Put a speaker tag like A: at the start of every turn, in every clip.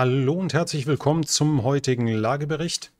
A: Hallo und herzlich willkommen zum heutigen Lagebericht.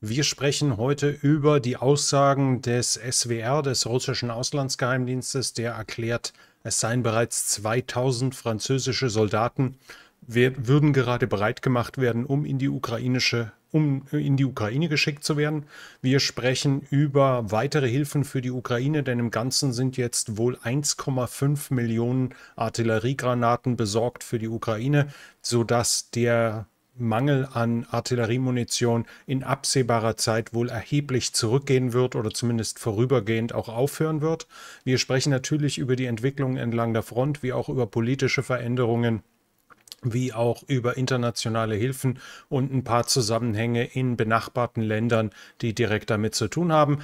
A: Wir sprechen heute über die Aussagen des SWR, des russischen Auslandsgeheimdienstes, der erklärt, es seien bereits 2000 französische Soldaten werd, würden gerade bereit gemacht werden, um in die ukrainische um in die Ukraine geschickt zu werden. Wir sprechen über weitere Hilfen für die Ukraine, denn im Ganzen sind jetzt wohl 1,5 Millionen Artilleriegranaten besorgt für die Ukraine, sodass der Mangel an Artilleriemunition in absehbarer Zeit wohl erheblich zurückgehen wird oder zumindest vorübergehend auch aufhören wird. Wir sprechen natürlich über die Entwicklung entlang der Front, wie auch über politische Veränderungen wie auch über internationale Hilfen und ein paar Zusammenhänge in benachbarten Ländern, die direkt damit zu tun haben.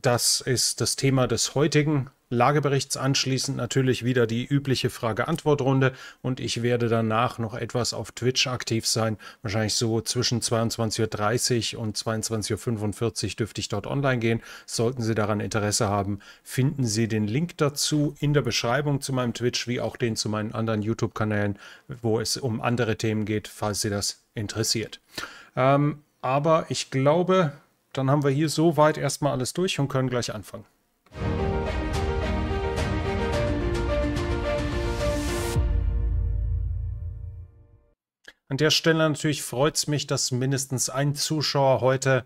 A: Das ist das Thema des heutigen Lageberichts anschließend natürlich wieder die übliche Frage-Antwort-Runde und ich werde danach noch etwas auf Twitch aktiv sein. Wahrscheinlich so zwischen 22.30 Uhr und 22.45 Uhr dürfte ich dort online gehen. Sollten Sie daran Interesse haben, finden Sie den Link dazu in der Beschreibung zu meinem Twitch wie auch den zu meinen anderen YouTube-Kanälen, wo es um andere Themen geht, falls Sie das interessiert. Ähm, aber ich glaube, dann haben wir hier soweit erstmal alles durch und können gleich anfangen. An der Stelle natürlich freut es mich, dass mindestens ein Zuschauer heute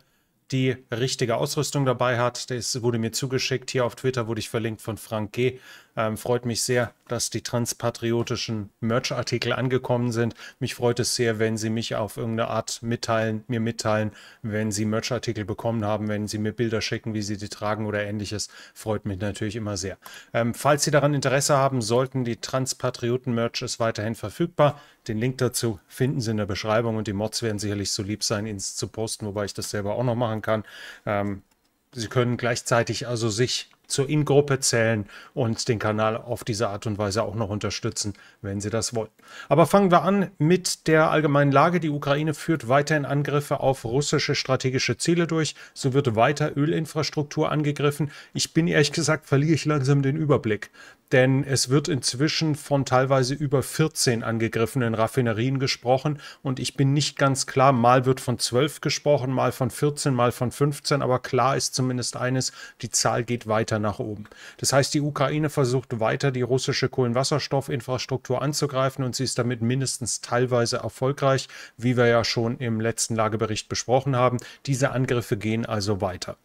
A: die richtige Ausrüstung dabei hat. Das wurde mir zugeschickt. Hier auf Twitter wurde ich verlinkt von Frank G. Ähm, freut mich sehr, dass die transpatriotischen Merch-Artikel angekommen sind. Mich freut es sehr, wenn Sie mich auf irgendeine Art mitteilen, mir mitteilen, wenn Sie Merch-Artikel bekommen haben, wenn Sie mir Bilder schicken, wie Sie die tragen oder ähnliches. Freut mich natürlich immer sehr. Ähm, falls Sie daran Interesse haben sollten, die Transpatrioten-Merch ist weiterhin verfügbar. Den Link dazu finden Sie in der Beschreibung und die Mods werden sicherlich so lieb sein, ihn zu posten, wobei ich das selber auch noch machen kann. Ähm, Sie können gleichzeitig also sich zur In-Gruppe zählen und den Kanal auf diese Art und Weise auch noch unterstützen, wenn Sie das wollen. Aber fangen wir an mit der allgemeinen Lage. Die Ukraine führt weiterhin Angriffe auf russische strategische Ziele durch. So wird weiter Ölinfrastruktur angegriffen. Ich bin ehrlich gesagt, verliere ich langsam den Überblick denn es wird inzwischen von teilweise über 14 angegriffenen Raffinerien gesprochen und ich bin nicht ganz klar, mal wird von 12 gesprochen, mal von 14, mal von 15, aber klar ist zumindest eines, die Zahl geht weiter nach oben. Das heißt, die Ukraine versucht weiter die russische Kohlenwasserstoffinfrastruktur anzugreifen und sie ist damit mindestens teilweise erfolgreich, wie wir ja schon im letzten Lagebericht besprochen haben. Diese Angriffe gehen also weiter.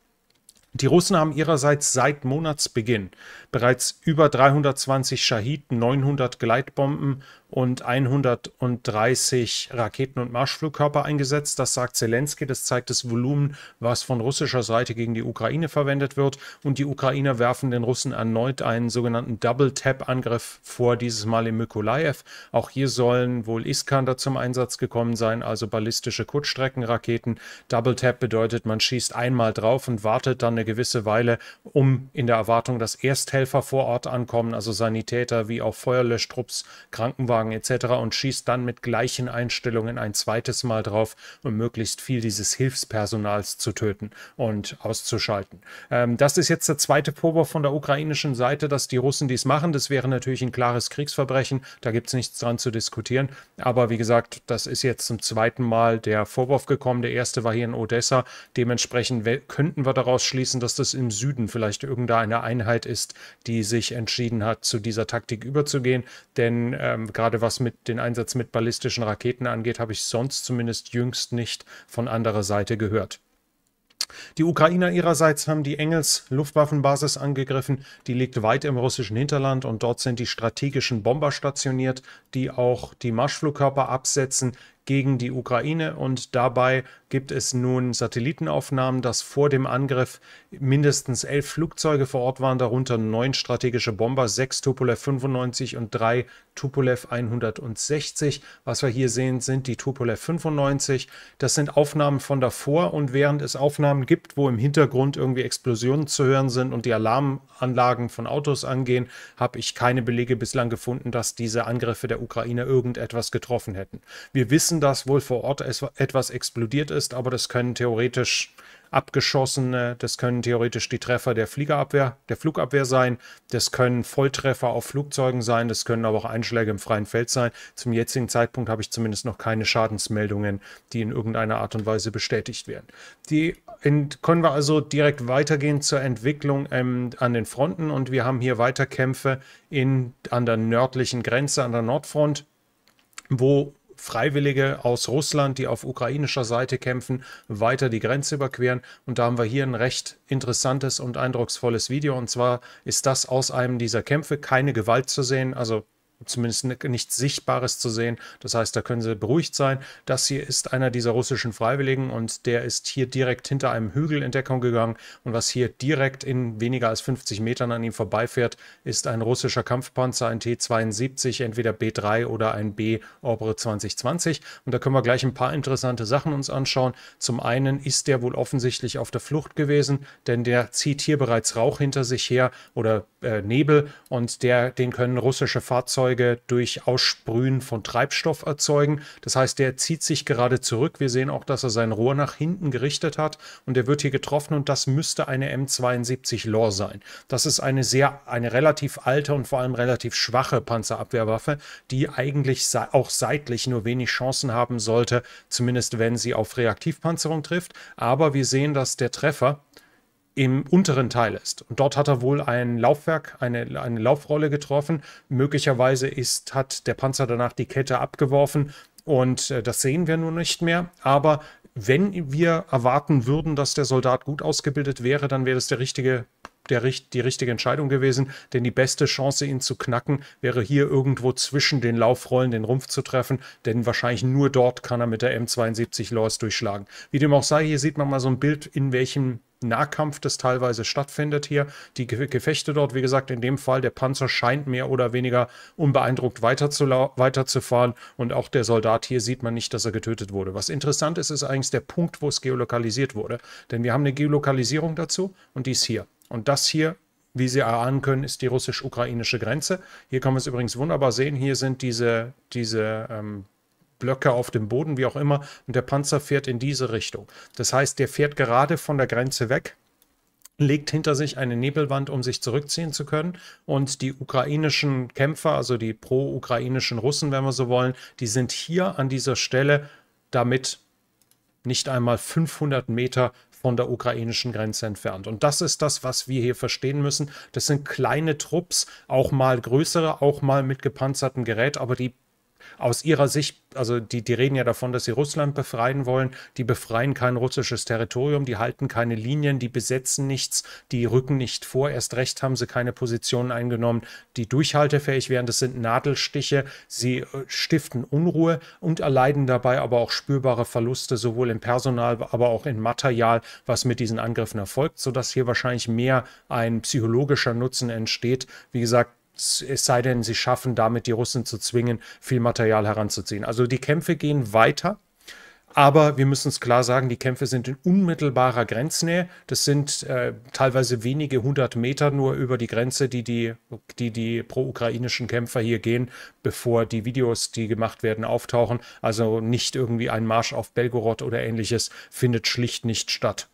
A: Die Russen haben ihrerseits seit Monatsbeginn bereits über 320 Schahid, 900 Gleitbomben und 130 Raketen- und Marschflugkörper eingesetzt. Das sagt Zelensky. Das zeigt das Volumen, was von russischer Seite gegen die Ukraine verwendet wird. Und die Ukrainer werfen den Russen erneut einen sogenannten Double-Tap-Angriff vor, dieses Mal in Mykolaiv. Auch hier sollen wohl Iskander zum Einsatz gekommen sein, also ballistische Kurzstreckenraketen. Double-Tap bedeutet, man schießt einmal drauf und wartet dann eine gewisse Weile, um in der Erwartung, dass Ersthelfer vor Ort ankommen, also Sanitäter wie auch Feuerlöschtrupps, Krankenwagen Anfragen etc. und schießt dann mit gleichen Einstellungen ein zweites Mal drauf, um möglichst viel dieses Hilfspersonals zu töten und auszuschalten. Ähm, das ist jetzt der zweite Vorwurf von der ukrainischen Seite, dass die Russen dies machen. Das wäre natürlich ein klares Kriegsverbrechen. Da gibt es nichts dran zu diskutieren. Aber wie gesagt, das ist jetzt zum zweiten Mal der Vorwurf gekommen. Der erste war hier in Odessa. Dementsprechend könnten wir daraus schließen, dass das im Süden vielleicht irgendeine Einheit ist, die sich entschieden hat, zu dieser Taktik überzugehen. Denn ähm, gerade gerade was mit den Einsatz mit ballistischen Raketen angeht, habe ich sonst zumindest jüngst nicht von anderer Seite gehört. Die Ukrainer ihrerseits haben die Engels Luftwaffenbasis angegriffen, die liegt weit im russischen Hinterland und dort sind die strategischen Bomber stationiert, die auch die Marschflugkörper absetzen, gegen die Ukraine und dabei gibt es nun Satellitenaufnahmen, dass vor dem Angriff mindestens elf Flugzeuge vor Ort waren, darunter neun strategische Bomber, sechs Tupolev 95 und drei Tupolev 160. Was wir hier sehen, sind die Tupolev 95. Das sind Aufnahmen von davor und während es Aufnahmen gibt, wo im Hintergrund irgendwie Explosionen zu hören sind und die Alarmanlagen von Autos angehen, habe ich keine Belege bislang gefunden, dass diese Angriffe der Ukraine irgendetwas getroffen hätten. Wir wissen wissen, dass wohl vor Ort etwas explodiert ist, aber das können theoretisch abgeschossene, das können theoretisch die Treffer der Fliegerabwehr, der Flugabwehr sein, das können Volltreffer auf Flugzeugen sein, das können aber auch Einschläge im freien Feld sein. Zum jetzigen Zeitpunkt habe ich zumindest noch keine Schadensmeldungen, die in irgendeiner Art und Weise bestätigt werden. Die können wir also direkt weitergehen zur Entwicklung ähm, an den Fronten und wir haben hier Weiterkämpfe in, an der nördlichen Grenze, an der Nordfront, wo Freiwillige aus Russland, die auf ukrainischer Seite kämpfen, weiter die Grenze überqueren. Und da haben wir hier ein recht interessantes und eindrucksvolles Video. Und zwar ist das aus einem dieser Kämpfe keine Gewalt zu sehen. Also zumindest nichts Sichtbares zu sehen. Das heißt, da können Sie beruhigt sein. Das hier ist einer dieser russischen Freiwilligen und der ist hier direkt hinter einem Hügel in Deckung gegangen. Und was hier direkt in weniger als 50 Metern an ihm vorbeifährt, ist ein russischer Kampfpanzer, ein T-72, entweder B-3 oder ein B-Orbre 2020. Und da können wir gleich ein paar interessante Sachen uns anschauen. Zum einen ist der wohl offensichtlich auf der Flucht gewesen, denn der zieht hier bereits Rauch hinter sich her oder äh, Nebel und der, den können russische Fahrzeuge Fahrzeuge durch Aussprühen von Treibstoff erzeugen. Das heißt, der zieht sich gerade zurück. Wir sehen auch, dass er sein Rohr nach hinten gerichtet hat und er wird hier getroffen und das müsste eine M72 Lor sein. Das ist eine sehr, eine relativ alte und vor allem relativ schwache Panzerabwehrwaffe, die eigentlich auch seitlich nur wenig Chancen haben sollte, zumindest wenn sie auf Reaktivpanzerung trifft. Aber wir sehen, dass der Treffer im unteren Teil ist. Und dort hat er wohl ein Laufwerk, eine, eine Laufrolle getroffen. Möglicherweise ist, hat der Panzer danach die Kette abgeworfen und äh, das sehen wir nun nicht mehr. Aber wenn wir erwarten würden, dass der Soldat gut ausgebildet wäre, dann wäre das der richtige, der, die richtige Entscheidung gewesen. Denn die beste Chance, ihn zu knacken, wäre hier irgendwo zwischen den Laufrollen den Rumpf zu treffen. Denn wahrscheinlich nur dort kann er mit der M72 Laws durchschlagen. Wie dem auch sei, hier sieht man mal so ein Bild, in welchem Nahkampf, das teilweise stattfindet hier. Die Gefechte dort, wie gesagt, in dem Fall, der Panzer scheint mehr oder weniger unbeeindruckt weiterzufahren und auch der Soldat hier sieht man nicht, dass er getötet wurde. Was interessant ist, ist eigentlich der Punkt, wo es geolokalisiert wurde. Denn wir haben eine Geolokalisierung dazu und die ist hier. Und das hier wie Sie erahnen können, ist die russisch-ukrainische Grenze. Hier kann man es übrigens wunderbar sehen. Hier sind diese, diese ähm, Blöcke auf dem Boden, wie auch immer. Und der Panzer fährt in diese Richtung. Das heißt, der fährt gerade von der Grenze weg, legt hinter sich eine Nebelwand, um sich zurückziehen zu können. Und die ukrainischen Kämpfer, also die pro-ukrainischen Russen, wenn wir so wollen, die sind hier an dieser Stelle damit nicht einmal 500 Meter von der ukrainischen Grenze entfernt. Und das ist das, was wir hier verstehen müssen. Das sind kleine Trupps, auch mal größere, auch mal mit gepanzertem Gerät, aber die aus ihrer Sicht, also die, die reden ja davon, dass sie Russland befreien wollen, die befreien kein russisches Territorium, die halten keine Linien, die besetzen nichts, die rücken nicht vor, erst recht haben sie keine Positionen eingenommen, die durchhaltefähig wären, das sind Nadelstiche, sie äh, stiften Unruhe und erleiden dabei aber auch spürbare Verluste, sowohl im Personal, aber auch in Material, was mit diesen Angriffen erfolgt, sodass hier wahrscheinlich mehr ein psychologischer Nutzen entsteht. Wie gesagt, es sei denn, sie schaffen damit, die Russen zu zwingen, viel Material heranzuziehen. Also die Kämpfe gehen weiter. Aber wir müssen es klar sagen, die Kämpfe sind in unmittelbarer Grenznähe. Das sind äh, teilweise wenige hundert Meter nur über die Grenze, die die, die, die pro-ukrainischen Kämpfer hier gehen, bevor die Videos, die gemacht werden, auftauchen. Also nicht irgendwie ein Marsch auf Belgorod oder ähnliches findet schlicht nicht statt.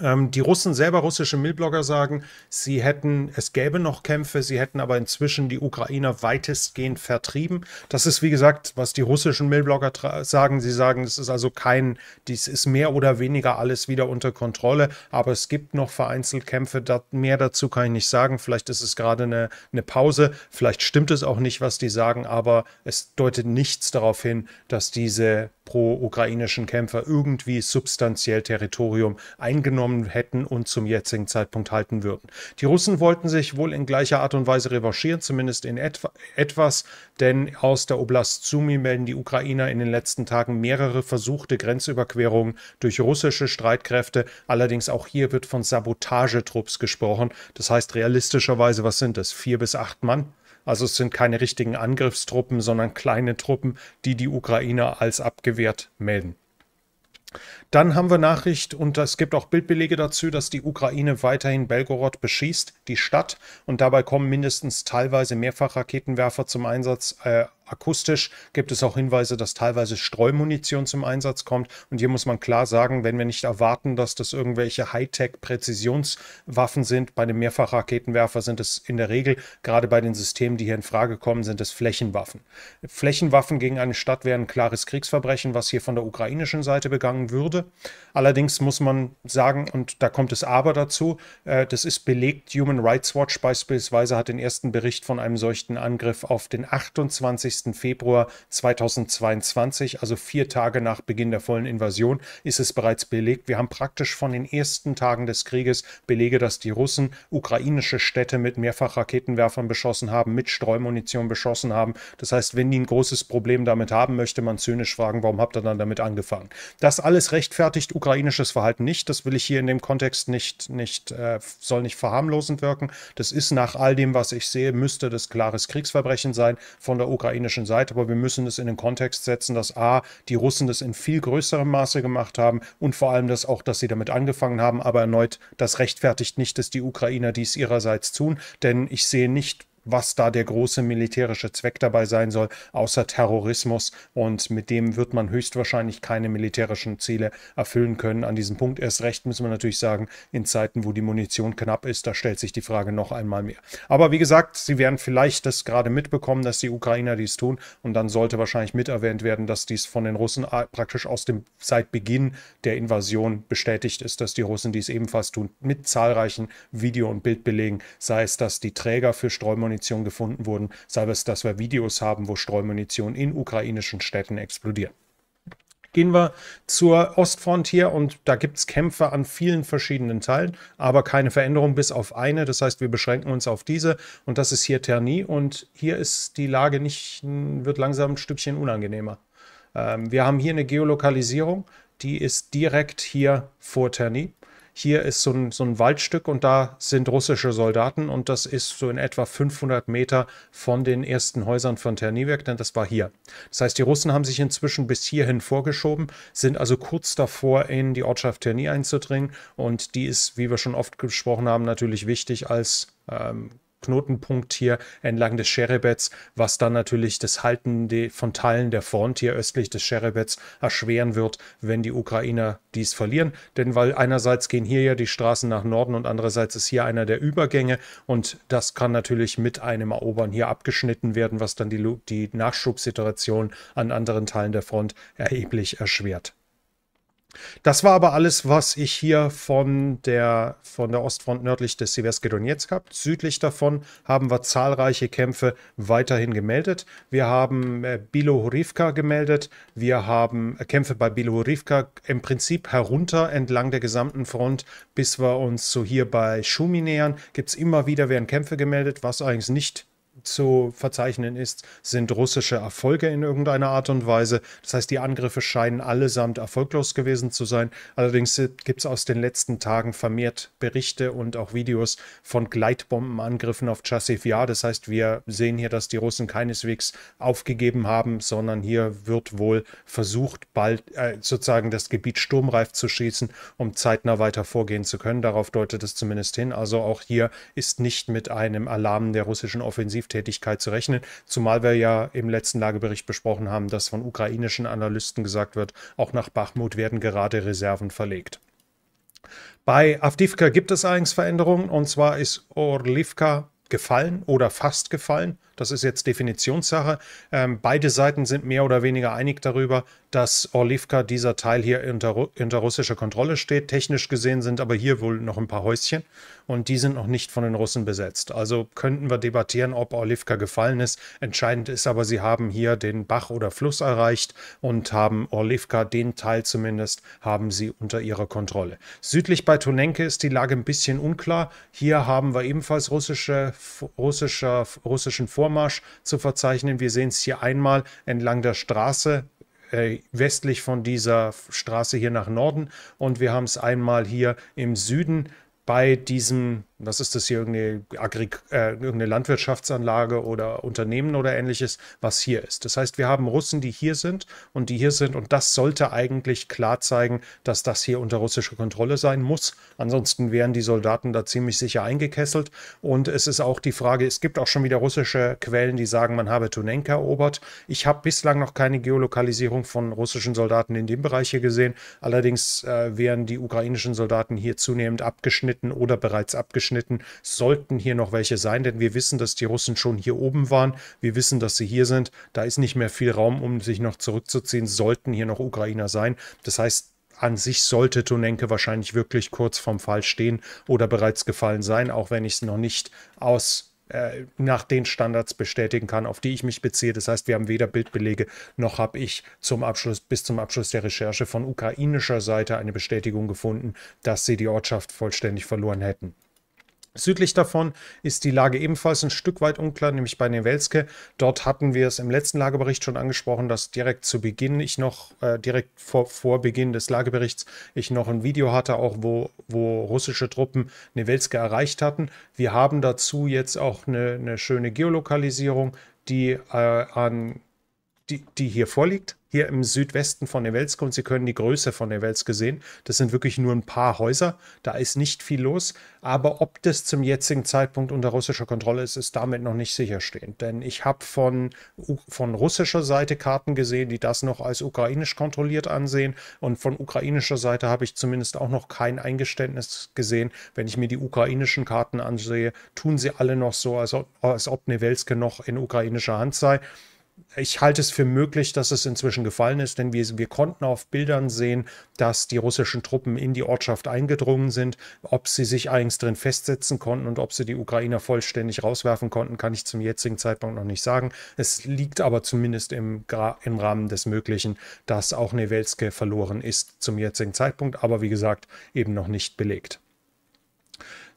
A: Ähm, die Russen selber, russische Millblogger sagen, sie hätten, es gäbe noch Kämpfe, sie hätten aber inzwischen die Ukrainer weitestgehend vertrieben. Das ist, wie gesagt, was die russischen Millblogger sagen. Sie sagen, es ist also kein, dies ist mehr oder weniger alles wieder unter Kontrolle, aber es gibt noch vereinzelt Kämpfe. mehr dazu kann ich nicht sagen. Vielleicht ist es gerade eine, eine Pause, vielleicht stimmt es auch nicht, was die sagen, aber es deutet nichts darauf hin, dass diese pro-ukrainischen Kämpfer irgendwie substanziell Territorium eingenommen hätten und zum jetzigen Zeitpunkt halten würden. Die Russen wollten sich wohl in gleicher Art und Weise revanchieren, zumindest in etwa, etwas, denn aus der Oblast Sumi melden die Ukrainer in den letzten Tagen mehrere versuchte Grenzüberquerungen durch russische Streitkräfte. Allerdings auch hier wird von Sabotagetrupps gesprochen. Das heißt realistischerweise, was sind das? Vier bis acht Mann? Also es sind keine richtigen Angriffstruppen, sondern kleine Truppen, die die Ukrainer als abgewehrt melden. Dann haben wir Nachricht und es gibt auch Bildbelege dazu, dass die Ukraine weiterhin Belgorod beschießt, die Stadt, und dabei kommen mindestens teilweise Mehrfachraketenwerfer zum Einsatz, äh, Akustisch gibt es auch Hinweise, dass teilweise Streumunition zum Einsatz kommt. Und hier muss man klar sagen, wenn wir nicht erwarten, dass das irgendwelche Hightech-Präzisionswaffen sind, bei einem Mehrfachraketenwerfer sind es in der Regel, gerade bei den Systemen, die hier in Frage kommen, sind es Flächenwaffen. Flächenwaffen gegen eine Stadt wären ein klares Kriegsverbrechen, was hier von der ukrainischen Seite begangen würde. Allerdings muss man sagen, und da kommt es aber dazu, äh, das ist belegt. Human Rights Watch beispielsweise hat den ersten Bericht von einem solchen Angriff auf den 28. Februar 2022, also vier Tage nach Beginn der vollen Invasion, ist es bereits belegt. Wir haben praktisch von den ersten Tagen des Krieges Belege, dass die Russen ukrainische Städte mit Mehrfachraketenwerfern beschossen haben, mit Streumunition beschossen haben. Das heißt, wenn die ein großes Problem damit haben, möchte man zynisch fragen, warum habt ihr dann damit angefangen? Das alles rechtfertigt ukrainisches Verhalten nicht. Das will ich hier in dem Kontext nicht, nicht äh, soll nicht verharmlosend wirken. Das ist nach all dem, was ich sehe, müsste das klares Kriegsverbrechen sein von der ukrainischen ukrainischen Seite, aber wir müssen es in den Kontext setzen, dass A, die Russen das in viel größerem Maße gemacht haben und vor allem das auch, dass sie damit angefangen haben, aber erneut, das rechtfertigt nicht, dass die Ukrainer dies ihrerseits tun, denn ich sehe nicht was da der große militärische Zweck dabei sein soll, außer Terrorismus. Und mit dem wird man höchstwahrscheinlich keine militärischen Ziele erfüllen können. An diesem Punkt erst recht müssen wir natürlich sagen, in Zeiten, wo die Munition knapp ist, da stellt sich die Frage noch einmal mehr. Aber wie gesagt, Sie werden vielleicht das gerade mitbekommen, dass die Ukrainer dies tun. Und dann sollte wahrscheinlich mit erwähnt werden, dass dies von den Russen praktisch aus dem, seit Beginn der Invasion bestätigt ist, dass die Russen dies ebenfalls tun, mit zahlreichen Video- und Bildbelegen, sei es, dass die Träger für Streumunition Streumunition gefunden wurden, sei es, dass wir Videos haben, wo Streumunition in ukrainischen Städten explodiert. Gehen wir zur Ostfront hier und da gibt es Kämpfe an vielen verschiedenen Teilen, aber keine Veränderung bis auf eine. Das heißt, wir beschränken uns auf diese und das ist hier Terni und hier ist die Lage nicht, wird langsam ein Stückchen unangenehmer. Ähm, wir haben hier eine Geolokalisierung, die ist direkt hier vor Terni hier ist so ein, so ein Waldstück und da sind russische Soldaten und das ist so in etwa 500 Meter von den ersten Häusern von Terniwerk, denn das war hier. Das heißt, die Russen haben sich inzwischen bis hierhin vorgeschoben, sind also kurz davor, in die Ortschaft Terni einzudringen und die ist, wie wir schon oft gesprochen haben, natürlich wichtig als ähm, Knotenpunkt hier entlang des Scherebets, was dann natürlich das Halten von Teilen der Front hier östlich des Scherebets erschweren wird, wenn die Ukrainer dies verlieren. Denn weil einerseits gehen hier ja die Straßen nach Norden und andererseits ist hier einer der Übergänge und das kann natürlich mit einem Erobern hier abgeschnitten werden, was dann die, die Nachschubsituation an anderen Teilen der Front erheblich erschwert. Das war aber alles, was ich hier von der, von der Ostfront nördlich des Severskedonetsk habe. Südlich davon haben wir zahlreiche Kämpfe weiterhin gemeldet. Wir haben äh, Bilohorivka gemeldet. Wir haben äh, Kämpfe bei Bilohorivka im Prinzip herunter entlang der gesamten Front, bis wir uns so hier bei Schumi nähern. Gibt es immer wieder werden Kämpfe gemeldet, was eigentlich nicht zu verzeichnen ist, sind russische Erfolge in irgendeiner Art und Weise. Das heißt, die Angriffe scheinen allesamt erfolglos gewesen zu sein. Allerdings äh, gibt es aus den letzten Tagen vermehrt Berichte und auch Videos von Gleitbombenangriffen auf Chassiv Chasivya. Das heißt, wir sehen hier, dass die Russen keineswegs aufgegeben haben, sondern hier wird wohl versucht, bald äh, sozusagen das Gebiet sturmreif zu schießen, um zeitnah weiter vorgehen zu können. Darauf deutet es zumindest hin. Also auch hier ist nicht mit einem Alarm der russischen Offensiv Tätigkeit zu rechnen. Zumal wir ja im letzten Lagebericht besprochen haben, dass von ukrainischen Analysten gesagt wird, auch nach Bachmut werden gerade Reserven verlegt. Bei Avdivka gibt es allerdings Veränderungen und zwar ist Orlivka gefallen oder fast gefallen. Das ist jetzt Definitionssache. Ähm, beide Seiten sind mehr oder weniger einig darüber, dass Orlivka, dieser Teil hier unter, unter russischer Kontrolle steht. Technisch gesehen sind aber hier wohl noch ein paar Häuschen und die sind noch nicht von den Russen besetzt. Also könnten wir debattieren, ob Orlivka gefallen ist. Entscheidend ist aber, sie haben hier den Bach oder Fluss erreicht und haben Orlivka, den Teil zumindest, haben sie unter ihrer Kontrolle. Südlich bei Tonenke ist die Lage ein bisschen unklar. Hier haben wir ebenfalls russische, russischer, russischen Vormarsch Vormarsch zu verzeichnen. Wir sehen es hier einmal entlang der Straße äh, westlich von dieser Straße hier nach Norden und wir haben es einmal hier im Süden bei diesem was ist das hier irgendeine, Agrik äh, irgendeine Landwirtschaftsanlage oder Unternehmen oder ähnliches, was hier ist. Das heißt, wir haben Russen, die hier sind und die hier sind. Und das sollte eigentlich klar zeigen, dass das hier unter russischer Kontrolle sein muss. Ansonsten wären die Soldaten da ziemlich sicher eingekesselt. Und es ist auch die Frage, es gibt auch schon wieder russische Quellen, die sagen, man habe Tunenka erobert. Ich habe bislang noch keine Geolokalisierung von russischen Soldaten in dem Bereich hier gesehen. Allerdings äh, wären die ukrainischen Soldaten hier zunehmend abgeschnitten oder bereits abgeschnitten abgeschnitten. Sollten hier noch welche sein, denn wir wissen, dass die Russen schon hier oben waren. Wir wissen, dass sie hier sind. Da ist nicht mehr viel Raum, um sich noch zurückzuziehen. Sollten hier noch Ukrainer sein. Das heißt, an sich sollte Tonenke wahrscheinlich wirklich kurz vorm Fall stehen oder bereits gefallen sein, auch wenn ich es noch nicht aus äh, nach den Standards bestätigen kann, auf die ich mich beziehe. Das heißt, wir haben weder Bildbelege noch habe ich zum Abschluss, bis zum Abschluss der Recherche von ukrainischer Seite eine Bestätigung gefunden, dass sie die Ortschaft vollständig verloren hätten. Südlich davon ist die Lage ebenfalls ein Stück weit unklar, nämlich bei Newelske. Dort hatten wir es im letzten Lagebericht schon angesprochen, dass direkt zu Beginn ich noch, äh, direkt vor, vor, Beginn des Lageberichts, ich noch ein Video hatte, auch wo, wo russische Truppen Newelske erreicht hatten. Wir haben dazu jetzt auch eine, eine schöne Geolokalisierung, die äh, an die, die hier vorliegt hier im Südwesten von Nevelsk und Sie können die Größe von Nevelsk sehen. Das sind wirklich nur ein paar Häuser, da ist nicht viel los. Aber ob das zum jetzigen Zeitpunkt unter russischer Kontrolle ist, ist damit noch nicht sicherstehend. Denn ich habe von, von russischer Seite Karten gesehen, die das noch als ukrainisch kontrolliert ansehen. Und von ukrainischer Seite habe ich zumindest auch noch kein Eingeständnis gesehen. Wenn ich mir die ukrainischen Karten ansehe, tun sie alle noch so, als ob, als ob Nevelske noch in ukrainischer Hand sei ich halte es für möglich, dass es inzwischen gefallen ist, denn wir, wir konnten auf Bildern sehen, dass die russischen Truppen in die Ortschaft eingedrungen sind. Ob sie sich eigens drin festsetzen konnten und ob sie die Ukrainer vollständig rauswerfen konnten, kann ich zum jetzigen Zeitpunkt noch nicht sagen. Es liegt aber zumindest im, im Rahmen des Möglichen, dass auch Newelske verloren ist zum jetzigen Zeitpunkt, aber wie gesagt, eben noch nicht belegt.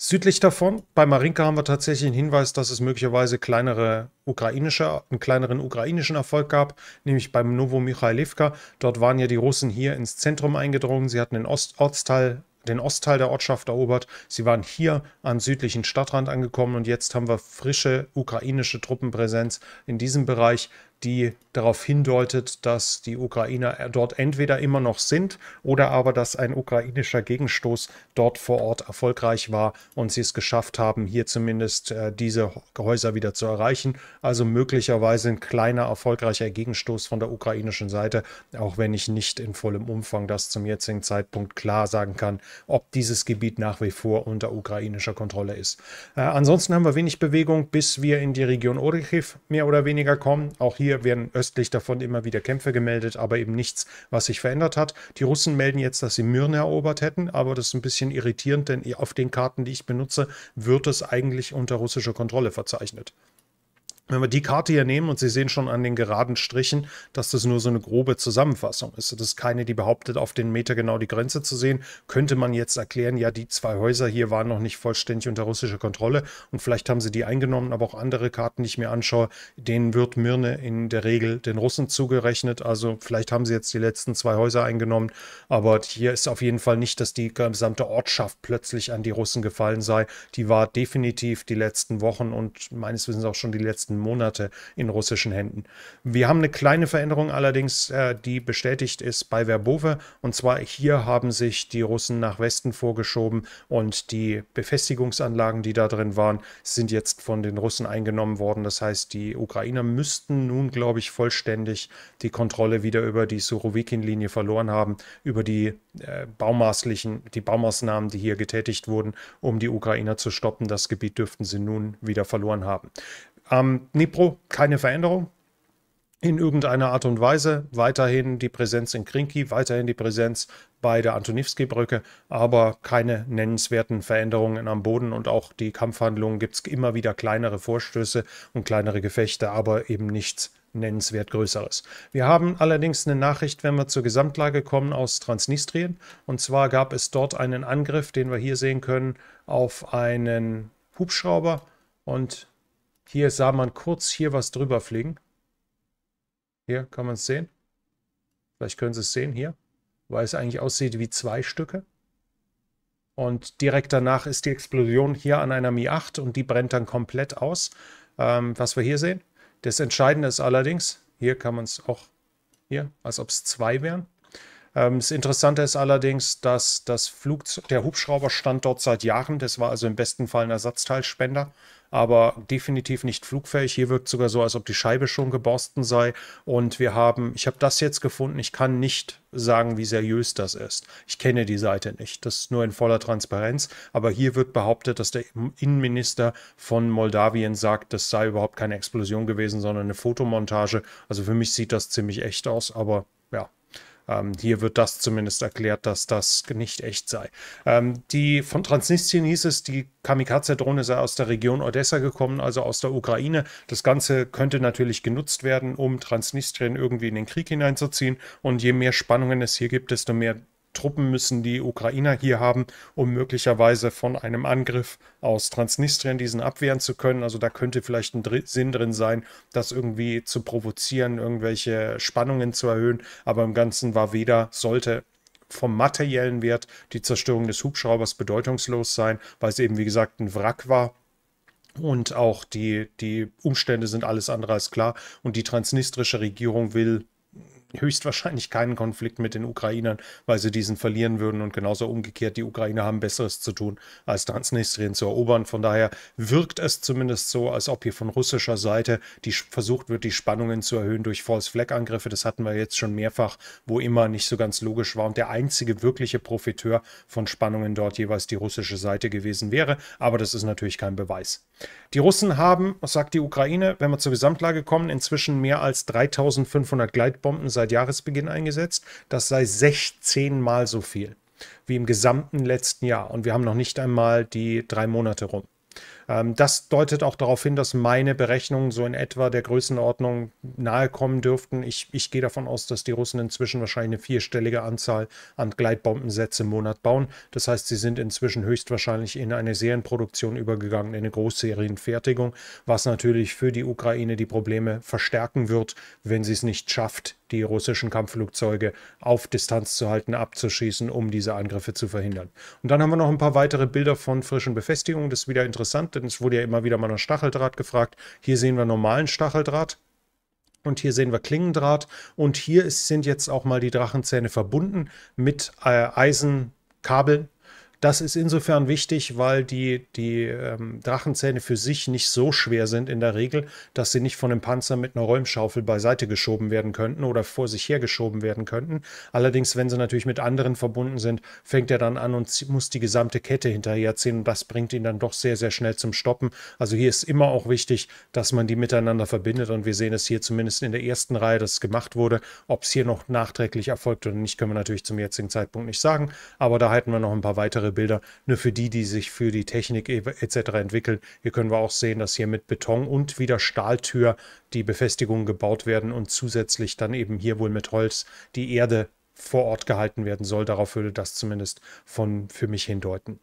A: Südlich davon, bei Marinka haben wir tatsächlich einen Hinweis, dass es möglicherweise kleinere ukrainische, einen kleineren ukrainischen Erfolg gab, nämlich beim Novo Michailivka. Dort waren ja die Russen hier ins Zentrum eingedrungen. Sie hatten den Ost Ortsteil den Ostteil der Ortschaft erobert. Sie waren hier am südlichen Stadtrand angekommen und jetzt haben wir frische ukrainische Truppenpräsenz in diesem Bereich die darauf hindeutet, dass die Ukrainer dort entweder immer noch sind oder aber, dass ein ukrainischer Gegenstoß dort vor Ort erfolgreich war und sie es geschafft haben, hier zumindest äh, diese Häuser wieder zu erreichen. Also möglicherweise ein kleiner erfolgreicher Gegenstoß von der ukrainischen Seite, auch wenn ich nicht in vollem Umfang das zum jetzigen Zeitpunkt klar sagen kann, ob dieses Gebiet nach wie vor unter ukrainischer Kontrolle ist. Äh, ansonsten haben wir wenig Bewegung, bis wir in die Region Orichiv mehr oder weniger kommen. Auch hier hier werden östlich davon immer wieder Kämpfe gemeldet, aber eben nichts, was sich verändert hat. Die Russen melden jetzt, dass sie Myrne erobert hätten, aber das ist ein bisschen irritierend, denn auf den Karten, die ich benutze, wird es eigentlich unter russischer Kontrolle verzeichnet. Wenn wir die Karte hier nehmen und Sie sehen schon an den geraden Strichen, dass das nur so eine grobe Zusammenfassung ist. Das ist keine, die behauptet, auf den Meter genau die Grenze zu sehen. Könnte man jetzt erklären, ja, die zwei Häuser hier waren noch nicht vollständig unter russischer Kontrolle und vielleicht haben sie die eingenommen, aber auch andere Karten, die ich mir anschaue, denen wird Mirne in der Regel den Russen zugerechnet. Also vielleicht haben sie jetzt die letzten zwei Häuser eingenommen, aber hier ist auf jeden Fall nicht, dass die gesamte Ortschaft plötzlich an die Russen gefallen sei. Die war definitiv die letzten Wochen und meines Wissens auch schon die letzten Monate in russischen Händen. Wir haben eine kleine Veränderung allerdings, äh, die bestätigt ist bei Verbove. Und zwar hier haben sich die Russen nach Westen vorgeschoben und die Befestigungsanlagen, die da drin waren, sind jetzt von den Russen eingenommen worden. Das heißt, die Ukrainer müssten nun, glaube ich, vollständig die Kontrolle wieder über die Surovikin-Linie verloren haben, über die äh, baumaßlichen, die Baumaßnahmen, die hier getätigt wurden, um die Ukrainer zu stoppen. Das Gebiet dürften sie nun wieder verloren haben. Am Dnipro keine Veränderung in irgendeiner Art und Weise. Weiterhin die Präsenz in Krinki, weiterhin die Präsenz bei der antonivsky brücke aber keine nennenswerten Veränderungen am Boden und auch die Kampfhandlungen gibt es immer wieder kleinere Vorstöße und kleinere Gefechte, aber eben nichts nennenswert Größeres. Wir haben allerdings eine Nachricht, wenn wir zur Gesamtlage kommen, aus Transnistrien. Und zwar gab es dort einen Angriff, den wir hier sehen können, auf einen Hubschrauber und hier sah man kurz hier was drüber fliegen. Hier kann man es sehen. Vielleicht können Sie es sehen hier, weil es eigentlich aussieht wie zwei Stücke. Und direkt danach ist die Explosion hier an einer Mi 8 und die brennt dann komplett aus, ähm, was wir hier sehen. Das Entscheidende ist allerdings, hier kann man es auch, hier, als ob es zwei wären. Ähm, das Interessante ist allerdings, dass das Flugzeug, der Hubschrauber stand dort seit Jahren. Das war also im besten Fall ein Ersatzteilspender aber definitiv nicht flugfähig. Hier wirkt sogar so, als ob die Scheibe schon geborsten sei. Und wir haben, ich habe das jetzt gefunden, ich kann nicht sagen, wie seriös das ist. Ich kenne die Seite nicht. Das ist nur in voller Transparenz. Aber hier wird behauptet, dass der Innenminister von Moldawien sagt, das sei überhaupt keine Explosion gewesen, sondern eine Fotomontage. Also für mich sieht das ziemlich echt aus, aber ähm, hier wird das zumindest erklärt, dass das nicht echt sei. Ähm, die von Transnistrien hieß es, die Kamikaze-Drohne sei aus der Region Odessa gekommen, also aus der Ukraine. Das Ganze könnte natürlich genutzt werden, um Transnistrien irgendwie in den Krieg hineinzuziehen. Und je mehr Spannungen es hier gibt, desto mehr Truppen müssen die Ukrainer hier haben, um möglicherweise von einem Angriff aus Transnistrien diesen abwehren zu können. Also da könnte vielleicht ein Sinn drin sein, das irgendwie zu provozieren, irgendwelche Spannungen zu erhöhen. Aber im Ganzen war weder sollte vom materiellen Wert die Zerstörung des Hubschraubers bedeutungslos sein, weil es eben wie gesagt ein Wrack war und auch die, die Umstände sind alles andere als klar. Und die transnistrische Regierung will höchstwahrscheinlich keinen Konflikt mit den Ukrainern, weil sie diesen verlieren würden. Und genauso umgekehrt, die Ukrainer haben Besseres zu tun, als Transnistrien zu erobern. Von daher wirkt es zumindest so, als ob hier von russischer Seite die, versucht wird, die Spannungen zu erhöhen durch False-Flag-Angriffe. Das hatten wir jetzt schon mehrfach, wo immer nicht so ganz logisch war. Und der einzige wirkliche Profiteur von Spannungen dort jeweils die russische Seite gewesen wäre. Aber das ist natürlich kein Beweis. Die Russen haben, sagt die Ukraine, wenn wir zur Gesamtlage kommen, inzwischen mehr als 3500 Gleitbomben seit seit Jahresbeginn eingesetzt. Das sei 16 Mal so viel wie im gesamten letzten Jahr. Und wir haben noch nicht einmal die drei Monate rum. Ähm, das deutet auch darauf hin, dass meine Berechnungen so in etwa der Größenordnung nahe kommen dürften. Ich, ich gehe davon aus, dass die Russen inzwischen wahrscheinlich eine vierstellige Anzahl an Gleitbombensätze im Monat bauen. Das heißt, sie sind inzwischen höchstwahrscheinlich in eine Serienproduktion übergegangen, in eine Großserienfertigung, was natürlich für die Ukraine die Probleme verstärken wird, wenn sie es nicht schafft, die russischen Kampfflugzeuge auf Distanz zu halten, abzuschießen, um diese Angriffe zu verhindern. Und dann haben wir noch ein paar weitere Bilder von frischen Befestigungen. Das ist wieder interessant, denn es wurde ja immer wieder mal nach Stacheldraht gefragt. Hier sehen wir normalen Stacheldraht. Und hier sehen wir Klingendraht. Und hier ist, sind jetzt auch mal die Drachenzähne verbunden mit äh, Eisenkabeln das ist insofern wichtig, weil die, die ähm, Drachenzähne für sich nicht so schwer sind in der Regel, dass sie nicht von einem Panzer mit einer Räumschaufel beiseite geschoben werden könnten oder vor sich hergeschoben werden könnten. Allerdings, wenn sie natürlich mit anderen verbunden sind, fängt er dann an und muss die gesamte Kette hinterherziehen und das bringt ihn dann doch sehr, sehr schnell zum Stoppen. Also hier ist immer auch wichtig, dass man die miteinander verbindet und wir sehen es hier zumindest in der ersten Reihe, dass es gemacht wurde. Ob es hier noch nachträglich erfolgt oder nicht, können wir natürlich zum jetzigen Zeitpunkt nicht sagen, aber da halten wir noch ein paar weitere Bilder, nur für die, die sich für die Technik e-, etc. entwickeln. Hier können wir auch sehen, dass hier mit Beton und wieder Stahltür die Befestigungen gebaut werden und zusätzlich dann eben hier wohl mit Holz die Erde vor Ort gehalten werden soll. Darauf würde das zumindest von für mich hindeuten.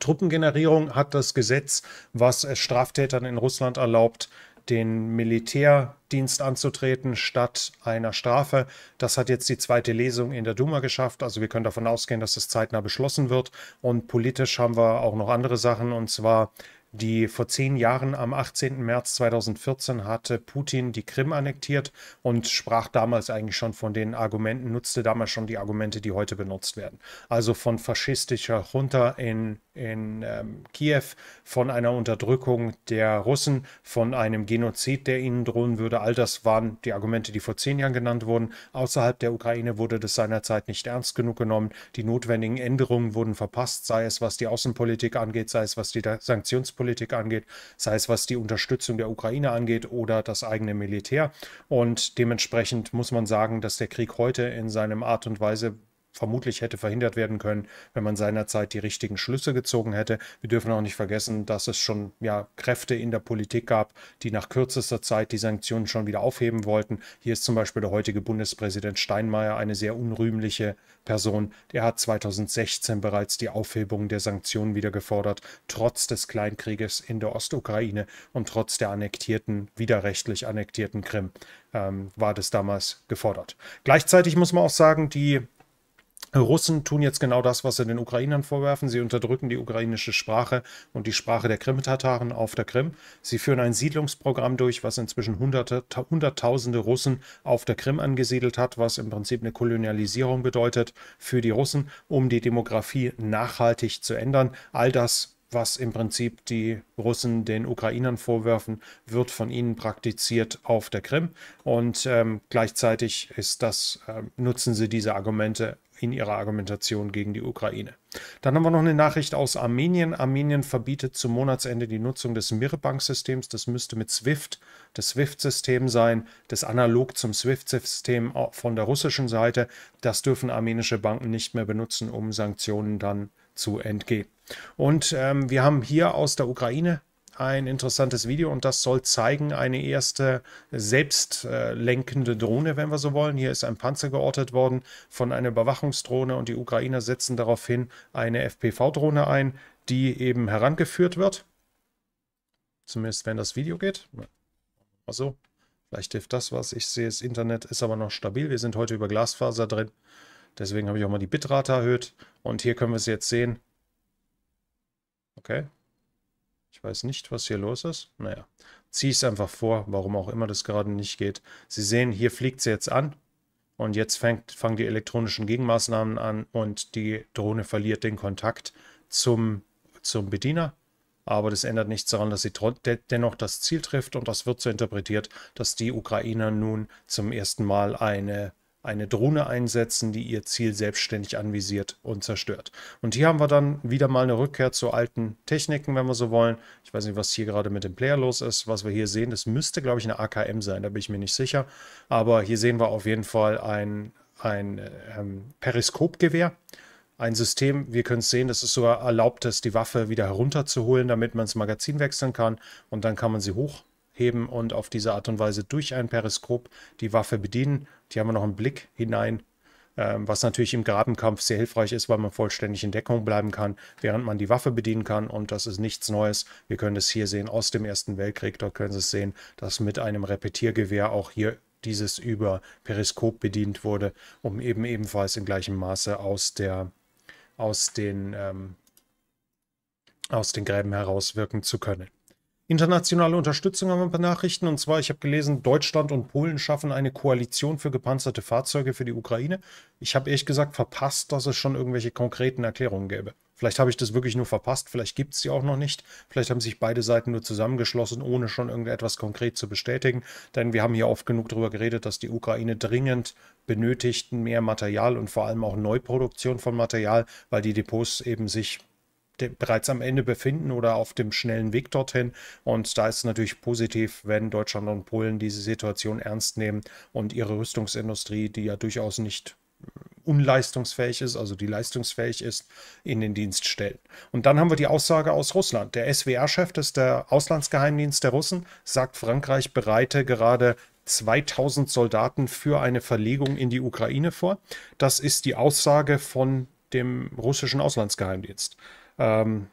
A: Truppengenerierung hat das Gesetz, was es Straftätern in Russland erlaubt, den Militärdienst anzutreten statt einer Strafe. Das hat jetzt die zweite Lesung in der Duma geschafft. Also wir können davon ausgehen, dass das zeitnah beschlossen wird. Und politisch haben wir auch noch andere Sachen. Und zwar die vor zehn Jahren am 18. März 2014 hatte Putin die Krim annektiert und sprach damals eigentlich schon von den Argumenten, nutzte damals schon die Argumente, die heute benutzt werden. Also von faschistischer Junta in, in ähm, Kiew, von einer Unterdrückung der Russen, von einem Genozid, der ihnen drohen würde. All das waren die Argumente, die vor zehn Jahren genannt wurden. Außerhalb der Ukraine wurde das seinerzeit nicht ernst genug genommen. Die notwendigen Änderungen wurden verpasst, sei es was die Außenpolitik angeht, sei es was die Sanktionspolitik Außenpolitik angeht, sei es was die Unterstützung der Ukraine angeht oder das eigene Militär. Und dementsprechend muss man sagen, dass der Krieg heute in seinem Art und Weise, vermutlich hätte verhindert werden können, wenn man seinerzeit die richtigen Schlüsse gezogen hätte. Wir dürfen auch nicht vergessen, dass es schon ja, Kräfte in der Politik gab, die nach kürzester Zeit die Sanktionen schon wieder aufheben wollten. Hier ist zum Beispiel der heutige Bundespräsident Steinmeier eine sehr unrühmliche Person. Der hat 2016 bereits die Aufhebung der Sanktionen wieder gefordert, trotz des Kleinkrieges in der Ostukraine und trotz der annektierten, widerrechtlich annektierten Krim ähm, war das damals gefordert. Gleichzeitig muss man auch sagen, die Russen tun jetzt genau das, was sie den Ukrainern vorwerfen. Sie unterdrücken die ukrainische Sprache und die Sprache der Krim-Tataren auf der Krim. Sie führen ein Siedlungsprogramm durch, was inzwischen Hunderte, Hunderttausende Russen auf der Krim angesiedelt hat, was im Prinzip eine Kolonialisierung bedeutet für die Russen, um die Demografie nachhaltig zu ändern. All das was im Prinzip die Russen den Ukrainern vorwerfen, wird von ihnen praktiziert auf der Krim. Und ähm, gleichzeitig ist das, äh, nutzen sie diese Argumente in ihrer Argumentation gegen die Ukraine. Dann haben wir noch eine Nachricht aus Armenien. Armenien verbietet zum Monatsende die Nutzung des Mirbank-Systems. Das müsste mit SWIFT, das SWIFT-System sein, das analog zum SWIFT-System von der russischen Seite. Das dürfen armenische Banken nicht mehr benutzen, um Sanktionen dann zu entgehen. Und ähm, wir haben hier aus der Ukraine ein interessantes Video und das soll zeigen, eine erste selbstlenkende äh, Drohne, wenn wir so wollen. Hier ist ein Panzer geortet worden von einer Überwachungsdrohne und die Ukrainer setzen daraufhin eine FPV-Drohne ein, die eben herangeführt wird. Zumindest wenn das Video geht. Also, vielleicht hilft das was. Ich sehe, das Internet ist aber noch stabil. Wir sind heute über Glasfaser drin. Deswegen habe ich auch mal die Bitrate erhöht. Und hier können wir es jetzt sehen. Okay, ich weiß nicht, was hier los ist. Naja, ziehe ich es einfach vor, warum auch immer das gerade nicht geht. Sie sehen, hier fliegt sie jetzt an. Und jetzt fängt, fangen die elektronischen Gegenmaßnahmen an und die Drohne verliert den Kontakt zum, zum Bediener. Aber das ändert nichts daran, dass sie dennoch das Ziel trifft und das wird so interpretiert, dass die Ukrainer nun zum ersten Mal eine eine Drohne einsetzen, die ihr Ziel selbstständig anvisiert und zerstört. Und hier haben wir dann wieder mal eine Rückkehr zu alten Techniken, wenn wir so wollen. Ich weiß nicht, was hier gerade mit dem Player los ist. Was wir hier sehen, das müsste, glaube ich, eine AKM sein, da bin ich mir nicht sicher. Aber hier sehen wir auf jeden Fall ein, ein ähm, Periskopgewehr ein System, wir können es sehen, das ist sogar erlaubt, dass die Waffe wieder herunterzuholen, damit man das Magazin wechseln kann und dann kann man sie hoch heben und auf diese Art und Weise durch ein Periskop die Waffe bedienen. Die haben wir noch einen Blick hinein, ähm, was natürlich im Grabenkampf sehr hilfreich ist, weil man vollständig in Deckung bleiben kann, während man die Waffe bedienen kann. Und das ist nichts Neues. Wir können das hier sehen aus dem Ersten Weltkrieg. Dort können Sie es sehen, dass mit einem Repetiergewehr auch hier dieses über Periskop bedient wurde, um eben ebenfalls in gleichem Maße aus der aus den ähm, aus den Gräben herauswirken zu können. Internationale Unterstützung haben wir ein Nachrichten. Und zwar, ich habe gelesen, Deutschland und Polen schaffen eine Koalition für gepanzerte Fahrzeuge für die Ukraine. Ich habe ehrlich gesagt verpasst, dass es schon irgendwelche konkreten Erklärungen gäbe. Vielleicht habe ich das wirklich nur verpasst, vielleicht gibt es sie auch noch nicht. Vielleicht haben sich beide Seiten nur zusammengeschlossen, ohne schon irgendetwas konkret zu bestätigen. Denn wir haben hier oft genug darüber geredet, dass die Ukraine dringend benötigt mehr Material und vor allem auch Neuproduktion von Material, weil die Depots eben sich bereits am Ende befinden oder auf dem schnellen Weg dorthin. Und da ist es natürlich positiv, wenn Deutschland und Polen diese Situation ernst nehmen und ihre Rüstungsindustrie, die ja durchaus nicht unleistungsfähig ist, also die leistungsfähig ist, in den Dienst stellen. Und dann haben wir die Aussage aus Russland. Der SWR-Chef, das ist der Auslandsgeheimdienst der Russen, sagt, Frankreich bereite gerade 2000 Soldaten für eine Verlegung in die Ukraine vor. Das ist die Aussage von dem russischen Auslandsgeheimdienst. Ähm,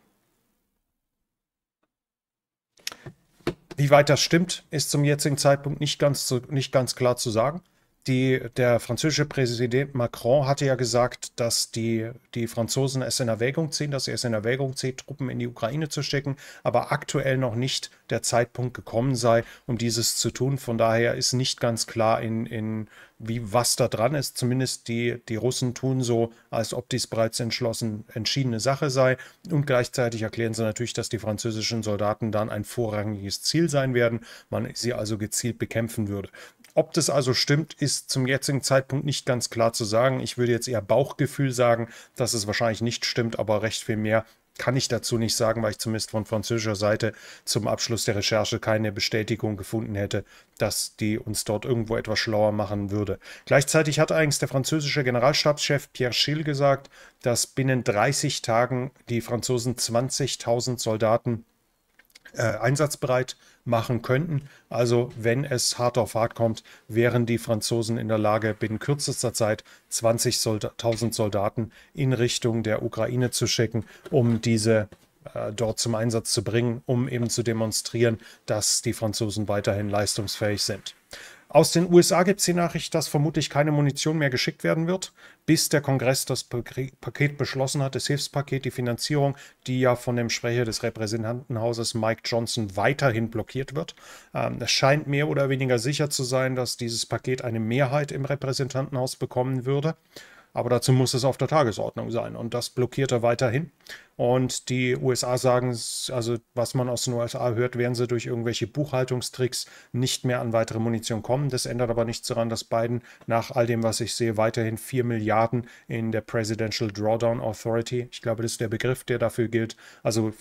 A: wie weit das stimmt, ist zum jetzigen Zeitpunkt nicht ganz, zu, nicht ganz klar zu sagen die, der französische Präsident Macron hatte ja gesagt, dass die, die Franzosen es in Erwägung ziehen, dass sie es in Erwägung zieht, Truppen in die Ukraine zu schicken, aber aktuell noch nicht der Zeitpunkt gekommen sei, um dieses zu tun. Von daher ist nicht ganz klar, in, in wie was da dran ist. Zumindest die, die Russen tun so, als ob dies bereits entschlossen, entschiedene Sache sei. Und gleichzeitig erklären sie natürlich, dass die französischen Soldaten dann ein vorrangiges Ziel sein werden, man sie also gezielt bekämpfen würde. Ob das also stimmt, ist zum jetzigen Zeitpunkt nicht ganz klar zu sagen. Ich würde jetzt eher Bauchgefühl sagen, dass es wahrscheinlich nicht stimmt, aber recht viel mehr kann ich dazu nicht sagen, weil ich zumindest von französischer Seite zum Abschluss der Recherche keine Bestätigung gefunden hätte, dass die uns dort irgendwo etwas schlauer machen würde. Gleichzeitig hat eigentlich der französische Generalstabschef Pierre Schill gesagt, dass binnen 30 Tagen die Franzosen 20.000 Soldaten äh, einsatzbereit machen könnten. Also wenn es hart auf hart kommt, wären die Franzosen in der Lage, binnen kürzester Zeit 20.000 Solda Soldaten in Richtung der Ukraine zu schicken, um diese äh, dort zum Einsatz zu bringen, um eben zu demonstrieren, dass die Franzosen weiterhin leistungsfähig sind. Aus den USA gibt es die Nachricht, dass vermutlich keine Munition mehr geschickt werden wird, bis der Kongress das Paket beschlossen hat, das Hilfspaket, die Finanzierung, die ja von dem Sprecher des Repräsentantenhauses Mike Johnson weiterhin blockiert wird. Ähm, es scheint mehr oder weniger sicher zu sein, dass dieses Paket eine Mehrheit im Repräsentantenhaus bekommen würde. Aber dazu muss es auf der Tagesordnung sein. Und das blockiert er weiterhin. Und die USA sagen, also was man aus den USA hört, werden sie durch irgendwelche Buchhaltungstricks nicht mehr an weitere Munition kommen. Das ändert aber nichts daran, dass Biden nach all dem, was ich sehe, weiterhin 4 Milliarden in der Presidential Drawdown Authority, ich glaube, das ist der Begriff, der dafür gilt, also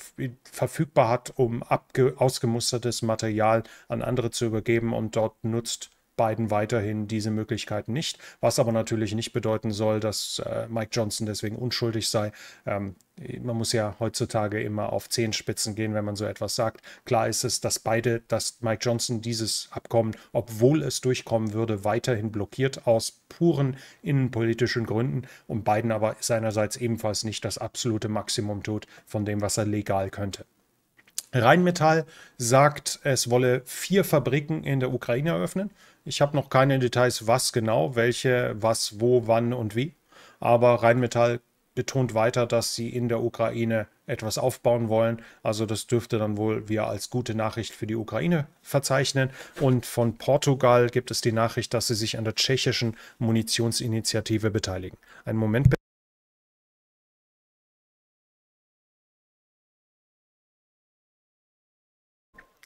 A: verfügbar hat, um ausgemustertes Material an andere zu übergeben und dort nutzt, Biden weiterhin diese Möglichkeiten nicht, was aber natürlich nicht bedeuten soll, dass äh, Mike Johnson deswegen unschuldig sei. Ähm, man muss ja heutzutage immer auf Zehenspitzen gehen, wenn man so etwas sagt. Klar ist es, dass beide, dass Mike Johnson dieses Abkommen, obwohl es durchkommen würde, weiterhin blockiert aus puren innenpolitischen Gründen und Biden aber seinerseits ebenfalls nicht das absolute Maximum tut von dem, was er legal könnte. Rheinmetall sagt, es wolle vier Fabriken in der Ukraine eröffnen. Ich habe noch keine Details, was genau, welche, was, wo, wann und wie. Aber Rheinmetall betont weiter, dass sie in der Ukraine etwas aufbauen wollen. Also das dürfte dann wohl wir als gute Nachricht für die Ukraine verzeichnen. Und von Portugal gibt es die Nachricht, dass sie sich an der tschechischen Munitionsinitiative beteiligen. Einen Moment bitte.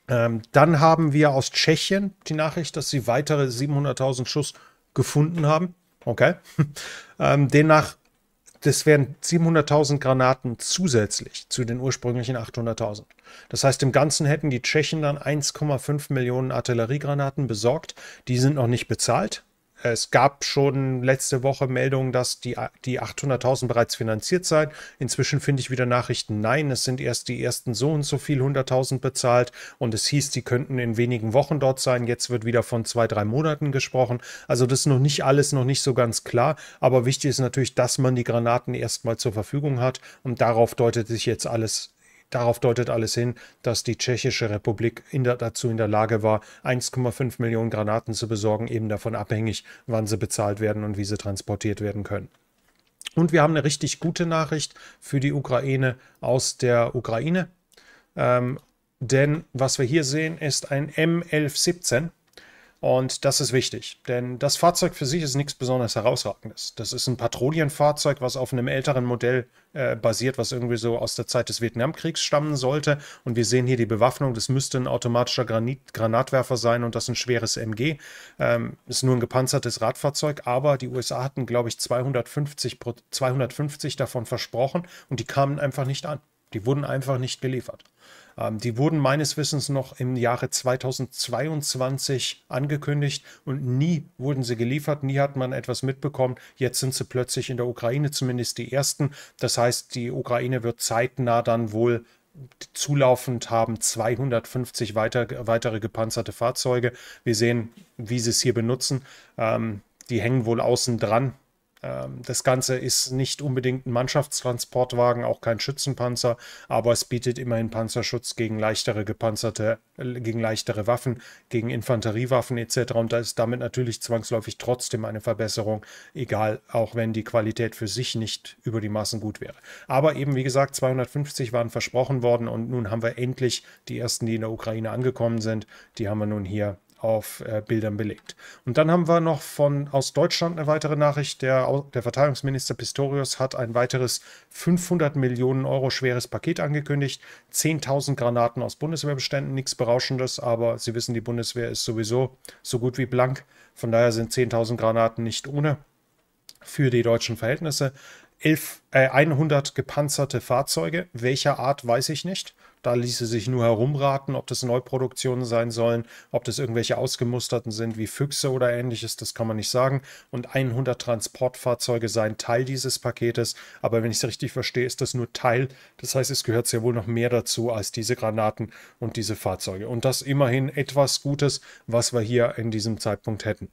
A: Ähm, dann haben wir aus Tschechien die Nachricht, dass sie weitere 700.000 Schuss gefunden haben. Okay. ähm, demnach, das wären 700.000 Granaten zusätzlich zu den ursprünglichen 800.000. Das heißt, im Ganzen hätten die Tschechen dann 1,5 Millionen Artilleriegranaten besorgt. Die sind noch nicht bezahlt es gab schon letzte Woche Meldungen, dass die, die 800.000 bereits finanziert seien. Inzwischen finde ich wieder Nachrichten, nein, es sind erst die ersten so und so viel 100.000 bezahlt und es hieß, die könnten in wenigen Wochen dort sein. Jetzt wird wieder von zwei, drei Monaten gesprochen. Also das ist noch nicht alles noch nicht so ganz klar, aber wichtig ist natürlich, dass man die Granaten erstmal zur Verfügung hat und darauf deutet sich jetzt alles Darauf deutet alles hin, dass die Tschechische Republik in der, dazu in der Lage war, 1,5 Millionen Granaten zu besorgen, eben davon abhängig, wann sie bezahlt werden und wie sie transportiert werden können. Und wir haben eine richtig gute Nachricht für die Ukraine aus der Ukraine. Ähm, denn was wir hier sehen, ist ein M1117. Und das ist wichtig, denn das Fahrzeug für sich ist nichts besonders herausragendes. Das ist ein Patrouillenfahrzeug, was auf einem älteren Modell äh, basiert, was irgendwie so aus der Zeit des Vietnamkriegs stammen sollte. Und wir sehen hier die Bewaffnung, das müsste ein automatischer Granit Granatwerfer sein und das ein schweres MG. Ähm, ist nur ein gepanzertes Radfahrzeug, aber die USA hatten, glaube ich, 250, 250 davon versprochen und die kamen einfach nicht an. Die wurden einfach nicht geliefert. Ähm, die wurden meines Wissens noch im Jahre 2022 angekündigt und nie wurden sie geliefert, nie hat man etwas mitbekommen. Jetzt sind sie plötzlich in der Ukraine, zumindest die ersten. Das heißt, die Ukraine wird zeitnah dann wohl zulaufend haben 250 weiter, weitere gepanzerte Fahrzeuge. Wir sehen, wie sie es hier benutzen. Ähm, die hängen wohl außen dran ähm, das Ganze ist nicht unbedingt ein Mannschaftstransportwagen, auch kein Schützenpanzer, aber es bietet immerhin Panzerschutz gegen leichtere gepanzerte, äh, gegen leichtere Waffen, gegen Infanteriewaffen etc. Und da ist damit natürlich zwangsläufig trotzdem eine Verbesserung, egal, auch wenn die Qualität für sich nicht über die Maßen gut wäre. Aber eben, wie gesagt, 250 waren versprochen worden und nun haben wir endlich die ersten, die in der Ukraine angekommen sind. Die haben wir nun hier auf äh, Bildern belegt. Und dann haben wir noch von aus Deutschland eine weitere Nachricht. Der, der Verteidigungsminister Pistorius hat ein weiteres 500 Millionen Euro schweres Paket angekündigt. 10.000 Granaten aus Bundeswehrbeständen, nichts Berauschendes, aber Sie wissen, die Bundeswehr ist sowieso so gut wie blank. Von daher sind 10.000 Granaten nicht ohne für die deutschen Verhältnisse. 11, äh, 100 gepanzerte Fahrzeuge, welcher Art weiß ich nicht. Da ließe sich nur herumraten, ob das Neuproduktionen sein sollen, ob das irgendwelche ausgemusterten sind wie Füchse oder ähnliches, das kann man nicht sagen. Und 100 Transportfahrzeuge seien Teil dieses Paketes, aber wenn ich es richtig verstehe, ist das nur Teil. Das heißt, es gehört sehr wohl noch mehr dazu als diese Granaten und diese Fahrzeuge. Und das immerhin etwas Gutes, was wir hier in diesem Zeitpunkt hätten.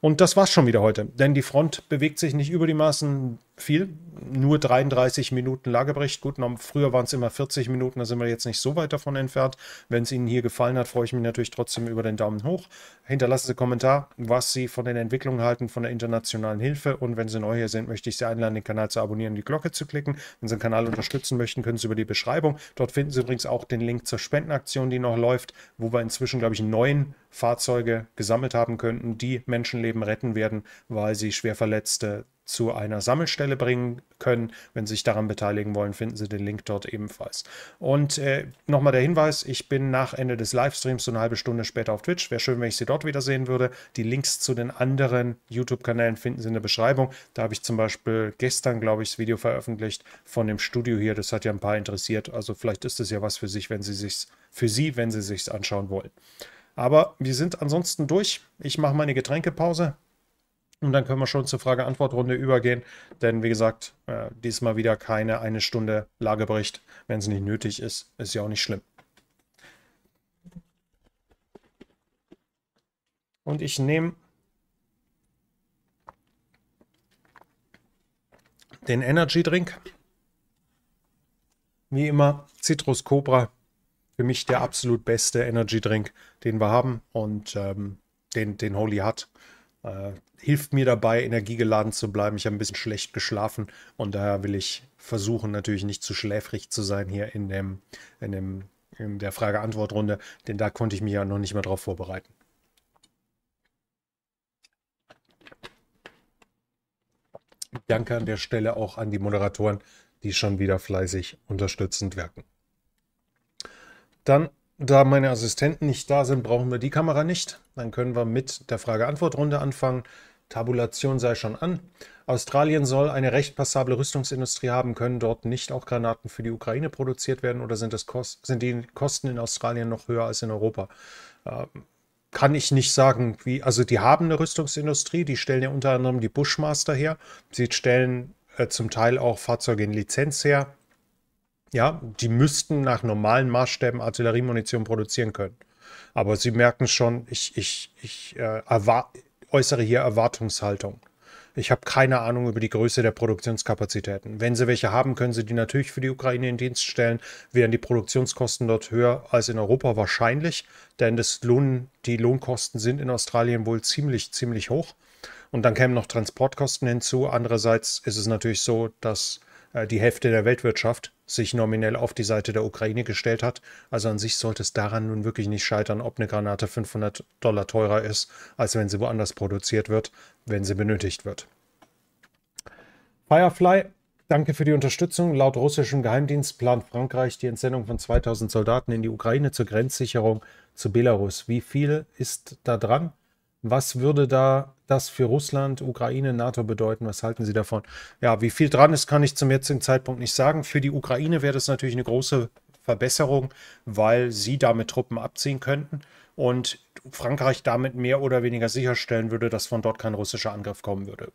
A: Und das war's schon wieder heute, denn die Front bewegt sich nicht über die Maßen viel. Nur 33 Minuten Lagebericht. Gut, früher waren es immer 40 Minuten, da sind wir jetzt jetzt nicht so weit davon entfernt. Wenn es Ihnen hier gefallen hat, freue ich mich natürlich trotzdem über den Daumen hoch. Hinterlassen Sie einen Kommentar, was Sie von den Entwicklungen halten, von der internationalen Hilfe. Und wenn Sie neu hier sind, möchte ich Sie einladen, den Kanal zu abonnieren, und die Glocke zu klicken. Wenn Sie den Kanal unterstützen möchten, können Sie über die Beschreibung. Dort finden Sie übrigens auch den Link zur Spendenaktion, die noch läuft, wo wir inzwischen, glaube ich, neun Fahrzeuge gesammelt haben könnten, die Menschenleben retten werden, weil sie schwer verletzte zu einer Sammelstelle bringen können. Wenn Sie sich daran beteiligen wollen, finden Sie den Link dort ebenfalls. Und äh, nochmal der Hinweis, ich bin nach Ende des Livestreams so eine halbe Stunde später auf Twitch. Wäre schön, wenn ich Sie dort wiedersehen würde. Die Links zu den anderen YouTube-Kanälen finden Sie in der Beschreibung. Da habe ich zum Beispiel gestern, glaube ich, das Video veröffentlicht von dem Studio hier. Das hat ja ein paar interessiert. Also vielleicht ist es ja was für sich, wenn Sie sich's, für Sie, wenn Sie sich anschauen wollen. Aber wir sind ansonsten durch. Ich mache meine Getränkepause. Und dann können wir schon zur Frage-Antwort-Runde übergehen, denn wie gesagt, äh, diesmal wieder keine eine Stunde Lagebericht. Wenn es nicht nötig ist, ist ja auch nicht schlimm. Und ich nehme den Energy Drink. Wie immer, Citrus Cobra. Für mich der absolut beste Energy Drink, den wir haben und ähm, den, den Holy hat. Äh, hilft mir dabei, energiegeladen zu bleiben. Ich habe ein bisschen schlecht geschlafen und daher will ich versuchen, natürlich nicht zu schläfrig zu sein hier in, dem, in, dem, in der Frage-Antwort-Runde, denn da konnte ich mich ja noch nicht mal drauf vorbereiten. Danke an der Stelle auch an die Moderatoren, die schon wieder fleißig unterstützend wirken. Dann da meine Assistenten nicht da sind, brauchen wir die Kamera nicht. Dann können wir mit der Frage-Antwort-Runde anfangen. Tabulation sei schon an. Australien soll eine recht passable Rüstungsindustrie haben. Können dort nicht auch Granaten für die Ukraine produziert werden oder sind, das Kost sind die Kosten in Australien noch höher als in Europa? Ähm, kann ich nicht sagen, wie. Also, die haben eine Rüstungsindustrie. Die stellen ja unter anderem die Bushmaster her. Sie stellen äh, zum Teil auch Fahrzeuge in Lizenz her. Ja, die müssten nach normalen Maßstäben Artilleriemunition produzieren können. Aber Sie merken schon, ich, ich, ich äh, äußere hier Erwartungshaltung. Ich habe keine Ahnung über die Größe der Produktionskapazitäten. Wenn Sie welche haben, können Sie die natürlich für die Ukraine in Dienst stellen. Wären die Produktionskosten dort höher als in Europa? Wahrscheinlich, denn das Lohn, die Lohnkosten sind in Australien wohl ziemlich, ziemlich hoch. Und dann kämen noch Transportkosten hinzu. Andererseits ist es natürlich so, dass äh, die Hälfte der Weltwirtschaft sich nominell auf die Seite der Ukraine gestellt hat. Also an sich sollte es daran nun wirklich nicht scheitern, ob eine Granate 500 Dollar teurer ist, als wenn sie woanders produziert wird, wenn sie benötigt wird. Firefly, danke für die Unterstützung. Laut russischem Geheimdienst plant Frankreich die Entsendung von 2000 Soldaten in die Ukraine zur Grenzsicherung zu Belarus. Wie viel ist da dran? Was würde da das für Russland, Ukraine, NATO bedeuten? Was halten Sie davon? Ja, wie viel dran ist, kann ich zum jetzigen Zeitpunkt nicht sagen. Für die Ukraine wäre das natürlich eine große Verbesserung, weil sie damit Truppen abziehen könnten und Frankreich damit mehr oder weniger sicherstellen würde, dass von dort kein russischer Angriff kommen würde.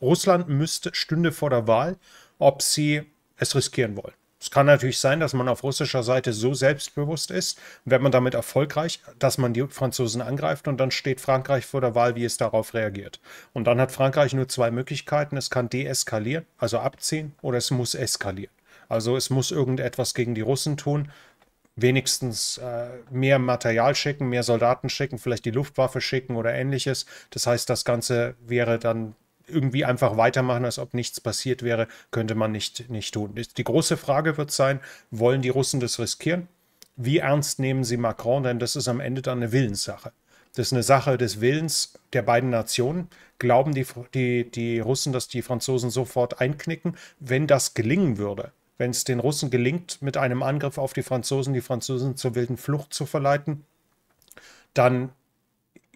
A: Russland müsste stünde vor der Wahl, ob sie es riskieren wollen. Es kann natürlich sein, dass man auf russischer Seite so selbstbewusst ist, wenn man damit erfolgreich, dass man die Franzosen angreift und dann steht Frankreich vor der Wahl, wie es darauf reagiert. Und dann hat Frankreich nur zwei Möglichkeiten. Es kann deeskalieren, also abziehen, oder es muss eskalieren. Also es muss irgendetwas gegen die Russen tun, wenigstens äh, mehr Material schicken, mehr Soldaten schicken, vielleicht die Luftwaffe schicken oder ähnliches. Das heißt, das Ganze wäre dann irgendwie einfach weitermachen, als ob nichts passiert wäre, könnte man nicht, nicht tun. Die große Frage wird sein, wollen die Russen das riskieren? Wie ernst nehmen sie Macron? Denn das ist am Ende dann eine Willenssache. Das ist eine Sache des Willens der beiden Nationen. Glauben die, die, die Russen, dass die Franzosen sofort einknicken? Wenn das gelingen würde, wenn es den Russen gelingt, mit einem Angriff auf die Franzosen die Franzosen zur wilden Flucht zu verleiten, dann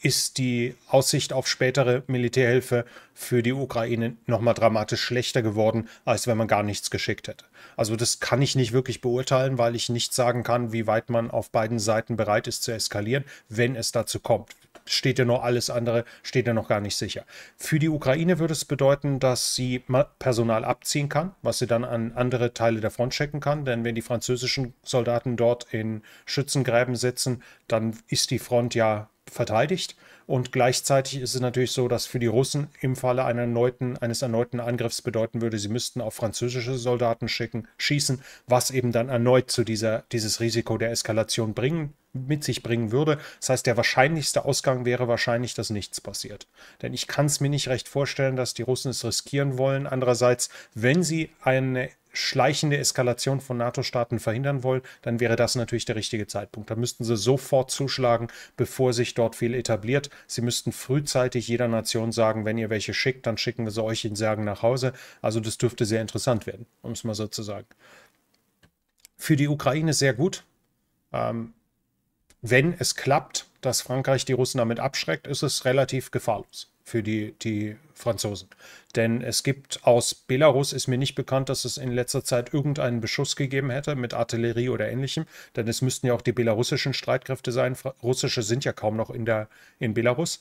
A: ist die Aussicht auf spätere Militärhilfe für die Ukraine nochmal dramatisch schlechter geworden, als wenn man gar nichts geschickt hätte. Also das kann ich nicht wirklich beurteilen, weil ich nicht sagen kann, wie weit man auf beiden Seiten bereit ist zu eskalieren, wenn es dazu kommt. Steht ja nur alles andere, steht ja noch gar nicht sicher. Für die Ukraine würde es bedeuten, dass sie Personal abziehen kann, was sie dann an andere Teile der Front checken kann. Denn wenn die französischen Soldaten dort in Schützengräben sitzen, dann ist die Front ja verteidigt. Und gleichzeitig ist es natürlich so, dass für die Russen im Falle erneuten, eines erneuten Angriffs bedeuten würde, sie müssten auf französische Soldaten schicken, schießen, was eben dann erneut zu dieser, dieses Risiko der Eskalation bringen mit sich bringen würde. Das heißt, der wahrscheinlichste Ausgang wäre wahrscheinlich, dass nichts passiert. Denn ich kann es mir nicht recht vorstellen, dass die Russen es riskieren wollen. Andererseits, wenn sie eine schleichende Eskalation von NATO-Staaten verhindern wollen, dann wäre das natürlich der richtige Zeitpunkt. Da müssten sie sofort zuschlagen, bevor sich dort viel etabliert. Sie müssten frühzeitig jeder Nation sagen, wenn ihr welche schickt, dann schicken wir sie euch in Särgen nach Hause. Also das dürfte sehr interessant werden, um es mal so zu sagen. Für die Ukraine sehr gut. Ähm, wenn es klappt, dass Frankreich die Russen damit abschreckt, ist es relativ gefahrlos für die, die Franzosen. Denn es gibt aus Belarus, ist mir nicht bekannt, dass es in letzter Zeit irgendeinen Beschuss gegeben hätte mit Artillerie oder ähnlichem, denn es müssten ja auch die belarussischen Streitkräfte sein. Russische sind ja kaum noch in, der, in Belarus.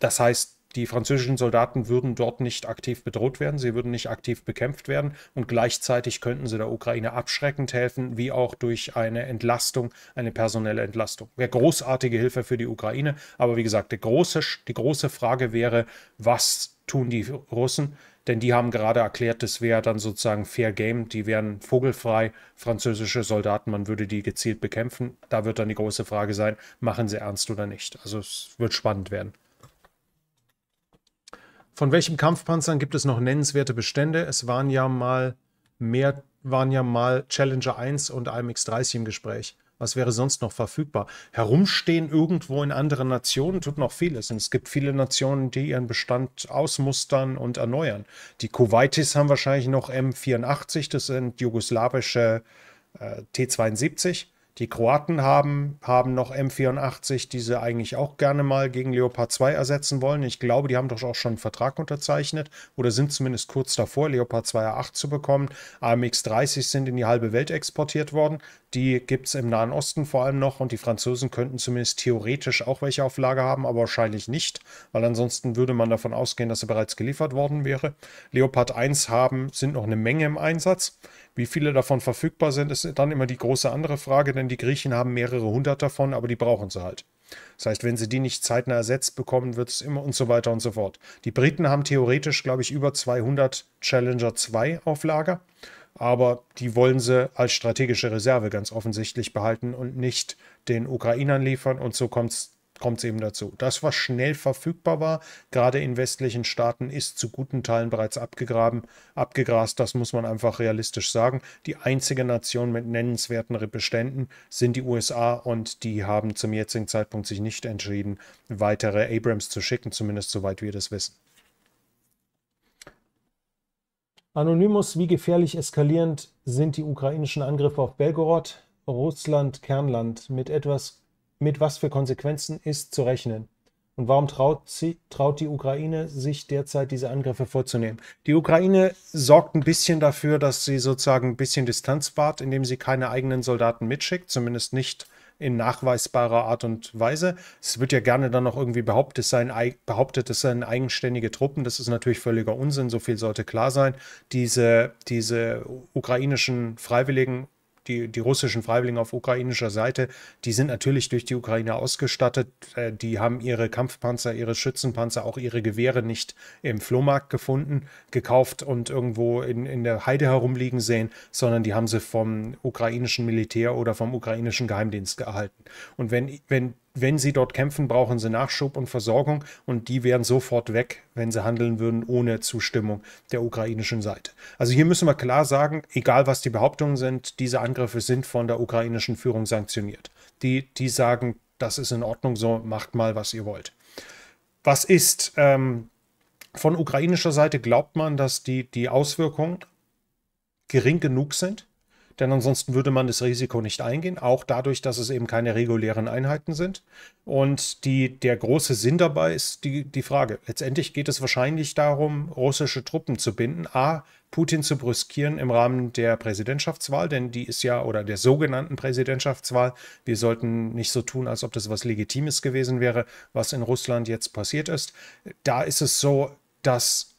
A: Das heißt, die französischen Soldaten würden dort nicht aktiv bedroht werden, sie würden nicht aktiv bekämpft werden und gleichzeitig könnten sie der Ukraine abschreckend helfen, wie auch durch eine Entlastung, eine personelle Entlastung. Wäre großartige Hilfe für die Ukraine, aber wie gesagt, die große, die große Frage wäre, was tun die Russen? Denn die haben gerade erklärt, das wäre dann sozusagen Fair Game, die wären vogelfrei, französische Soldaten, man würde die gezielt bekämpfen. Da wird dann die große Frage sein, machen sie ernst oder nicht. Also es wird spannend werden. Von welchen Kampfpanzern gibt es noch nennenswerte Bestände? Es waren ja mal mehr, waren ja mal Challenger 1 und AMX-30 im Gespräch. Was wäre sonst noch verfügbar? Herumstehen irgendwo in anderen Nationen tut noch vieles. Und es gibt viele Nationen, die ihren Bestand ausmustern und erneuern. Die Kuwaitis haben wahrscheinlich noch M84, das sind jugoslawische äh, T72. Die Kroaten haben, haben noch M84, die sie eigentlich auch gerne mal gegen Leopard 2 ersetzen wollen. Ich glaube, die haben doch auch schon einen Vertrag unterzeichnet oder sind zumindest kurz davor, Leopard 2A8 zu bekommen. AMX-30 sind in die halbe Welt exportiert worden. Die gibt es im Nahen Osten vor allem noch und die Franzosen könnten zumindest theoretisch auch welche auf Lager haben, aber wahrscheinlich nicht, weil ansonsten würde man davon ausgehen, dass sie bereits geliefert worden wäre. Leopard 1 haben, sind noch eine Menge im Einsatz. Wie viele davon verfügbar sind, ist dann immer die große andere Frage, denn die Griechen haben mehrere hundert davon, aber die brauchen sie halt. Das heißt, wenn sie die nicht zeitnah ersetzt bekommen, wird es immer und so weiter und so fort. Die Briten haben theoretisch, glaube ich, über 200 Challenger 2 auf Lager, aber die wollen sie als strategische Reserve ganz offensichtlich behalten und nicht den Ukrainern liefern und so kommt es kommt es eben dazu. Das, was schnell verfügbar war, gerade in westlichen Staaten, ist zu guten Teilen bereits abgegraben, abgegrast. Das muss man einfach realistisch sagen. Die einzige Nation mit nennenswerten Beständen sind die USA und die haben zum jetzigen Zeitpunkt sich nicht entschieden, weitere Abrams zu schicken, zumindest soweit wir das wissen. Anonymous, wie gefährlich eskalierend sind die ukrainischen Angriffe auf Belgorod? Russland, Kernland. Mit etwas mit was für Konsequenzen ist zu rechnen? Und warum traut, sie, traut die Ukraine sich derzeit diese Angriffe vorzunehmen? Die Ukraine sorgt ein bisschen dafür, dass sie sozusagen ein bisschen Distanz wahrt, indem sie keine eigenen Soldaten mitschickt, zumindest nicht in nachweisbarer Art und Weise. Es wird ja gerne dann noch irgendwie behauptet, es seien, behauptet, es seien eigenständige Truppen. Das ist natürlich völliger Unsinn, so viel sollte klar sein. Diese, diese ukrainischen Freiwilligen die, die russischen Freiwilligen auf ukrainischer Seite, die sind natürlich durch die Ukraine ausgestattet. Äh, die haben ihre Kampfpanzer, ihre Schützenpanzer, auch ihre Gewehre nicht im Flohmarkt gefunden, gekauft und irgendwo in, in der Heide herumliegen sehen, sondern die haben sie vom ukrainischen Militär oder vom ukrainischen Geheimdienst erhalten. Und wenn, wenn wenn sie dort kämpfen, brauchen sie Nachschub und Versorgung und die wären sofort weg, wenn sie handeln würden ohne Zustimmung der ukrainischen Seite. Also hier müssen wir klar sagen, egal was die Behauptungen sind, diese Angriffe sind von der ukrainischen Führung sanktioniert. Die, die sagen, das ist in Ordnung, so macht mal, was ihr wollt. Was ist ähm, von ukrainischer Seite, glaubt man, dass die, die Auswirkungen gering genug sind? denn ansonsten würde man das Risiko nicht eingehen, auch dadurch, dass es eben keine regulären Einheiten sind. Und die, der große Sinn dabei ist die, die Frage. Letztendlich geht es wahrscheinlich darum, russische Truppen zu binden, a, Putin zu brüskieren im Rahmen der Präsidentschaftswahl, denn die ist ja, oder der sogenannten Präsidentschaftswahl, wir sollten nicht so tun, als ob das was Legitimes gewesen wäre, was in Russland jetzt passiert ist. Da ist es so, dass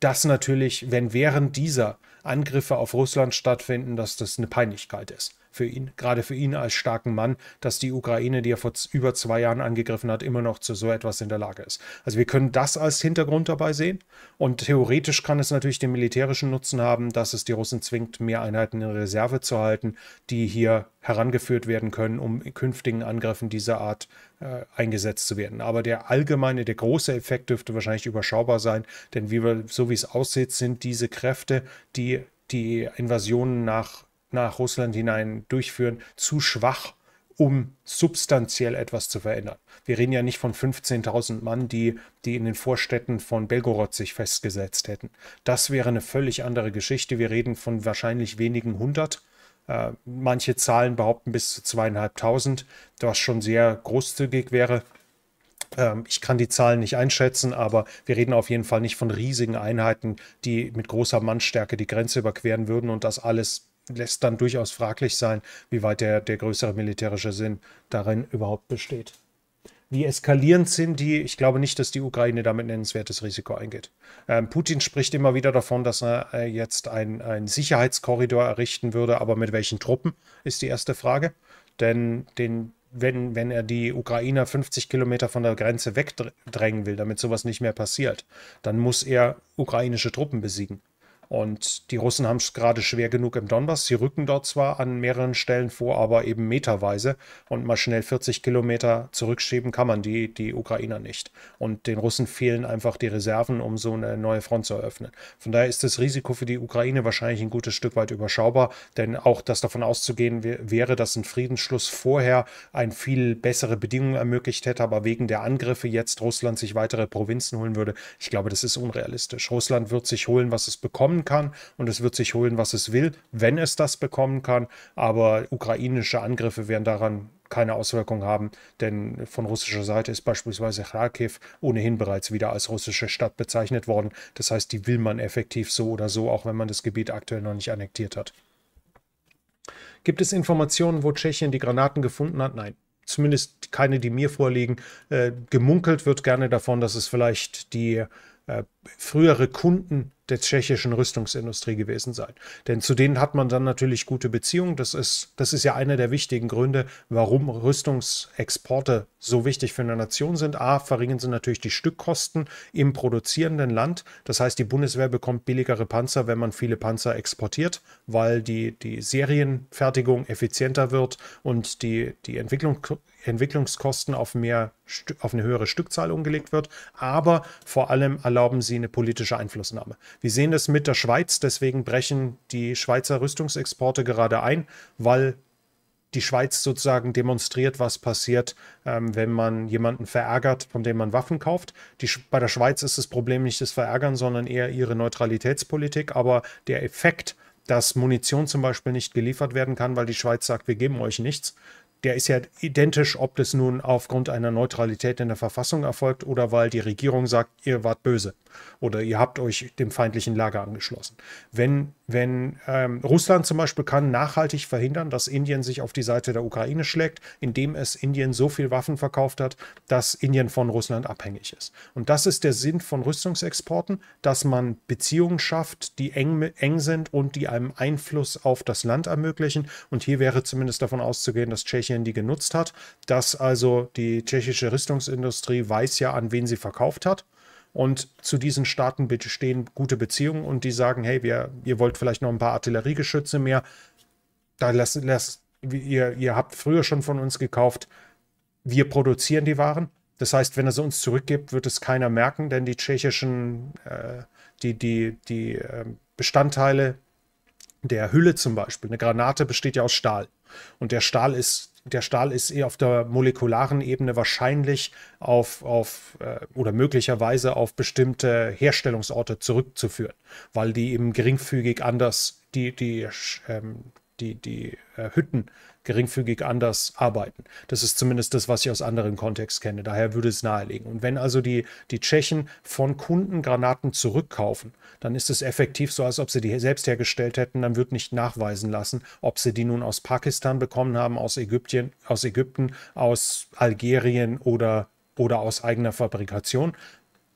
A: das natürlich, wenn während dieser Angriffe auf Russland stattfinden, dass das eine Peinlichkeit ist für ihn, gerade für ihn als starken Mann, dass die Ukraine, die er vor über zwei Jahren angegriffen hat, immer noch zu so etwas in der Lage ist. Also wir können das als Hintergrund dabei sehen. Und theoretisch kann es natürlich den militärischen Nutzen haben, dass es die Russen zwingt, mehr Einheiten in Reserve zu halten, die hier herangeführt werden können, um künftigen Angriffen dieser Art äh, eingesetzt zu werden. Aber der allgemeine, der große Effekt dürfte wahrscheinlich überschaubar sein, denn wie wir, so wie es aussieht, sind diese Kräfte, die die Invasionen nach nach Russland hinein durchführen, zu schwach, um substanziell etwas zu verändern. Wir reden ja nicht von 15.000 Mann, die, die in den Vorstädten von Belgorod sich festgesetzt hätten. Das wäre eine völlig andere Geschichte. Wir reden von wahrscheinlich wenigen hundert. Äh, manche Zahlen behaupten bis zu zweieinhalbtausend, was schon sehr großzügig wäre. Ähm, ich kann die Zahlen nicht einschätzen, aber wir reden auf jeden Fall nicht von riesigen Einheiten, die mit großer Mannstärke die Grenze überqueren würden und das alles lässt dann durchaus fraglich sein, wie weit der, der größere militärische Sinn darin überhaupt besteht. Wie eskalierend sind die? Ich glaube nicht, dass die Ukraine damit nennenswertes Risiko eingeht. Ähm, Putin spricht immer wieder davon, dass er äh, jetzt einen Sicherheitskorridor errichten würde, aber mit welchen Truppen, ist die erste Frage. Denn den, wenn, wenn er die Ukrainer 50 Kilometer von der Grenze wegdrängen will, damit sowas nicht mehr passiert, dann muss er ukrainische Truppen besiegen. Und die Russen haben es gerade schwer genug im Donbass. Sie rücken dort zwar an mehreren Stellen vor, aber eben meterweise. Und mal schnell 40 Kilometer zurückschieben kann man die, die Ukrainer nicht. Und den Russen fehlen einfach die Reserven, um so eine neue Front zu eröffnen. Von daher ist das Risiko für die Ukraine wahrscheinlich ein gutes Stück weit überschaubar. Denn auch das davon auszugehen wäre, dass ein Friedensschluss vorher ein viel bessere Bedingungen ermöglicht hätte, aber wegen der Angriffe jetzt Russland sich weitere Provinzen holen würde. Ich glaube, das ist unrealistisch. Russland wird sich holen, was es bekommen nehmen kann und es wird sich holen, was es will, wenn es das bekommen kann. Aber ukrainische Angriffe werden daran keine Auswirkung haben, denn von russischer Seite ist beispielsweise Kharkiv ohnehin bereits wieder als russische Stadt bezeichnet worden. Das heißt, die will man effektiv so oder so, auch wenn man das Gebiet aktuell noch nicht annektiert hat. Gibt es Informationen, wo Tschechien die Granaten gefunden hat? Nein zumindest keine, die mir vorliegen. Äh, gemunkelt wird gerne davon, dass es vielleicht die äh, frühere Kunden der tschechischen Rüstungsindustrie gewesen sein. Denn zu denen hat man dann natürlich gute Beziehungen. Das ist, das ist ja einer der wichtigen Gründe, warum Rüstungsexporte so wichtig für eine Nation sind. A, verringern sie natürlich die Stückkosten im produzierenden Land. Das heißt, die Bundeswehr bekommt billigere Panzer, wenn man viele Panzer exportiert, weil die, die Serienfertigung effizienter wird und die, die Entwicklung, Entwicklungskosten auf, mehr, auf eine höhere Stückzahl umgelegt wird. Aber vor allem erlauben sie eine politische Einflussnahme. Wir sehen das mit der Schweiz, deswegen brechen die Schweizer Rüstungsexporte gerade ein, weil die Schweiz sozusagen demonstriert, was passiert, ähm, wenn man jemanden verärgert, von dem man Waffen kauft. Die, bei der Schweiz ist das Problem nicht das Verärgern, sondern eher ihre Neutralitätspolitik, aber der Effekt, dass Munition zum Beispiel nicht geliefert werden kann, weil die Schweiz sagt, wir geben euch nichts, der ist ja identisch, ob das nun aufgrund einer Neutralität in der Verfassung erfolgt oder weil die Regierung sagt, ihr wart böse oder ihr habt euch dem feindlichen Lager angeschlossen. Wenn, wenn ähm, Russland zum Beispiel kann nachhaltig verhindern, dass Indien sich auf die Seite der Ukraine schlägt, indem es Indien so viel Waffen verkauft hat, dass Indien von Russland abhängig ist. Und das ist der Sinn von Rüstungsexporten, dass man Beziehungen schafft, die eng, eng sind und die einem Einfluss auf das Land ermöglichen. Und hier wäre zumindest davon auszugehen, dass Tschechien Tschechien die genutzt hat, dass also die tschechische Rüstungsindustrie weiß ja, an wen sie verkauft hat. Und zu diesen Staaten bestehen gute Beziehungen und die sagen, hey, wir, ihr wollt vielleicht noch ein paar Artilleriegeschütze mehr. Da lasst, lasst, ihr, ihr habt früher schon von uns gekauft. Wir produzieren die Waren. Das heißt, wenn er sie uns zurückgibt, wird es keiner merken, denn die tschechischen, äh, die, die, die ähm, Bestandteile der Hülle zum Beispiel, eine Granate besteht ja aus Stahl. Und der Stahl ist der Stahl ist eh auf der molekularen Ebene wahrscheinlich auf, auf äh, oder möglicherweise auf bestimmte Herstellungsorte zurückzuführen, weil die eben geringfügig anders die, die, ähm, die, die äh, geringfügig anders arbeiten. Das ist zumindest das, was ich aus anderen Kontexten kenne. Daher würde es nahelegen. Und wenn also die, die Tschechen von Kunden Granaten zurückkaufen, dann ist es effektiv so, als ob sie die selbst hergestellt hätten. Dann wird nicht nachweisen lassen, ob sie die nun aus Pakistan bekommen haben, aus Ägypten, aus, Ägypten, aus Algerien oder, oder aus eigener Fabrikation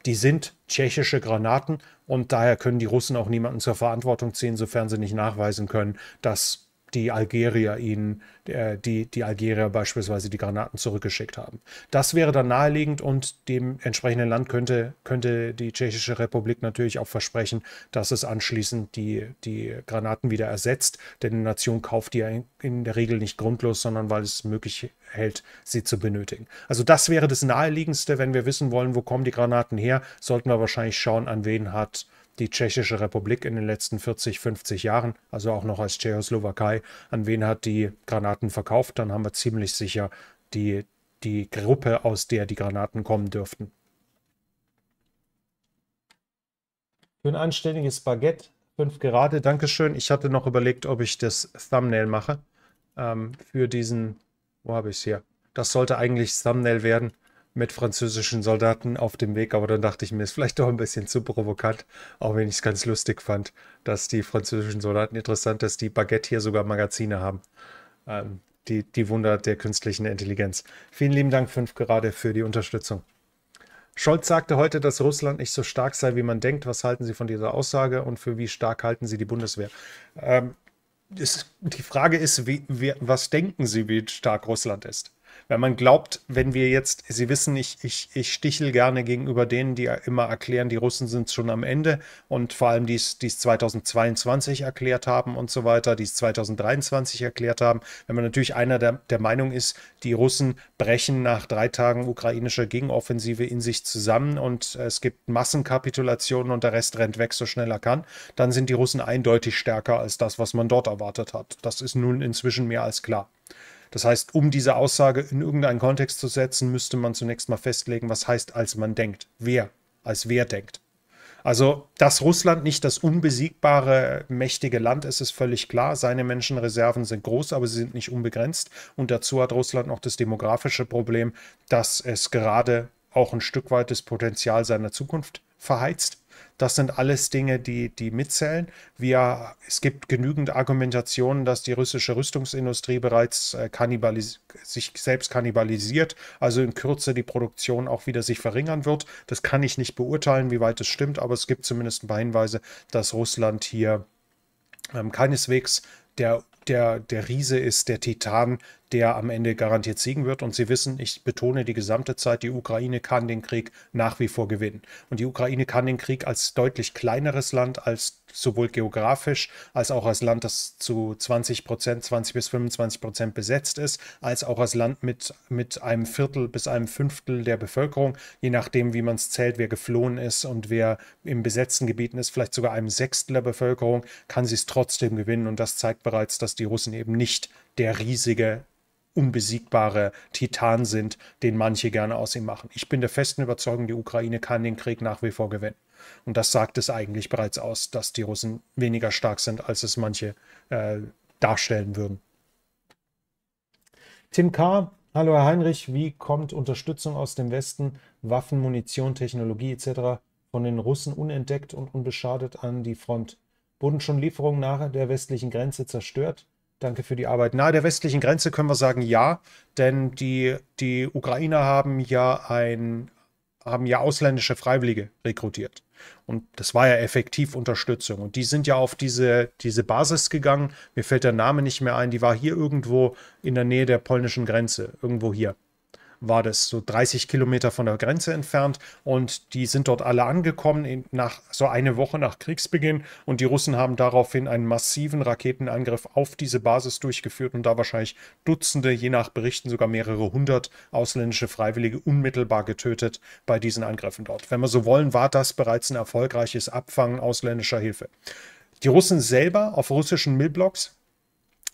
A: die sind tschechische Granaten und daher können die Russen auch niemanden zur Verantwortung ziehen, sofern sie nicht nachweisen können, dass die Algerier ihnen, äh, die, die Algerier beispielsweise die Granaten zurückgeschickt haben. Das wäre dann naheliegend und dem entsprechenden Land könnte, könnte die Tschechische Republik natürlich auch versprechen, dass es anschließend die, die Granaten wieder ersetzt, denn die Nation kauft die ja in, in der Regel nicht grundlos, sondern weil es möglich hält, sie zu benötigen. Also das wäre das naheliegendste, wenn wir wissen wollen, wo kommen die Granaten her, sollten wir wahrscheinlich schauen, an wen hat äh, die Tschechische Republik in den letzten 40, 50 Jahren, also auch noch als Tschechoslowakei, an wen hat die Granaten verkauft, dann haben wir ziemlich sicher die, die Gruppe, aus der die Granaten kommen dürften. Für ein anständiges Baguette, fünf gerade, Dankeschön. Ich hatte noch überlegt, ob ich das Thumbnail mache ähm, für diesen, wo habe ich es hier? Das sollte eigentlich Thumbnail werden mit französischen Soldaten auf dem Weg, aber dann dachte ich mir, ist vielleicht doch ein bisschen zu provokant, auch wenn ich es ganz lustig fand, dass die französischen Soldaten interessant, dass die Baguette hier sogar Magazine haben. Ähm, die, die Wunder der künstlichen Intelligenz. Vielen lieben Dank, fünf gerade, für die Unterstützung. Scholz sagte heute, dass Russland nicht so stark sei, wie man denkt. Was halten Sie von dieser Aussage und für wie stark halten Sie die Bundeswehr? Ähm, ist, die Frage ist, wie, wie, was denken Sie, wie stark Russland ist? wenn man glaubt, wenn wir jetzt, Sie wissen, ich, ich, ich stichel gerne gegenüber denen, die immer erklären, die Russen sind schon am Ende und vor allem die es 2022 erklärt haben und so weiter, die es 2023 erklärt haben. Wenn man natürlich einer der, der Meinung ist, die Russen brechen nach drei Tagen ukrainischer Gegenoffensive in sich zusammen und äh, es gibt Massenkapitulationen und der Rest rennt weg, so schnell er kann, dann sind die Russen eindeutig stärker als das, was man dort erwartet hat. Das ist nun inzwischen mehr als klar. Das heißt, um diese Aussage in irgendeinen Kontext zu setzen, müsste man zunächst mal festlegen, was heißt, als man denkt, wer, als wer denkt. Also, dass Russland nicht das unbesiegbare, mächtige Land ist, ist völlig klar. Seine Menschenreserven sind groß, aber sie sind nicht unbegrenzt. Und dazu hat Russland noch das demografische Problem, dass es gerade auch ein Stück weit das Potenzial seiner Zukunft verheizt. Das sind alles Dinge, die, die mitzählen. Wir, es gibt genügend Argumentationen, dass die russische Rüstungsindustrie bereits äh, sich selbst kannibalisiert, also in Kürze die Produktion auch wieder sich verringern wird. Das kann ich nicht beurteilen, wie weit es stimmt, aber es gibt zumindest ein paar Hinweise, dass Russland hier ähm, keineswegs der, der, der Riese ist, der Titan, der am Ende garantiert siegen wird. Und Sie wissen, ich betone die gesamte Zeit, die Ukraine kann den Krieg nach wie vor gewinnen. Und die Ukraine kann den Krieg als deutlich kleineres Land, als sowohl geografisch als auch als Land, das zu 20 Prozent, 20 bis 25 Prozent besetzt ist, als auch als Land mit, mit einem Viertel bis einem Fünftel der Bevölkerung, je nachdem, wie man es zählt, wer geflohen ist und wer im besetzten Gebieten ist, vielleicht sogar einem Sechstel der Bevölkerung, kann sie es trotzdem gewinnen. Und das zeigt bereits, dass die Russen eben nicht der riesige unbesiegbare Titan sind, den manche gerne aus ihm machen. Ich bin der festen Überzeugung, die Ukraine kann den Krieg nach wie vor gewinnen. Und das sagt es eigentlich bereits aus, dass die Russen weniger stark sind, als es manche äh, darstellen würden. Tim K., hallo Herr Heinrich, wie kommt Unterstützung aus dem Westen, Waffen, Munition, Technologie etc. von den Russen unentdeckt und unbeschadet an die Front? Wurden schon Lieferungen nahe der westlichen Grenze zerstört? Danke für die Arbeit. Nahe der westlichen Grenze können wir sagen ja, denn die, die Ukrainer haben ja ein, haben ja ausländische Freiwillige rekrutiert. Und das war ja effektiv Unterstützung. Und die sind ja auf diese, diese Basis gegangen. Mir fällt der Name nicht mehr ein. Die war hier irgendwo in der Nähe der polnischen Grenze. Irgendwo hier war das so 30 Kilometer von der Grenze entfernt und die sind dort alle angekommen, nach so eine Woche nach Kriegsbeginn und die Russen haben daraufhin einen massiven Raketenangriff auf diese Basis durchgeführt und da wahrscheinlich Dutzende, je nach Berichten sogar mehrere hundert ausländische Freiwillige unmittelbar getötet bei diesen Angriffen dort. Wenn wir so wollen, war das bereits ein erfolgreiches Abfangen ausländischer Hilfe. Die Russen selber auf russischen Millblocks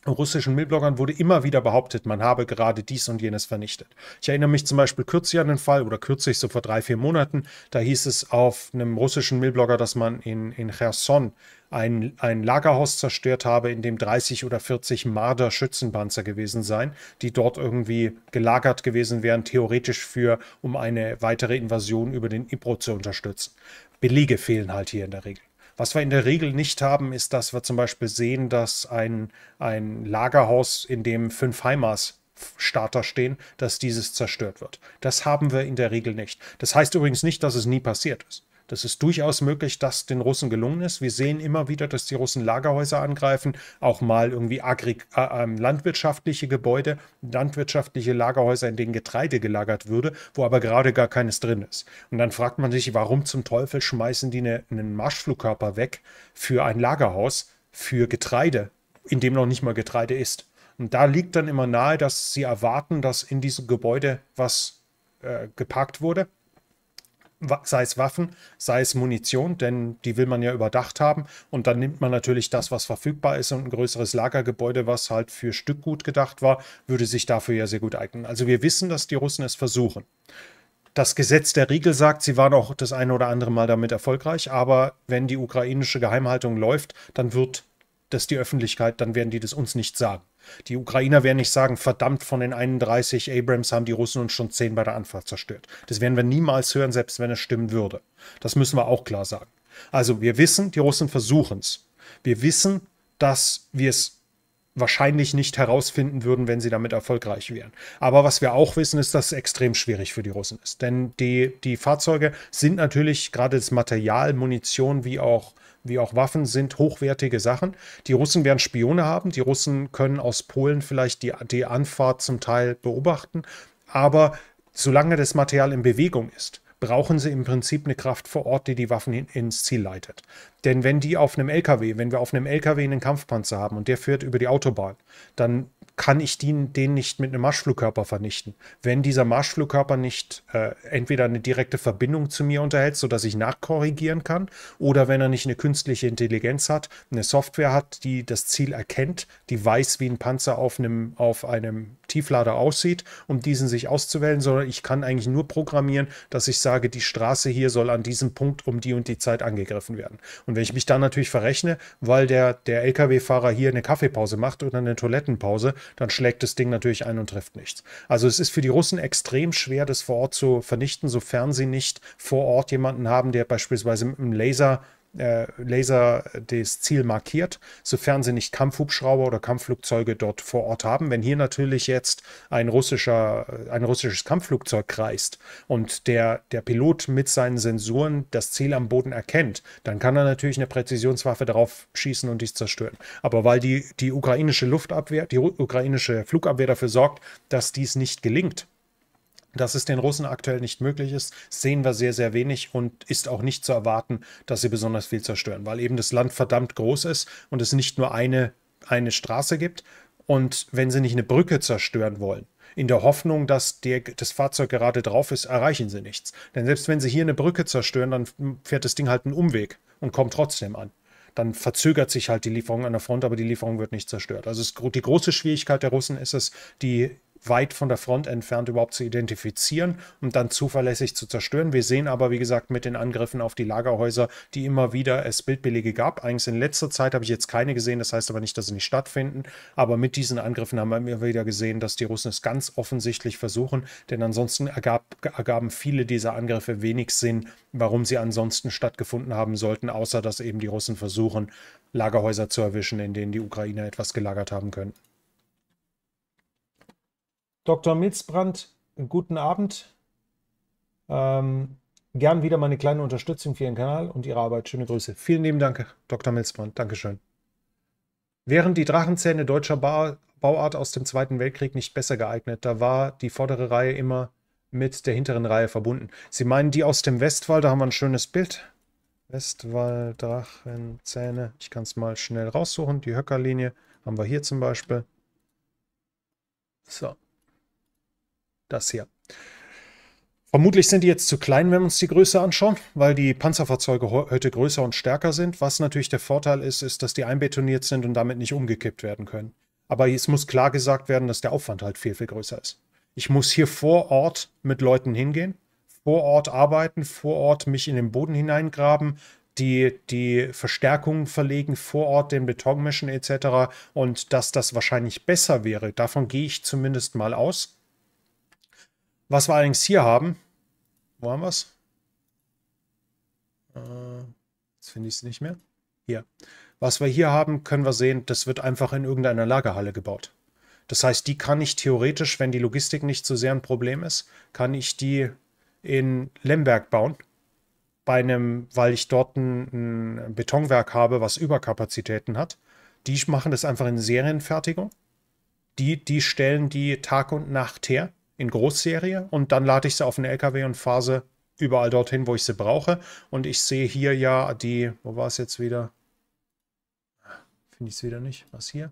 A: russischen Millbloggern wurde immer wieder behauptet, man habe gerade dies und jenes vernichtet. Ich erinnere mich zum Beispiel kürzlich an den Fall oder kürzlich so vor drei, vier Monaten, da hieß es auf einem russischen Millblogger, dass man in, in Cherson ein, ein Lagerhaus zerstört habe, in dem 30 oder 40 Marder Schützenpanzer gewesen seien, die dort irgendwie gelagert gewesen wären, theoretisch für, um eine weitere Invasion über den Ibro zu unterstützen. Belege fehlen halt hier in der Regel. Was wir in der Regel nicht haben, ist, dass wir zum Beispiel sehen, dass ein, ein Lagerhaus, in dem fünf Heimars Starter stehen, dass dieses zerstört wird. Das haben wir in der Regel nicht. Das heißt übrigens nicht, dass es nie passiert ist. Das ist durchaus möglich, dass den Russen gelungen ist. Wir sehen immer wieder, dass die Russen Lagerhäuser angreifen, auch mal irgendwie agri äh, ähm, landwirtschaftliche Gebäude, landwirtschaftliche Lagerhäuser, in denen Getreide gelagert würde, wo aber gerade gar keines drin ist. Und dann fragt man sich, warum zum Teufel schmeißen die eine, einen Marschflugkörper weg für ein Lagerhaus, für Getreide, in dem noch nicht mal Getreide ist. Und da liegt dann immer nahe, dass sie erwarten, dass in diesem Gebäude was äh, geparkt wurde sei es Waffen, sei es Munition, denn die will man ja überdacht haben. Und dann nimmt man natürlich das, was verfügbar ist und ein größeres Lagergebäude, was halt für Stückgut gedacht war, würde sich dafür ja sehr gut eignen. Also wir wissen, dass die Russen es versuchen. Das Gesetz der Riegel sagt, sie waren auch das eine oder andere Mal damit erfolgreich, aber wenn die ukrainische Geheimhaltung läuft, dann wird das die Öffentlichkeit, dann werden die das uns nicht sagen. Die Ukrainer werden nicht sagen, verdammt, von den 31 Abrams haben die Russen uns schon 10 bei der Anfahrt zerstört. Das werden wir niemals hören, selbst wenn es stimmen würde. Das müssen wir auch klar sagen. Also wir wissen, die Russen versuchen es. Wir wissen, dass wir es wahrscheinlich nicht herausfinden würden, wenn sie damit erfolgreich wären. Aber was wir auch wissen, ist, dass es extrem schwierig für die Russen ist. Denn die, die Fahrzeuge sind natürlich gerade das Material, Munition wie auch wie auch Waffen sind hochwertige Sachen. Die Russen werden Spione haben, die Russen können aus Polen vielleicht die, die Anfahrt zum Teil beobachten, aber solange das Material in Bewegung ist, brauchen sie im Prinzip eine Kraft vor Ort, die die Waffen ins Ziel leitet. Denn wenn die auf einem LKW, wenn wir auf einem LKW einen Kampfpanzer haben und der fährt über die Autobahn, dann kann ich den, den nicht mit einem Marschflugkörper vernichten. Wenn dieser Marschflugkörper nicht äh, entweder eine direkte Verbindung zu mir unterhält, sodass ich nachkorrigieren kann, oder wenn er nicht eine künstliche Intelligenz hat, eine Software hat, die das Ziel erkennt, die weiß, wie ein Panzer auf einem, auf einem Tieflader aussieht, um diesen sich auszuwählen, sondern ich kann eigentlich nur programmieren, dass ich sage, die Straße hier soll an diesem Punkt um die und die Zeit angegriffen werden. Und wenn ich mich dann natürlich verrechne, weil der, der Lkw-Fahrer hier eine Kaffeepause macht oder eine Toilettenpause, dann schlägt das Ding natürlich ein und trifft nichts. Also es ist für die Russen extrem schwer, das vor Ort zu vernichten, sofern sie nicht vor Ort jemanden haben, der beispielsweise mit einem Laser äh, Laser das Ziel markiert, sofern sie nicht Kampfhubschrauber oder Kampfflugzeuge dort vor Ort haben. Wenn hier natürlich jetzt ein russischer, äh, ein russisches Kampfflugzeug kreist und der, der Pilot mit seinen Sensoren das Ziel am Boden erkennt, dann kann er natürlich eine Präzisionswaffe darauf schießen und dies zerstören. Aber weil die, die ukrainische Luftabwehr, die ukrainische Flugabwehr dafür sorgt, dass dies nicht gelingt, dass es den Russen aktuell nicht möglich ist, sehen wir sehr, sehr wenig und ist auch nicht zu erwarten, dass sie besonders viel zerstören, weil eben das Land verdammt groß ist und es nicht nur eine, eine Straße gibt. Und wenn sie nicht eine Brücke zerstören wollen, in der Hoffnung, dass der, das Fahrzeug gerade drauf ist, erreichen sie nichts. Denn selbst wenn sie hier eine Brücke zerstören, dann fährt das Ding halt einen Umweg und kommt trotzdem an. Dann verzögert sich halt die Lieferung an der Front, aber die Lieferung wird nicht zerstört. Also es, die große Schwierigkeit der Russen ist es, die weit von der Front entfernt überhaupt zu identifizieren und dann zuverlässig zu zerstören. Wir sehen aber, wie gesagt, mit den Angriffen auf die Lagerhäuser, die immer wieder es Bildbelege gab. Eigentlich in letzter Zeit habe ich jetzt keine gesehen, das heißt aber nicht, dass sie nicht stattfinden. Aber mit diesen Angriffen haben wir immer wieder gesehen, dass die Russen es ganz offensichtlich versuchen, denn ansonsten ergab, ergaben viele dieser Angriffe wenig Sinn, warum sie ansonsten stattgefunden haben sollten, außer dass eben die Russen versuchen, Lagerhäuser zu erwischen, in denen die Ukrainer etwas gelagert haben könnten. Dr. Milzbrand, guten Abend. Ähm, gern wieder meine kleine Unterstützung für Ihren Kanal und Ihre Arbeit. Schöne Grüße. Vielen lieben Dank, Dr. Milzbrand. Dankeschön. Wären die Drachenzähne deutscher ba Bauart aus dem Zweiten Weltkrieg nicht besser geeignet, da war die vordere Reihe immer mit der hinteren Reihe verbunden. Sie meinen die aus dem Westwall, da haben wir ein schönes Bild. Westwall, Drachenzähne. Ich kann es mal schnell raussuchen. Die Höckerlinie haben wir hier zum Beispiel. So, das hier. Vermutlich sind die jetzt zu klein, wenn wir uns die Größe anschauen, weil die Panzerfahrzeuge heute größer und stärker sind. Was natürlich der Vorteil ist, ist, dass die einbetoniert sind und damit nicht umgekippt werden können. Aber es muss klar gesagt werden, dass der Aufwand halt viel, viel größer ist. Ich muss hier vor Ort mit Leuten hingehen, vor Ort arbeiten, vor Ort mich in den Boden hineingraben, die, die Verstärkungen verlegen, vor Ort den Beton mischen etc. Und dass das wahrscheinlich besser wäre, davon gehe ich zumindest mal aus was wir allerdings hier haben, wo haben wir es? Äh, jetzt finde ich es nicht mehr. Hier. Was wir hier haben, können wir sehen, das wird einfach in irgendeiner Lagerhalle gebaut. Das heißt, die kann ich theoretisch, wenn die Logistik nicht so sehr ein Problem ist, kann ich die in Lemberg bauen. Bei einem, weil ich dort ein, ein Betonwerk habe, was Überkapazitäten hat. Die machen das einfach in Serienfertigung. Die, die stellen die Tag und Nacht her in Großserie und dann lade ich sie auf den LKW und fahre sie überall dorthin, wo ich sie brauche. Und ich sehe hier ja die, wo war es jetzt wieder? Finde ich es wieder nicht. Was hier?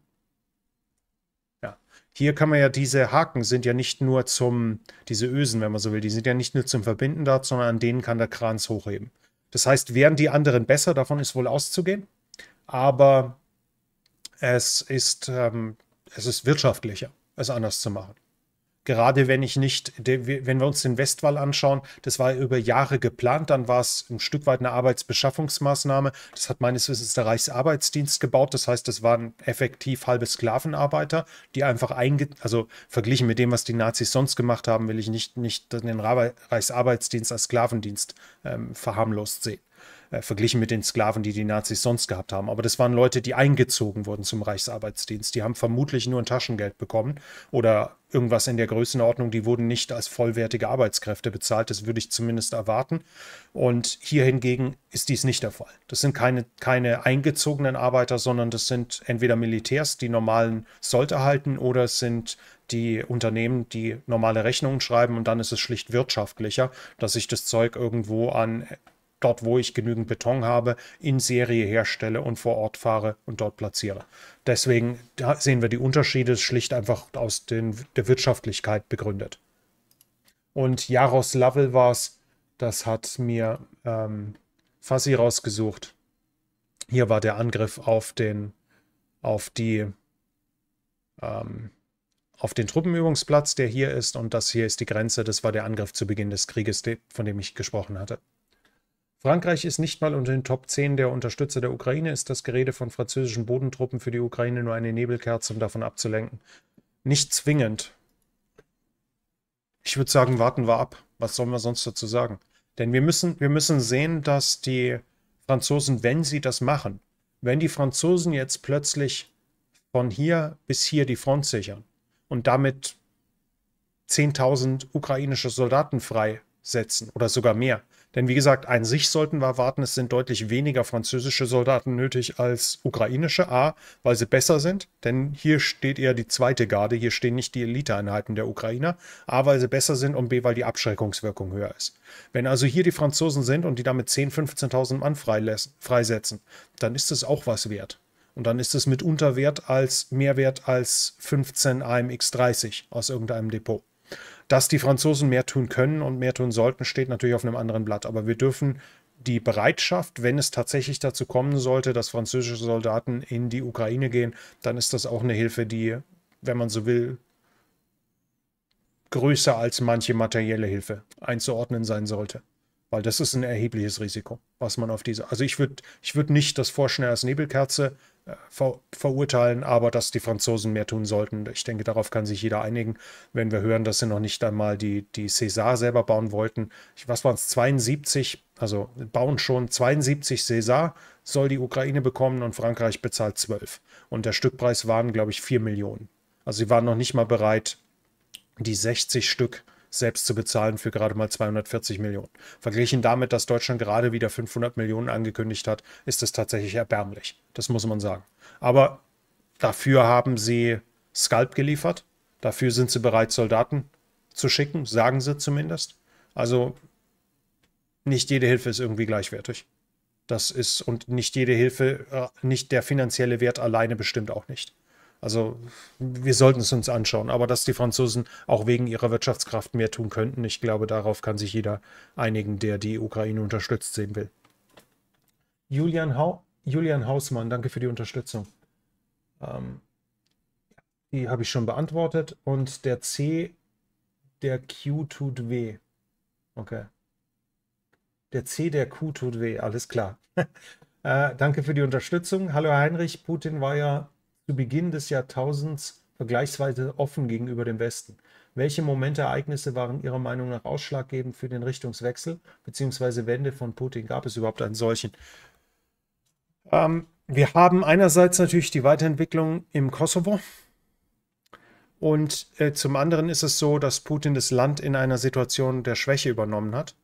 A: Ja, hier kann man ja diese Haken sind ja nicht nur zum, diese Ösen, wenn man so will, die sind ja nicht nur zum Verbinden da, sondern an denen kann der Kranz hochheben. Das heißt, wären die anderen besser, davon ist wohl auszugehen. Aber es ist, ähm, es ist wirtschaftlicher, es anders zu machen. Gerade wenn ich nicht, wenn wir uns den Westwall anschauen, das war über Jahre geplant, dann war es ein Stück weit eine Arbeitsbeschaffungsmaßnahme. Das hat meines Wissens der Reichsarbeitsdienst gebaut. Das heißt, das waren effektiv halbe Sklavenarbeiter, die einfach einge, also verglichen mit dem, was die Nazis sonst gemacht haben, will ich nicht, nicht den Reichsarbeitsdienst als Sklavendienst ähm, verharmlost sehen äh, verglichen mit den Sklaven, die die Nazis sonst gehabt haben. Aber das waren Leute, die eingezogen wurden zum Reichsarbeitsdienst. Die haben vermutlich nur ein Taschengeld bekommen oder irgendwas in der Größenordnung. Die wurden nicht als vollwertige Arbeitskräfte bezahlt. Das würde ich zumindest erwarten. Und hier hingegen ist dies nicht der Fall. Das sind keine, keine eingezogenen Arbeiter, sondern das sind entweder Militärs, die normalen Sold erhalten, oder es sind die Unternehmen, die normale Rechnungen schreiben und dann ist es schlicht wirtschaftlicher, dass sich das Zeug irgendwo an dort, wo ich genügend Beton habe, in Serie herstelle und vor Ort fahre und dort platziere. Deswegen sehen wir die Unterschiede schlicht einfach aus den, der Wirtschaftlichkeit begründet. Und Jaroslawl war es, das hat mir ähm, Fassi rausgesucht. Hier war der Angriff auf den, auf die, ähm, auf den Truppenübungsplatz, der hier ist, und das hier ist die Grenze. Das war der Angriff zu Beginn des Krieges, von dem ich gesprochen hatte. Frankreich ist nicht mal unter den Top 10 der Unterstützer der Ukraine, ist das Gerede von französischen Bodentruppen für die Ukraine nur eine Nebelkerze, um davon abzulenken. Nicht zwingend. Ich würde sagen, warten wir ab. Was sollen wir sonst dazu sagen? Denn wir müssen, wir müssen sehen, dass die Franzosen, wenn sie das machen, wenn die Franzosen jetzt plötzlich von hier bis hier die Front sichern und damit 10.000 ukrainische Soldaten freisetzen oder sogar mehr, denn wie gesagt, an sich sollten wir warten, es sind deutlich weniger französische Soldaten nötig als ukrainische. A, weil sie besser sind, denn hier steht eher die zweite Garde, hier stehen nicht die Eliteeinheiten der Ukrainer. A, weil sie besser sind und B, weil die Abschreckungswirkung höher ist. Wenn also hier die Franzosen sind und die damit 10.000, 15.000 Mann freisetzen, dann ist es auch was wert. Und dann ist es mitunter wert als Mehrwert als 15 AMX 30 aus irgendeinem Depot. Dass die Franzosen mehr tun können und mehr tun sollten, steht natürlich auf einem anderen Blatt. Aber wir dürfen die Bereitschaft, wenn es tatsächlich dazu kommen sollte, dass französische Soldaten in die Ukraine gehen, dann ist das auch eine Hilfe, die, wenn man so will, größer als manche materielle Hilfe einzuordnen sein sollte. Weil das ist ein erhebliches Risiko, was man auf diese. Also ich würde ich würd nicht das Vorschnell als Nebelkerze ver verurteilen, aber dass die Franzosen mehr tun sollten. Ich denke, darauf kann sich jeder einigen, wenn wir hören, dass sie noch nicht einmal die, die César selber bauen wollten. was waren es? 72, also bauen schon 72 César soll die Ukraine bekommen und Frankreich bezahlt 12. Und der Stückpreis waren, glaube ich, 4 Millionen. Also sie waren noch nicht mal bereit, die 60 Stück zu selbst zu bezahlen für gerade mal 240 Millionen. Verglichen damit, dass Deutschland gerade wieder 500 Millionen angekündigt hat, ist das tatsächlich erbärmlich. Das muss man sagen. Aber dafür haben sie Skalp geliefert. Dafür sind sie bereit, Soldaten zu schicken, sagen sie zumindest. Also nicht jede Hilfe ist irgendwie gleichwertig. Das ist und nicht jede Hilfe, äh, nicht der finanzielle Wert alleine bestimmt auch nicht. Also wir sollten es uns anschauen. Aber dass die Franzosen auch wegen ihrer Wirtschaftskraft mehr tun könnten, ich glaube, darauf kann sich jeder einigen, der die Ukraine unterstützt sehen will. Julian, ha Julian Hausmann, danke für die Unterstützung. Ähm, die habe ich schon beantwortet. Und der C, der Q tut weh. Okay. Der C, der Q tut weh, alles klar. äh, danke für die Unterstützung. Hallo Heinrich, Putin war ja zu Beginn des Jahrtausends vergleichsweise offen gegenüber dem Westen. Welche Momentereignisse waren Ihrer Meinung nach ausschlaggebend für den Richtungswechsel bzw. Wende von Putin? Gab es überhaupt einen solchen? Ähm, wir haben einerseits natürlich die Weiterentwicklung im Kosovo. Und äh, zum anderen ist es so, dass Putin das Land in einer Situation der Schwäche übernommen hat.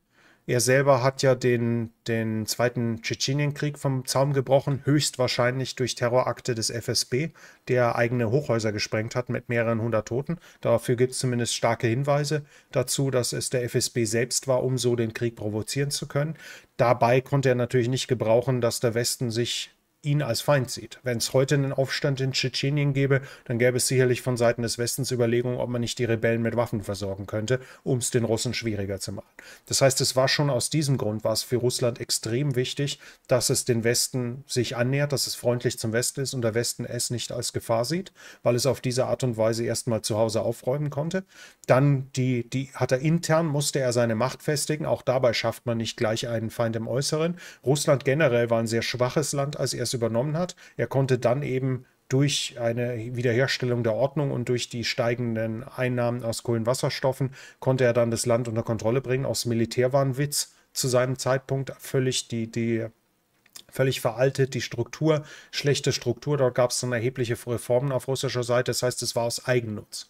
A: Er selber hat ja den, den zweiten Tschetschenienkrieg vom Zaum gebrochen, höchstwahrscheinlich durch Terrorakte des FSB, der eigene Hochhäuser gesprengt hat mit mehreren hundert Toten. Dafür gibt es zumindest starke Hinweise dazu, dass es der FSB selbst war, um so den Krieg provozieren zu können. Dabei konnte er natürlich nicht gebrauchen, dass der Westen sich ihn als Feind sieht. Wenn es heute einen Aufstand in Tschetschenien gäbe, dann gäbe es sicherlich von Seiten des Westens Überlegungen, ob man nicht die Rebellen mit Waffen versorgen könnte, um es den Russen schwieriger zu machen. Das heißt, es war schon aus diesem Grund, war es für Russland extrem wichtig, dass es den Westen sich annähert, dass es freundlich zum Westen ist und der Westen es nicht als Gefahr sieht, weil es auf diese Art und Weise erstmal zu Hause aufräumen konnte. Dann die, die hat er intern, musste er seine Macht festigen. Auch dabei schafft man nicht gleich einen Feind im Äußeren. Russland generell war ein sehr schwaches Land als erstes übernommen hat. Er konnte dann eben durch eine Wiederherstellung der Ordnung und durch die steigenden Einnahmen aus Kohlenwasserstoffen konnte er dann das Land unter Kontrolle bringen. Aus Militär war ein Witz zu seinem Zeitpunkt völlig die, die völlig veraltet, die Struktur, schlechte Struktur. Dort gab es dann erhebliche Reformen auf russischer Seite. Das heißt, es war aus Eigennutz.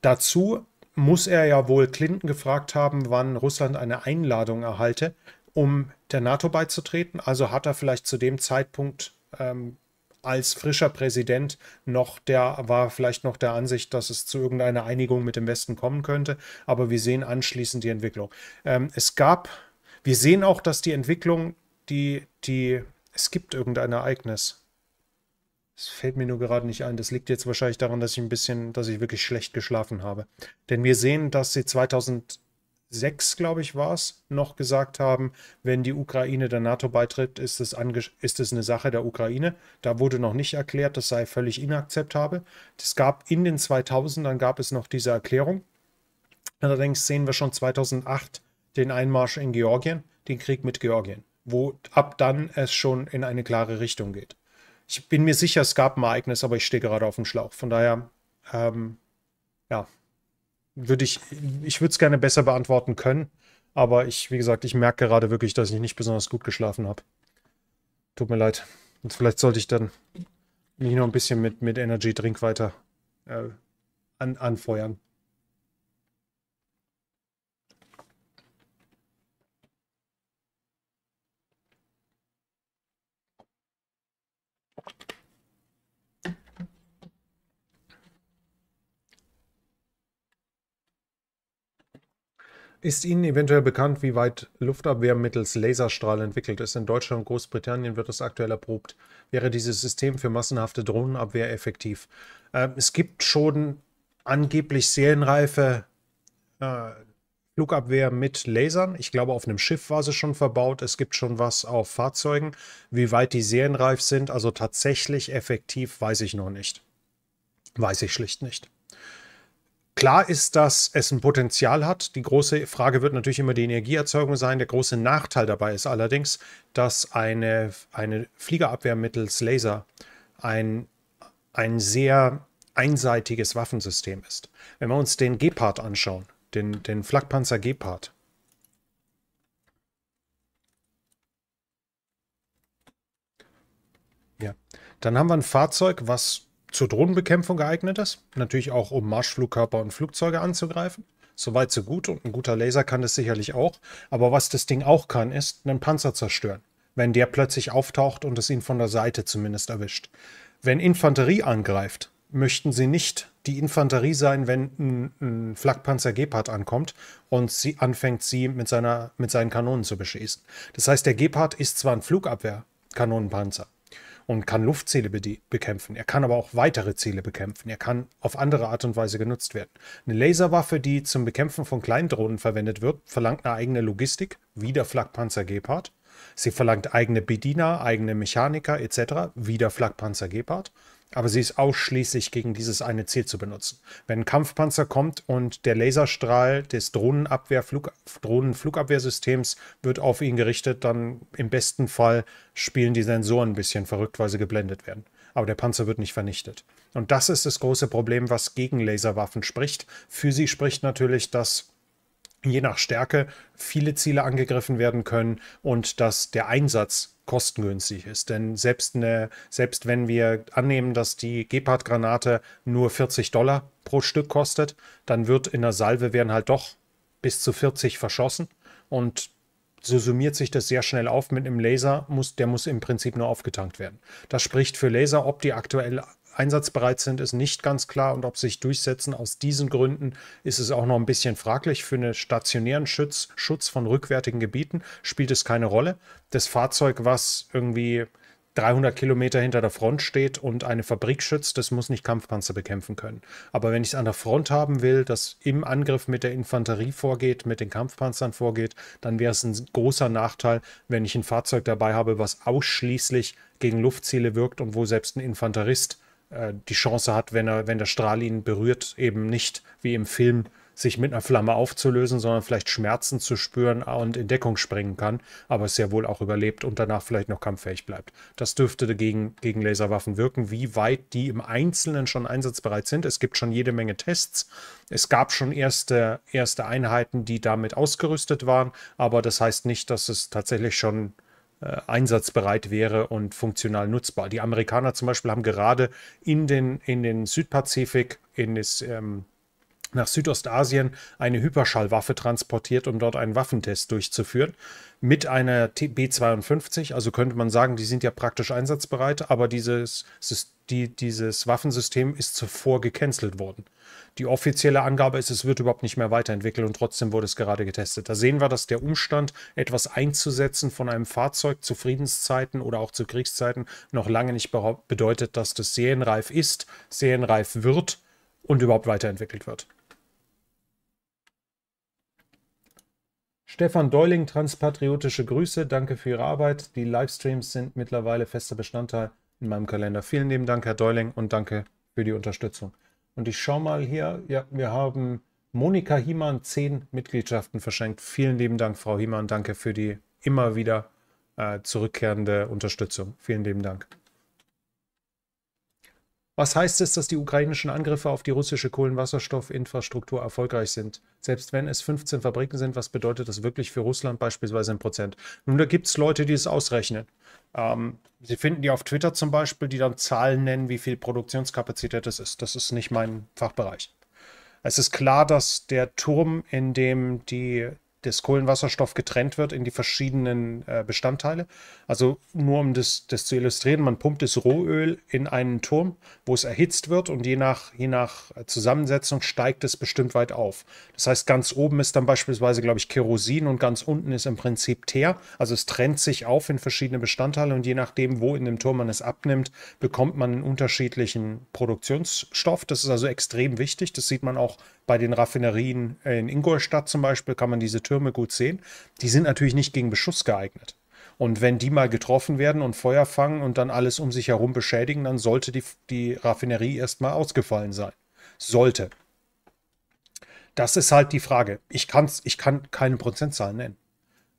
A: Dazu muss er ja wohl Clinton gefragt haben, wann Russland eine Einladung erhalte, um der NATO beizutreten. Also hat er vielleicht zu dem Zeitpunkt ähm, als frischer Präsident noch der war vielleicht noch der Ansicht, dass es zu irgendeiner Einigung mit dem Westen kommen könnte, aber wir sehen anschließend die Entwicklung. Ähm, es gab, wir sehen auch, dass die Entwicklung, die, die, es gibt irgendein Ereignis. Es fällt mir nur gerade nicht ein. Das liegt jetzt wahrscheinlich daran, dass ich ein bisschen, dass ich wirklich schlecht geschlafen habe. Denn wir sehen, dass sie 2000 6, glaube ich, war es, noch gesagt haben, wenn die Ukraine der NATO beitritt, ist es, ist es eine Sache der Ukraine. Da wurde noch nicht erklärt, das sei völlig inakzeptabel. Es gab in den 2000ern gab es noch diese Erklärung. Allerdings sehen wir schon 2008 den Einmarsch in Georgien, den Krieg mit Georgien, wo ab dann es schon in eine klare Richtung geht. Ich bin mir sicher, es gab ein Ereignis, aber ich stehe gerade auf dem Schlauch. Von daher, ähm, ja, würde ich, ich würde es gerne besser beantworten können. Aber ich, wie gesagt, ich merke gerade wirklich, dass ich nicht besonders gut geschlafen habe. Tut mir leid. Und vielleicht sollte ich dann mich noch ein bisschen mit, mit Energy Drink weiter äh, an, anfeuern. Ist Ihnen eventuell bekannt, wie weit Luftabwehr mittels Laserstrahl entwickelt ist? In Deutschland und Großbritannien wird das aktuell erprobt. Wäre dieses System für massenhafte Drohnenabwehr effektiv? Ähm, es gibt schon angeblich serienreife äh, Flugabwehr mit Lasern. Ich glaube, auf einem Schiff war sie schon verbaut. Es gibt schon was auf Fahrzeugen. Wie weit die serienreif sind, also tatsächlich effektiv, weiß ich noch nicht. Weiß ich schlicht nicht. Klar ist, dass es ein Potenzial hat. Die große Frage wird natürlich immer die Energieerzeugung sein. Der große Nachteil dabei ist allerdings, dass eine, eine Fliegerabwehr mittels Laser ein, ein sehr einseitiges Waffensystem ist. Wenn wir uns den Gepard anschauen, den, den Flakpanzer Gepard, Ja, dann haben wir ein Fahrzeug, was zur Drohnenbekämpfung geeignet ist. Natürlich auch, um Marschflugkörper und Flugzeuge anzugreifen. Soweit so gut und ein guter Laser kann das sicherlich auch. Aber was das Ding auch kann, ist einen Panzer zerstören, wenn der plötzlich auftaucht und es ihn von der Seite zumindest erwischt. Wenn Infanterie angreift, möchten sie nicht die Infanterie sein, wenn ein, ein Flakpanzer Gepard ankommt und sie anfängt, sie mit, seiner, mit seinen Kanonen zu beschießen. Das heißt, der Gepard ist zwar ein Flugabwehrkanonenpanzer, und kann Luftziele be bekämpfen. Er kann aber auch weitere Ziele bekämpfen. Er kann auf andere Art und Weise genutzt werden. Eine Laserwaffe, die zum Bekämpfen von Kleindrohnen verwendet wird, verlangt eine eigene Logistik, wie der Flakpanzer Gepard. Sie verlangt eigene Bediener, eigene Mechaniker etc., wie der Flakpanzer Gepard aber sie ist ausschließlich gegen dieses eine Ziel zu benutzen. Wenn ein Kampfpanzer kommt und der Laserstrahl des Drohnenabwehrflug, Drohnenflugabwehrsystems wird auf ihn gerichtet, dann im besten Fall spielen die Sensoren ein bisschen verrückt, weil sie geblendet werden. Aber der Panzer wird nicht vernichtet. Und das ist das große Problem, was gegen Laserwaffen spricht. Für sie spricht natürlich, dass je nach Stärke viele Ziele angegriffen werden können und dass der Einsatz kostengünstig ist. Denn selbst, eine, selbst wenn wir annehmen, dass die Gepard-Granate nur 40 Dollar pro Stück kostet, dann wird in der Salve werden halt doch bis zu 40 verschossen. Und so summiert sich das sehr schnell auf mit einem Laser, muss, der muss im Prinzip nur aufgetankt werden. Das spricht für Laser, ob die aktuell einsatzbereit sind, ist nicht ganz klar und ob sie sich durchsetzen. Aus diesen Gründen ist es auch noch ein bisschen fraglich. Für einen stationären Schutz, Schutz von rückwärtigen Gebieten spielt es keine Rolle. Das Fahrzeug, was irgendwie 300 Kilometer hinter der Front steht und eine Fabrik schützt, das muss nicht Kampfpanzer bekämpfen können. Aber wenn ich es an der Front haben will, das im Angriff mit der Infanterie vorgeht, mit den Kampfpanzern vorgeht, dann wäre es ein großer Nachteil, wenn ich ein Fahrzeug dabei habe, was ausschließlich gegen Luftziele wirkt und wo selbst ein Infanterist äh, die Chance hat, wenn, er, wenn der Strahl ihn berührt, eben nicht wie im Film sich mit einer Flamme aufzulösen, sondern vielleicht Schmerzen zu spüren und in Deckung springen kann, aber sehr wohl auch überlebt und danach vielleicht noch kampffähig bleibt. Das dürfte gegen, gegen Laserwaffen wirken, wie weit die im Einzelnen schon einsatzbereit sind. Es gibt schon jede Menge Tests. Es gab schon erste, erste Einheiten, die damit ausgerüstet waren, aber das heißt nicht, dass es tatsächlich schon äh, einsatzbereit wäre und funktional nutzbar. Die Amerikaner zum Beispiel haben gerade in den, in den Südpazifik, in das, ähm, nach Südostasien eine Hyperschallwaffe transportiert, um dort einen Waffentest durchzuführen. Mit einer B-52, also könnte man sagen, die sind ja praktisch einsatzbereit, aber dieses, System die, dieses Waffensystem ist zuvor gecancelt worden. Die offizielle Angabe ist, es wird überhaupt nicht mehr weiterentwickelt und trotzdem wurde es gerade getestet. Da sehen wir, dass der Umstand, etwas einzusetzen von einem Fahrzeug zu Friedenszeiten oder auch zu Kriegszeiten, noch lange nicht bedeutet, dass das serienreif ist, serienreif wird und überhaupt weiterentwickelt wird. Stefan Deuling, transpatriotische Grüße, danke für Ihre Arbeit. Die Livestreams sind mittlerweile fester Bestandteil in meinem Kalender. Vielen lieben Dank, Herr Deuling, und danke für die Unterstützung. Und ich schaue mal hier, ja, wir haben Monika Hiemann zehn Mitgliedschaften verschenkt. Vielen lieben Dank, Frau Hiemann, danke für die immer wieder äh, zurückkehrende Unterstützung. Vielen lieben Dank. Was heißt es, dass die ukrainischen Angriffe auf die russische Kohlenwasserstoffinfrastruktur erfolgreich sind? Selbst wenn es 15 Fabriken sind, was bedeutet das wirklich für Russland beispielsweise in Prozent? Nun, da gibt es Leute, die es ausrechnen. Ähm, Sie finden die auf Twitter zum Beispiel, die dann Zahlen nennen, wie viel Produktionskapazität das ist. Das ist nicht mein Fachbereich. Es ist klar, dass der Turm, in dem die das Kohlenwasserstoff getrennt wird in die verschiedenen äh, Bestandteile. Also nur um das, das zu illustrieren, man pumpt das Rohöl in einen Turm, wo es erhitzt wird und je nach, je nach äh, Zusammensetzung steigt es bestimmt weit auf. Das heißt, ganz oben ist dann beispielsweise, glaube ich, Kerosin und ganz unten ist im Prinzip Teer. Also es trennt sich auf in verschiedene Bestandteile und je nachdem, wo in dem Turm man es abnimmt, bekommt man einen unterschiedlichen Produktionsstoff. Das ist also extrem wichtig. Das sieht man auch bei den Raffinerien in Ingolstadt zum Beispiel, kann man diese Türme Schirme gut sehen, die sind natürlich nicht gegen Beschuss geeignet. Und wenn die mal getroffen werden und Feuer fangen und dann alles um sich herum beschädigen, dann sollte die, die Raffinerie erstmal ausgefallen sein. Sollte. Das ist halt die Frage. Ich, kann's, ich kann keine Prozentzahlen nennen.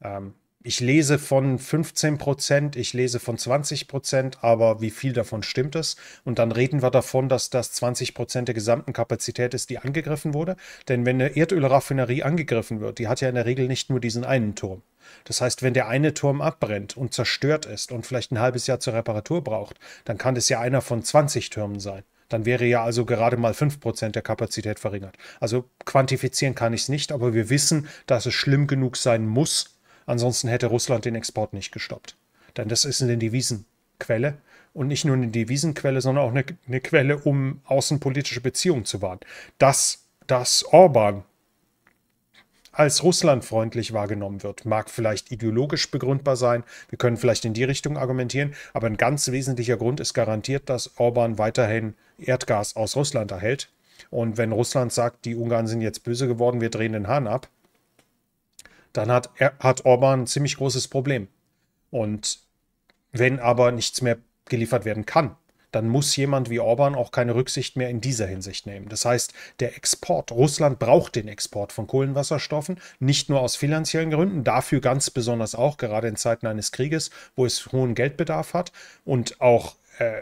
A: Ähm, ich lese von 15 Prozent, ich lese von 20 Prozent, aber wie viel davon stimmt es? Und dann reden wir davon, dass das 20 Prozent der gesamten Kapazität ist, die angegriffen wurde. Denn wenn eine Erdölraffinerie angegriffen wird, die hat ja in der Regel nicht nur diesen einen Turm. Das heißt, wenn der eine Turm abbrennt und zerstört ist und vielleicht ein halbes Jahr zur Reparatur braucht, dann kann das ja einer von 20 Türmen sein. Dann wäre ja also gerade mal 5% der Kapazität verringert. Also quantifizieren kann ich es nicht, aber wir wissen, dass es schlimm genug sein muss, Ansonsten hätte Russland den Export nicht gestoppt. Denn das ist eine Devisenquelle. Und nicht nur eine Devisenquelle, sondern auch eine, eine Quelle, um außenpolitische Beziehungen zu wahren. Dass, dass Orban als russlandfreundlich wahrgenommen wird. Mag vielleicht ideologisch begründbar sein, wir können vielleicht in die Richtung argumentieren, aber ein ganz wesentlicher Grund ist garantiert, dass Orban weiterhin Erdgas aus Russland erhält. Und wenn Russland sagt, die Ungarn sind jetzt böse geworden, wir drehen den Hahn ab, dann hat, hat Orban ein ziemlich großes Problem. Und wenn aber nichts mehr geliefert werden kann, dann muss jemand wie Orban auch keine Rücksicht mehr in dieser Hinsicht nehmen. Das heißt, der Export, Russland braucht den Export von Kohlenwasserstoffen, nicht nur aus finanziellen Gründen, dafür ganz besonders auch, gerade in Zeiten eines Krieges, wo es hohen Geldbedarf hat und auch, äh,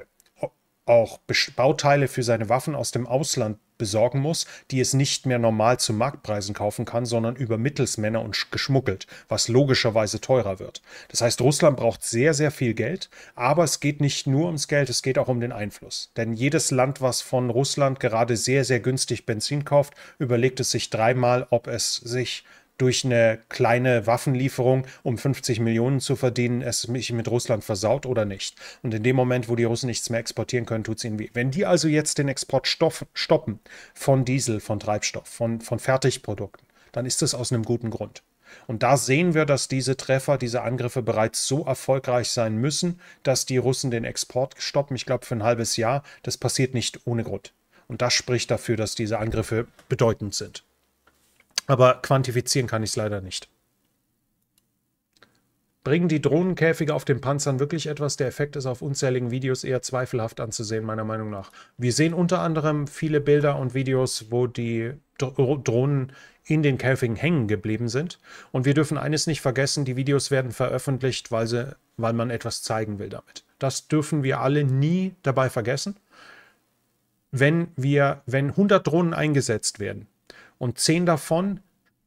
A: auch Bauteile für seine Waffen aus dem Ausland besorgen muss, die es nicht mehr normal zu Marktpreisen kaufen kann, sondern über Mittelsmänner und geschmuggelt, was logischerweise teurer wird. Das heißt, Russland braucht sehr, sehr viel Geld, aber es geht nicht nur ums Geld, es geht auch um den Einfluss. Denn jedes Land, was von Russland gerade sehr, sehr günstig Benzin kauft, überlegt es sich dreimal, ob es sich durch eine kleine Waffenlieferung, um 50 Millionen zu verdienen, es mich mit Russland versaut oder nicht. Und in dem Moment, wo die Russen nichts mehr exportieren können, tut es ihnen weh. Wenn die also jetzt den Export stoppen von Diesel, von Treibstoff, von, von Fertigprodukten, dann ist das aus einem guten Grund. Und da sehen wir, dass diese Treffer, diese Angriffe bereits so erfolgreich sein müssen, dass die Russen den Export stoppen. Ich glaube, für ein halbes Jahr. Das passiert nicht ohne Grund. Und das spricht dafür, dass diese Angriffe bedeutend sind. Aber quantifizieren kann ich es leider nicht. Bringen die Drohnenkäfige auf den Panzern wirklich etwas? Der Effekt ist auf unzähligen Videos eher zweifelhaft anzusehen, meiner Meinung nach. Wir sehen unter anderem viele Bilder und Videos, wo die Drohnen in den Käfigen hängen geblieben sind. Und wir dürfen eines nicht vergessen, die Videos werden veröffentlicht, weil, sie, weil man etwas zeigen will damit. Das dürfen wir alle nie dabei vergessen. Wenn, wir, wenn 100 Drohnen eingesetzt werden, und 10 davon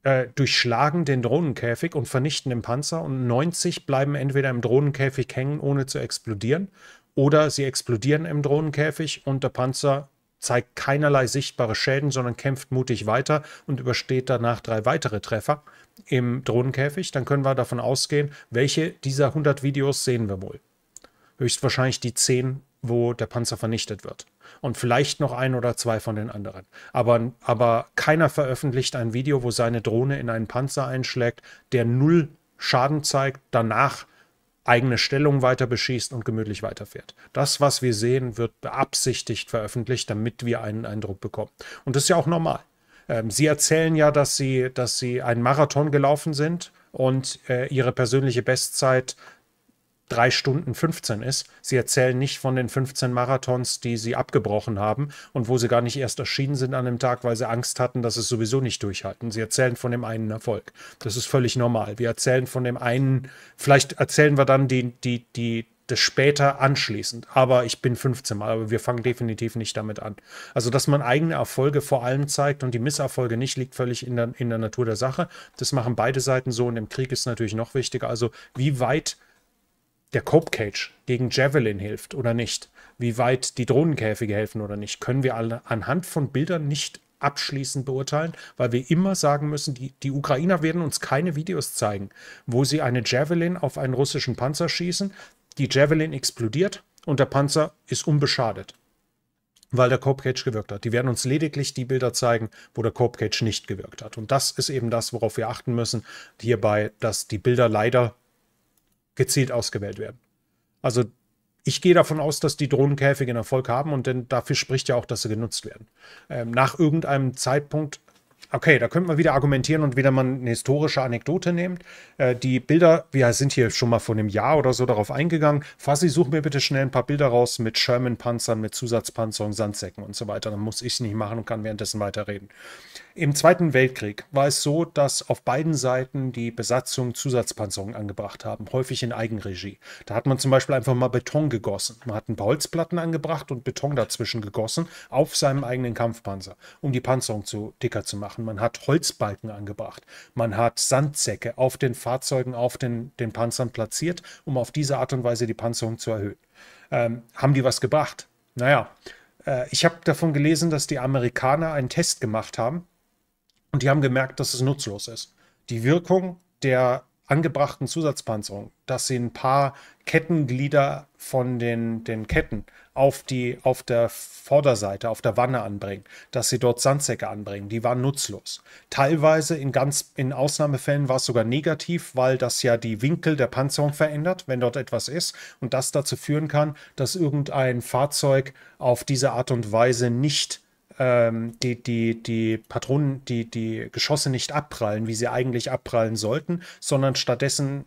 A: äh, durchschlagen den Drohnenkäfig und vernichten den Panzer und 90 bleiben entweder im Drohnenkäfig hängen, ohne zu explodieren, oder sie explodieren im Drohnenkäfig und der Panzer zeigt keinerlei sichtbare Schäden, sondern kämpft mutig weiter und übersteht danach drei weitere Treffer im Drohnenkäfig, dann können wir davon ausgehen, welche dieser 100 Videos sehen wir wohl. Höchstwahrscheinlich die 10, wo der Panzer vernichtet wird und vielleicht noch ein oder zwei von den anderen. Aber, aber keiner veröffentlicht ein Video, wo seine Drohne in einen Panzer einschlägt, der null Schaden zeigt, danach eigene Stellung weiter beschießt und gemütlich weiterfährt. Das, was wir sehen, wird beabsichtigt veröffentlicht, damit wir einen Eindruck bekommen. Und das ist ja auch normal. Ähm, sie erzählen ja, dass sie, dass sie einen Marathon gelaufen sind und äh, ihre persönliche Bestzeit drei Stunden 15 ist. Sie erzählen nicht von den 15 Marathons, die sie abgebrochen haben und wo sie gar nicht erst erschienen sind an dem Tag, weil sie Angst hatten, dass sie es sowieso nicht durchhalten. Sie erzählen von dem einen Erfolg. Das ist völlig normal. Wir erzählen von dem einen, vielleicht erzählen wir dann die, die, die, das später anschließend. Aber ich bin 15 Mal, aber wir fangen definitiv nicht damit an. Also, dass man eigene Erfolge vor allem zeigt und die Misserfolge nicht, liegt völlig in der, in der Natur der Sache. Das machen beide Seiten so und im Krieg ist natürlich noch wichtiger. Also, wie weit der Cope Cage gegen Javelin hilft oder nicht, wie weit die Drohnenkäfige helfen oder nicht, können wir alle anhand von Bildern nicht abschließend beurteilen, weil wir immer sagen müssen, die, die Ukrainer werden uns keine Videos zeigen, wo sie eine Javelin auf einen russischen Panzer schießen, die Javelin explodiert und der Panzer ist unbeschadet, weil der Cope Cage gewirkt hat. Die werden uns lediglich die Bilder zeigen, wo der Cope Cage nicht gewirkt hat. Und das ist eben das, worauf wir achten müssen hierbei, dass die Bilder leider gezielt ausgewählt werden. Also ich gehe davon aus, dass die Drohnenkäfige einen Erfolg haben und denn dafür spricht ja auch, dass sie genutzt werden. Ähm, nach irgendeinem Zeitpunkt Okay, da könnte man wieder argumentieren und wieder mal eine historische Anekdote nehmen. Äh, die Bilder, wir sind hier schon mal vor einem Jahr oder so darauf eingegangen. Fassi, such mir bitte schnell ein paar Bilder raus mit Sherman-Panzern, mit Zusatzpanzern, Sandsäcken und so weiter. Dann muss ich es nicht machen und kann währenddessen weiterreden. Im Zweiten Weltkrieg war es so, dass auf beiden Seiten die Besatzung Zusatzpanzerung angebracht haben, häufig in Eigenregie. Da hat man zum Beispiel einfach mal Beton gegossen. Man hat ein paar Holzplatten angebracht und Beton dazwischen gegossen auf seinem eigenen Kampfpanzer, um die Panzerung zu dicker zu machen machen. Man hat Holzbalken angebracht. Man hat Sandsäcke auf den Fahrzeugen, auf den, den Panzern platziert, um auf diese Art und Weise die Panzerung zu erhöhen. Ähm, haben die was gebracht? Naja, äh, ich habe davon gelesen, dass die Amerikaner einen Test gemacht haben und die haben gemerkt, dass es nutzlos ist. Die Wirkung der angebrachten Zusatzpanzerung, dass sie ein paar Kettenglieder von den, den Ketten auf, die, auf der Vorderseite, auf der Wanne anbringen, dass sie dort Sandsäcke anbringen. Die waren nutzlos. Teilweise in ganz in Ausnahmefällen war es sogar negativ, weil das ja die Winkel der Panzerung verändert, wenn dort etwas ist und das dazu führen kann, dass irgendein Fahrzeug auf diese Art und Weise nicht ähm, die, die, die Patronen, die, die Geschosse nicht abprallen, wie sie eigentlich abprallen sollten, sondern stattdessen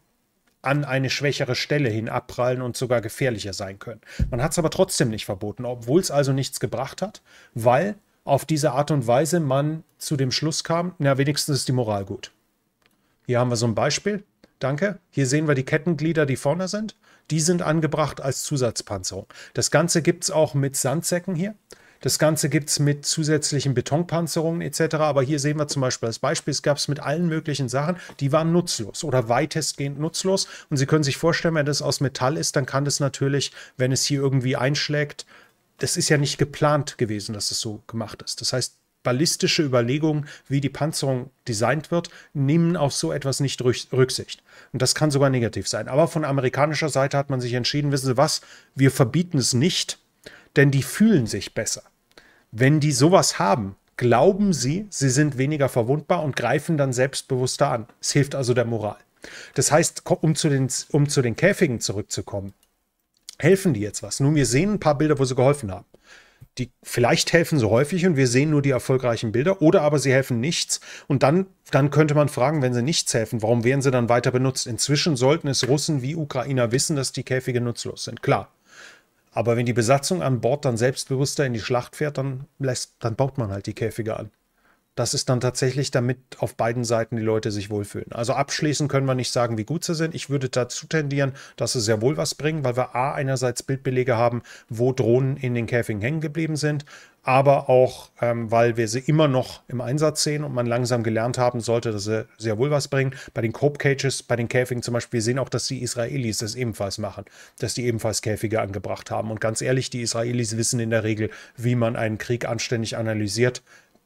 A: an eine schwächere Stelle hin abprallen und sogar gefährlicher sein können. Man hat es aber trotzdem nicht verboten, obwohl es also nichts gebracht hat, weil auf diese Art und Weise man zu dem Schluss kam, na wenigstens ist die Moral gut. Hier haben wir so ein Beispiel. Danke. Hier sehen wir die Kettenglieder, die vorne sind. Die sind angebracht als Zusatzpanzerung. Das Ganze gibt es auch mit Sandsäcken hier. Das Ganze gibt es mit zusätzlichen Betonpanzerungen etc. Aber hier sehen wir zum Beispiel das Beispiel, es gab es mit allen möglichen Sachen, die waren nutzlos oder weitestgehend nutzlos. Und Sie können sich vorstellen, wenn das aus Metall ist, dann kann das natürlich, wenn es hier irgendwie einschlägt, das ist ja nicht geplant gewesen, dass es so gemacht ist. Das heißt, ballistische Überlegungen, wie die Panzerung designt wird, nehmen auf so etwas nicht Rücksicht. Und das kann sogar negativ sein. Aber von amerikanischer Seite hat man sich entschieden, wissen Sie was, wir verbieten es nicht, denn die fühlen sich besser wenn die sowas haben, glauben sie, sie sind weniger verwundbar und greifen dann selbstbewusster an. Es hilft also der Moral. Das heißt, um zu den, um zu den Käfigen zurückzukommen, helfen die jetzt was? Nun, wir sehen ein paar Bilder, wo sie geholfen haben. Die vielleicht helfen so häufig und wir sehen nur die erfolgreichen Bilder oder aber sie helfen nichts. Und dann, dann könnte man fragen, wenn sie nichts helfen, warum werden sie dann weiter benutzt? Inzwischen sollten es Russen wie Ukrainer wissen, dass die Käfige nutzlos sind. Klar, aber wenn die Besatzung an Bord dann selbstbewusster in die Schlacht fährt, dann, lässt, dann baut man halt die Käfige an das ist dann tatsächlich, damit auf beiden Seiten die Leute sich wohlfühlen. Also abschließend können wir nicht sagen, wie gut sie sind. Ich würde dazu tendieren, dass sie sehr wohl was bringen, weil wir A, einerseits Bildbelege haben, wo Drohnen in den Käfigen hängen geblieben sind, aber auch, ähm, weil wir sie immer noch im Einsatz sehen und man langsam gelernt haben sollte, dass sie sehr wohl was bringen. Bei den Cope Cages, bei den Käfigen zum Beispiel, wir sehen auch, dass die Israelis das ebenfalls machen, dass die ebenfalls Käfige angebracht haben. Und ganz ehrlich, die Israelis wissen in der Regel, wie man einen Krieg anständig analysiert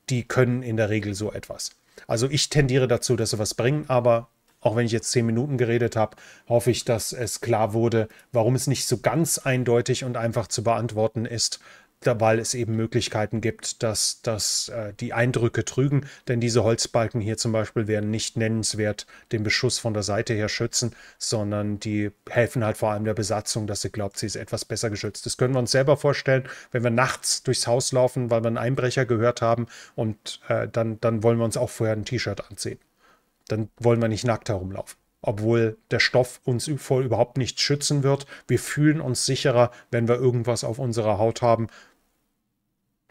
A: die können in der Regel so etwas. Also ich tendiere dazu, dass sie was bringen, aber auch wenn ich jetzt zehn Minuten geredet habe, hoffe ich, dass es klar wurde, warum es nicht so ganz eindeutig und einfach zu beantworten ist, weil es eben Möglichkeiten gibt, dass, dass äh, die Eindrücke trügen, denn diese Holzbalken hier zum Beispiel werden nicht nennenswert den Beschuss von der Seite her schützen, sondern die helfen halt vor allem der Besatzung, dass sie glaubt, sie ist etwas besser geschützt. Das können wir uns selber vorstellen, wenn wir nachts durchs Haus laufen, weil wir einen Einbrecher gehört haben und äh, dann, dann wollen wir uns auch vorher ein T-Shirt anziehen. Dann wollen wir nicht nackt herumlaufen obwohl der Stoff uns voll überhaupt nichts schützen wird. Wir fühlen uns sicherer, wenn wir irgendwas auf unserer Haut haben,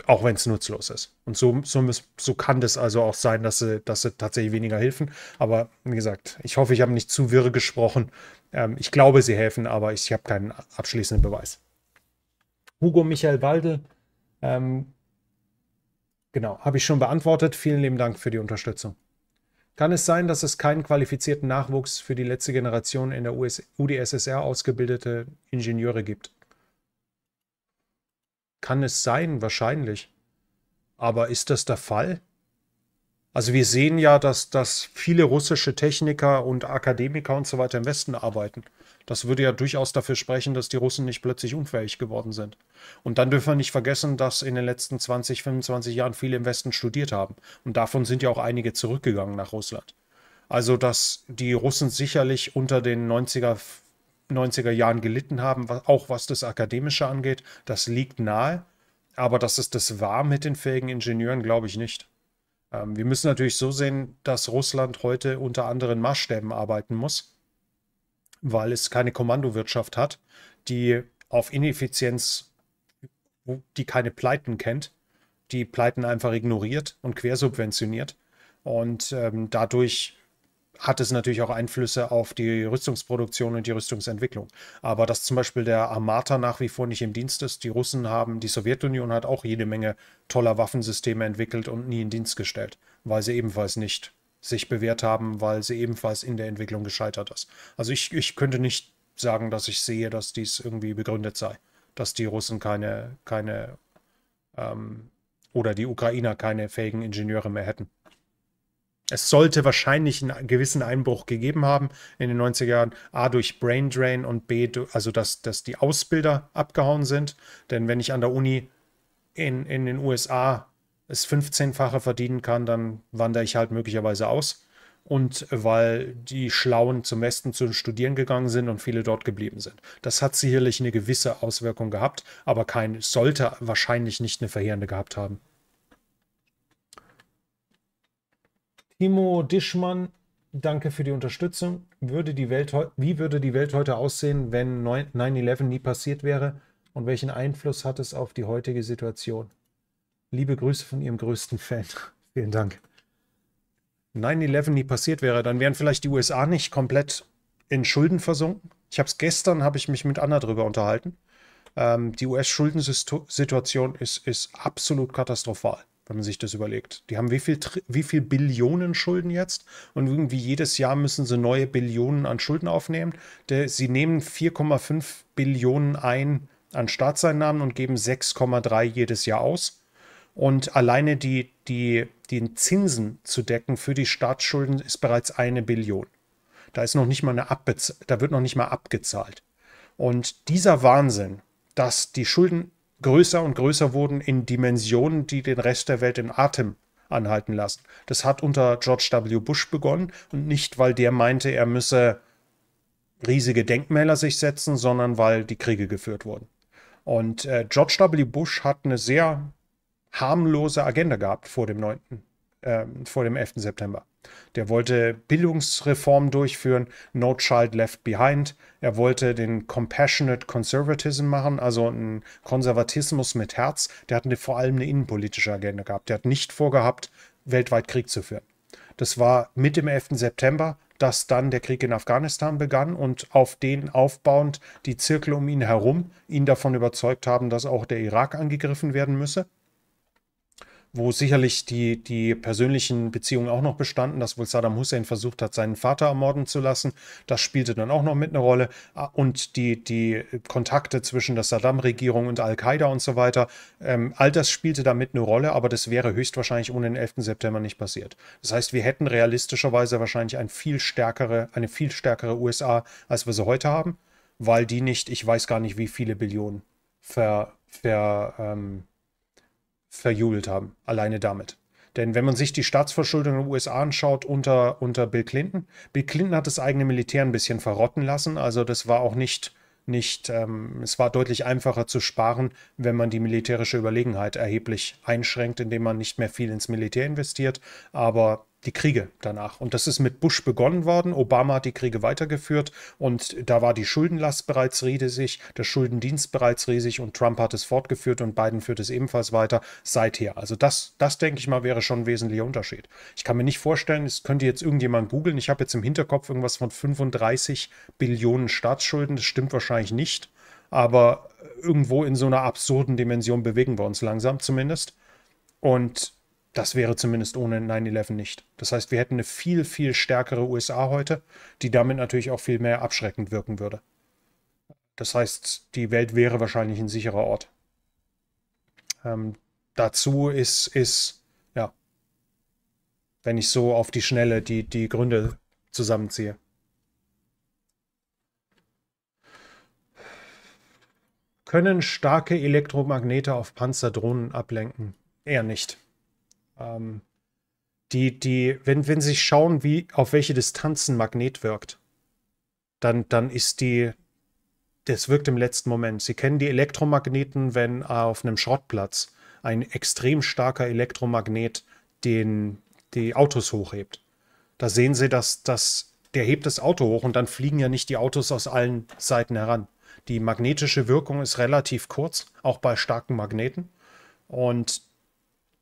A: auch wenn es nutzlos ist. Und so, so, so, kann das also auch sein, dass sie, dass sie tatsächlich weniger helfen. Aber wie gesagt, ich hoffe, ich habe nicht zu wirr gesprochen. Ähm, ich glaube, sie helfen, aber ich habe keinen abschließenden Beweis. Hugo Michael Waldel, ähm, genau, habe ich schon beantwortet. Vielen lieben Dank für die Unterstützung kann es sein, dass es keinen qualifizierten Nachwuchs für die letzte Generation in der US UdSSR ausgebildete Ingenieure gibt. Kann es sein, wahrscheinlich. Aber ist das der Fall? Also wir sehen ja, dass, dass viele russische Techniker und Akademiker und so weiter im Westen arbeiten. Das würde ja durchaus dafür sprechen, dass die Russen nicht plötzlich unfähig geworden sind. Und dann dürfen wir nicht vergessen, dass in den letzten 20, 25 Jahren viele im Westen studiert haben. Und davon sind ja auch einige zurückgegangen nach Russland. Also, dass die Russen sicherlich unter den 90er, 90er Jahren gelitten haben, auch was das Akademische angeht, das liegt nahe. Aber dass es das war mit den fähigen Ingenieuren, glaube ich nicht. Ähm, wir müssen natürlich so sehen, dass Russland heute unter anderen Maßstäben arbeiten muss weil es keine Kommandowirtschaft hat, die auf Ineffizienz, die keine Pleiten kennt, die Pleiten einfach ignoriert und quersubventioniert. Und ähm, dadurch hat es natürlich auch Einflüsse auf die Rüstungsproduktion und die Rüstungsentwicklung. Aber dass zum Beispiel der Armata nach wie vor nicht im Dienst ist, die Russen haben, die Sowjetunion hat auch jede Menge toller Waffensysteme entwickelt und nie in Dienst gestellt, weil sie ebenfalls nicht sich bewährt haben, weil sie ebenfalls in der Entwicklung gescheitert ist. Also ich, ich könnte nicht sagen, dass ich sehe, dass dies irgendwie begründet sei, dass die Russen keine, keine ähm, oder die Ukrainer keine fähigen Ingenieure mehr hätten. Es sollte wahrscheinlich einen gewissen Einbruch gegeben haben in den 90er Jahren. A durch Brain Drain und B, also dass, dass die Ausbilder abgehauen sind. Denn wenn ich an der Uni in, in den USA es 15-fache verdienen kann, dann wandere ich halt möglicherweise aus. Und weil die Schlauen zum Westen zu studieren gegangen sind und viele dort geblieben sind. Das hat sicherlich eine gewisse Auswirkung gehabt, aber kein, sollte wahrscheinlich nicht eine verheerende gehabt haben. Timo Dischmann, danke für die Unterstützung. Würde die Welt wie würde die Welt heute aussehen, wenn 9-11 nie passiert wäre? Und welchen Einfluss hat es auf die heutige Situation? Liebe Grüße von Ihrem größten Fan. Vielen Dank. 9-11 nie passiert wäre, dann wären vielleicht die USA nicht komplett in Schulden versunken. Ich habe es gestern, habe ich mich mit Anna darüber unterhalten. Ähm, die US-Schuldensituation ist, ist absolut katastrophal, wenn man sich das überlegt. Die haben wie viel, wie viel Billionen Schulden jetzt und irgendwie jedes Jahr müssen sie neue Billionen an Schulden aufnehmen. Der, sie nehmen 4,5 Billionen ein an Staatseinnahmen und geben 6,3 jedes Jahr aus. Und alleine die, die, den Zinsen zu decken für die Staatsschulden ist bereits eine Billion. Da ist noch nicht mal eine Abbez da wird noch nicht mal abgezahlt. Und dieser Wahnsinn, dass die Schulden größer und größer wurden in Dimensionen, die den Rest der Welt in Atem anhalten lassen. Das hat unter George W. Bush begonnen und nicht, weil der meinte, er müsse riesige Denkmäler sich setzen, sondern weil die Kriege geführt wurden. Und äh, George W. Bush hat eine sehr harmlose Agenda gehabt vor dem 9., äh, vor dem 11. September. Der wollte Bildungsreformen durchführen, No Child Left Behind. Er wollte den Compassionate Conservatism machen, also einen Konservatismus mit Herz. Der hatte vor allem eine innenpolitische Agenda gehabt. Der hat nicht vorgehabt, weltweit Krieg zu führen. Das war mit dem 11. September, dass dann der Krieg in Afghanistan begann und auf den aufbauend die Zirkel um ihn herum ihn davon überzeugt haben, dass auch der Irak angegriffen werden müsse wo sicherlich die, die persönlichen Beziehungen auch noch bestanden, dass wohl Saddam Hussein versucht hat, seinen Vater ermorden zu lassen. Das spielte dann auch noch mit einer Rolle. Ah, und die, die Kontakte zwischen der Saddam-Regierung und Al-Qaida und so weiter, ähm, all das spielte damit eine Rolle, aber das wäre höchstwahrscheinlich ohne den 11. September nicht passiert. Das heißt, wir hätten realistischerweise wahrscheinlich ein viel stärkere, eine viel stärkere USA, als wir sie heute haben, weil die nicht, ich weiß gar nicht, wie viele Billionen ver, ver ähm, verjubelt haben, alleine damit. Denn wenn man sich die Staatsverschuldung in den USA anschaut unter, unter Bill Clinton, Bill Clinton hat das eigene Militär ein bisschen verrotten lassen, also das war auch nicht, nicht ähm, es war deutlich einfacher zu sparen, wenn man die militärische Überlegenheit erheblich einschränkt, indem man nicht mehr viel ins Militär investiert, aber die Kriege danach. Und das ist mit Bush begonnen worden. Obama hat die Kriege weitergeführt und da war die Schuldenlast bereits riesig, der Schuldendienst bereits riesig und Trump hat es fortgeführt und Biden führt es ebenfalls weiter seither. Also das, das denke ich mal, wäre schon ein wesentlicher Unterschied. Ich kann mir nicht vorstellen, es könnte jetzt irgendjemand googeln. Ich habe jetzt im Hinterkopf irgendwas von 35 Billionen Staatsschulden. Das stimmt wahrscheinlich nicht, aber äh, irgendwo in so einer absurden Dimension bewegen wir uns langsam zumindest. Und das wäre zumindest ohne 9-11 nicht. Das heißt, wir hätten eine viel, viel stärkere USA heute, die damit natürlich auch viel mehr abschreckend wirken würde. Das heißt, die Welt wäre wahrscheinlich ein sicherer Ort. Ähm, dazu ist, ist, ja, wenn ich so auf die Schnelle die, die Gründe zusammenziehe. Können starke Elektromagnete auf Panzerdrohnen ablenken? Eher nicht. Ähm, die, die, wenn, wenn sie schauen, wie, auf welche Distanzen Magnet wirkt, dann, dann ist die, das wirkt im letzten Moment. Sie kennen die Elektromagneten, wenn auf einem Schrottplatz ein extrem starker Elektromagnet den, die Autos hochhebt. Da sehen sie, dass, dass der hebt das Auto hoch und dann fliegen ja nicht die Autos aus allen Seiten heran. Die magnetische Wirkung ist relativ kurz, auch bei starken Magneten. Und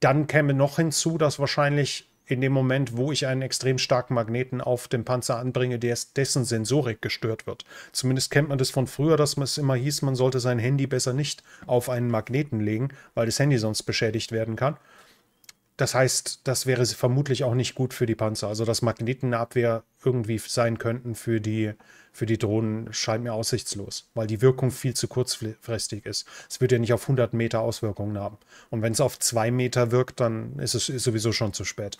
A: dann käme noch hinzu, dass wahrscheinlich in dem Moment, wo ich einen extrem starken Magneten auf dem Panzer anbringe, dessen Sensorik gestört wird. Zumindest kennt man das von früher, dass es immer hieß, man sollte sein Handy besser nicht auf einen Magneten legen, weil das Handy sonst beschädigt werden kann. Das heißt, das wäre vermutlich auch nicht gut für die Panzer. Also, dass Magneten eine Abwehr irgendwie sein könnten für die für die Drohnen scheint mir aussichtslos, weil die Wirkung viel zu kurzfristig ist. Es wird ja nicht auf 100 Meter Auswirkungen haben. Und wenn es auf 2 Meter wirkt, dann ist es ist sowieso schon zu spät.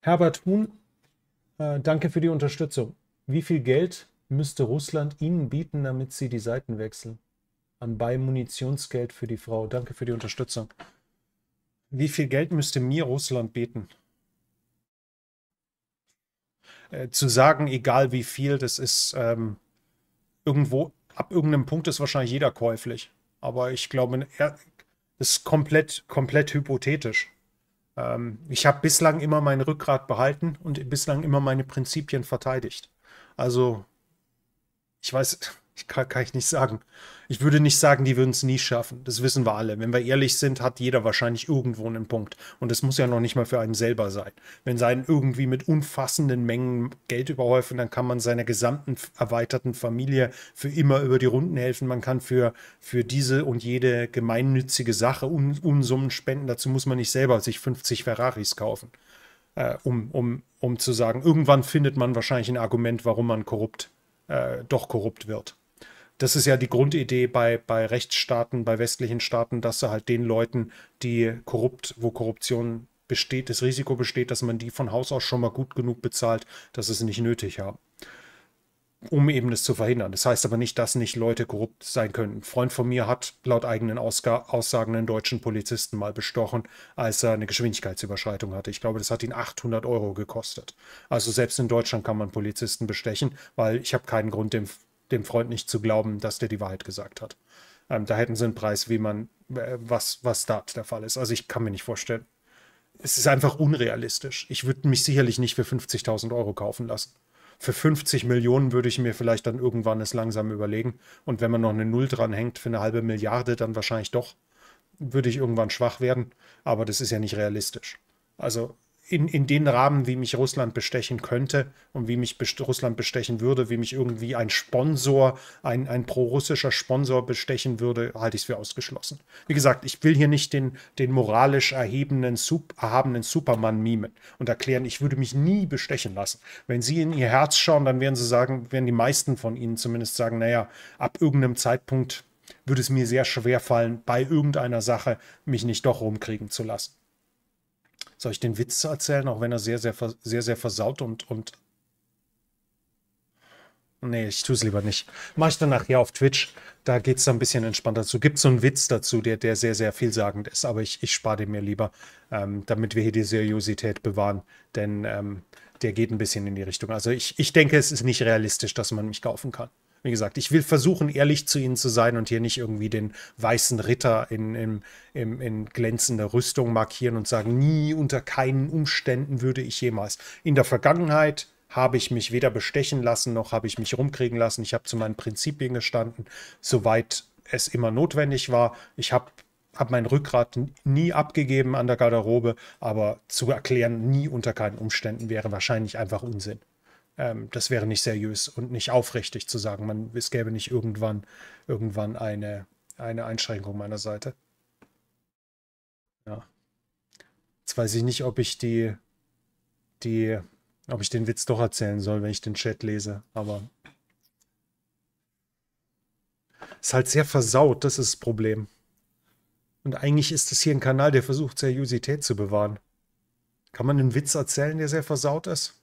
A: Herbert Huhn, äh, danke für die Unterstützung. Wie viel Geld müsste Russland Ihnen bieten, damit Sie die Seiten wechseln? An bei Munitionsgeld für die Frau. Danke für die Unterstützung. Wie viel Geld müsste mir Russland bieten? Äh, zu sagen, egal wie viel, das ist ähm, irgendwo, ab irgendeinem Punkt ist wahrscheinlich jeder käuflich. Aber ich glaube, er ist komplett, komplett hypothetisch. Ähm, ich habe bislang immer mein Rückgrat behalten und bislang immer meine Prinzipien verteidigt. Also, ich weiß, ich kann, kann ich nicht sagen. Ich würde nicht sagen, die würden es nie schaffen. Das wissen wir alle. Wenn wir ehrlich sind, hat jeder wahrscheinlich irgendwo einen Punkt. Und das muss ja noch nicht mal für einen selber sein. Wenn sein irgendwie mit unfassenden Mengen Geld überhäufen, dann kann man seiner gesamten erweiterten Familie für immer über die Runden helfen. Man kann für, für diese und jede gemeinnützige Sache Un Unsummen spenden. Dazu muss man nicht selber sich 50 Ferraris kaufen. Äh, um, um, um zu sagen, irgendwann findet man wahrscheinlich ein Argument, warum man korrupt, äh, doch korrupt wird das ist ja die Grundidee bei, bei Rechtsstaaten, bei westlichen Staaten, dass du halt den Leuten, die korrupt, wo Korruption besteht, das Risiko besteht, dass man die von Haus aus schon mal gut genug bezahlt, dass sie es nicht nötig haben. Um eben es zu verhindern. Das heißt aber nicht, dass nicht Leute korrupt sein können. Ein Freund von mir hat laut eigenen Ausga Aussagen einen deutschen Polizisten mal bestochen, als er eine Geschwindigkeitsüberschreitung hatte. Ich glaube, das hat ihn 800 Euro gekostet. Also selbst in Deutschland kann man Polizisten bestechen, weil ich habe keinen Grund, dem dem Freund nicht zu glauben, dass der die Wahrheit gesagt hat. Ähm, da hätten sie einen Preis, wie man, äh, was, was da der Fall ist. Also ich kann mir nicht vorstellen. Es ist einfach unrealistisch. Ich würde mich sicherlich nicht für 50.000 Euro kaufen lassen. Für 50 Millionen würde ich mir vielleicht dann irgendwann es langsam überlegen. Und wenn man noch eine Null dran hängt, für eine halbe Milliarde, dann wahrscheinlich doch, würde ich irgendwann schwach werden. Aber das ist ja nicht realistisch. Also in, in den Rahmen, wie mich Russland bestechen könnte und wie mich best Russland bestechen würde, wie mich irgendwie ein Sponsor, ein, ein prorussischer Sponsor bestechen würde, halte ich es für ausgeschlossen. Wie gesagt, ich will hier nicht den, den moralisch erhebenden, Sup erhabenen Superman mimen und erklären, ich würde mich nie bestechen lassen. Wenn Sie in Ihr Herz schauen, dann werden Sie sagen, werden die meisten von Ihnen zumindest sagen, naja, ab irgendeinem Zeitpunkt würde es mir sehr schwer fallen, bei irgendeiner Sache mich nicht doch rumkriegen zu lassen. Soll ich den Witz erzählen, auch wenn er sehr, sehr, sehr, sehr versaut und, und Nee, ich tue es lieber nicht. Mache ich dann nachher auf Twitch. Da geht es dann ein bisschen entspannter zu. Gibt es so einen Witz dazu, der, der sehr, sehr vielsagend ist. Aber ich, ich spare den mir lieber, ähm, damit wir hier die Seriosität bewahren. Denn ähm, der geht ein bisschen in die Richtung. Also ich, ich denke, es ist nicht realistisch, dass man mich kaufen kann. Wie gesagt, ich will versuchen, ehrlich zu ihnen zu sein und hier nicht irgendwie den weißen Ritter in, in, in, in glänzender Rüstung markieren und sagen, nie unter keinen Umständen würde ich jemals. In der Vergangenheit habe ich mich weder bestechen lassen, noch habe ich mich rumkriegen lassen. Ich habe zu meinen Prinzipien gestanden, soweit es immer notwendig war. Ich habe hab mein Rückgrat nie abgegeben an der Garderobe, aber zu erklären, nie unter keinen Umständen wäre wahrscheinlich einfach Unsinn. Ähm, das wäre nicht seriös und nicht aufrichtig zu sagen, man, es gäbe nicht irgendwann, irgendwann eine, eine Einschränkung meiner Seite. Ja. Jetzt weiß ich nicht, ob ich die, die, ob ich den Witz doch erzählen soll, wenn ich den Chat lese, aber ist halt sehr versaut, das ist das Problem. Und eigentlich ist es hier ein Kanal, der versucht, Seriosität zu bewahren. Kann man einen Witz erzählen, der sehr versaut ist?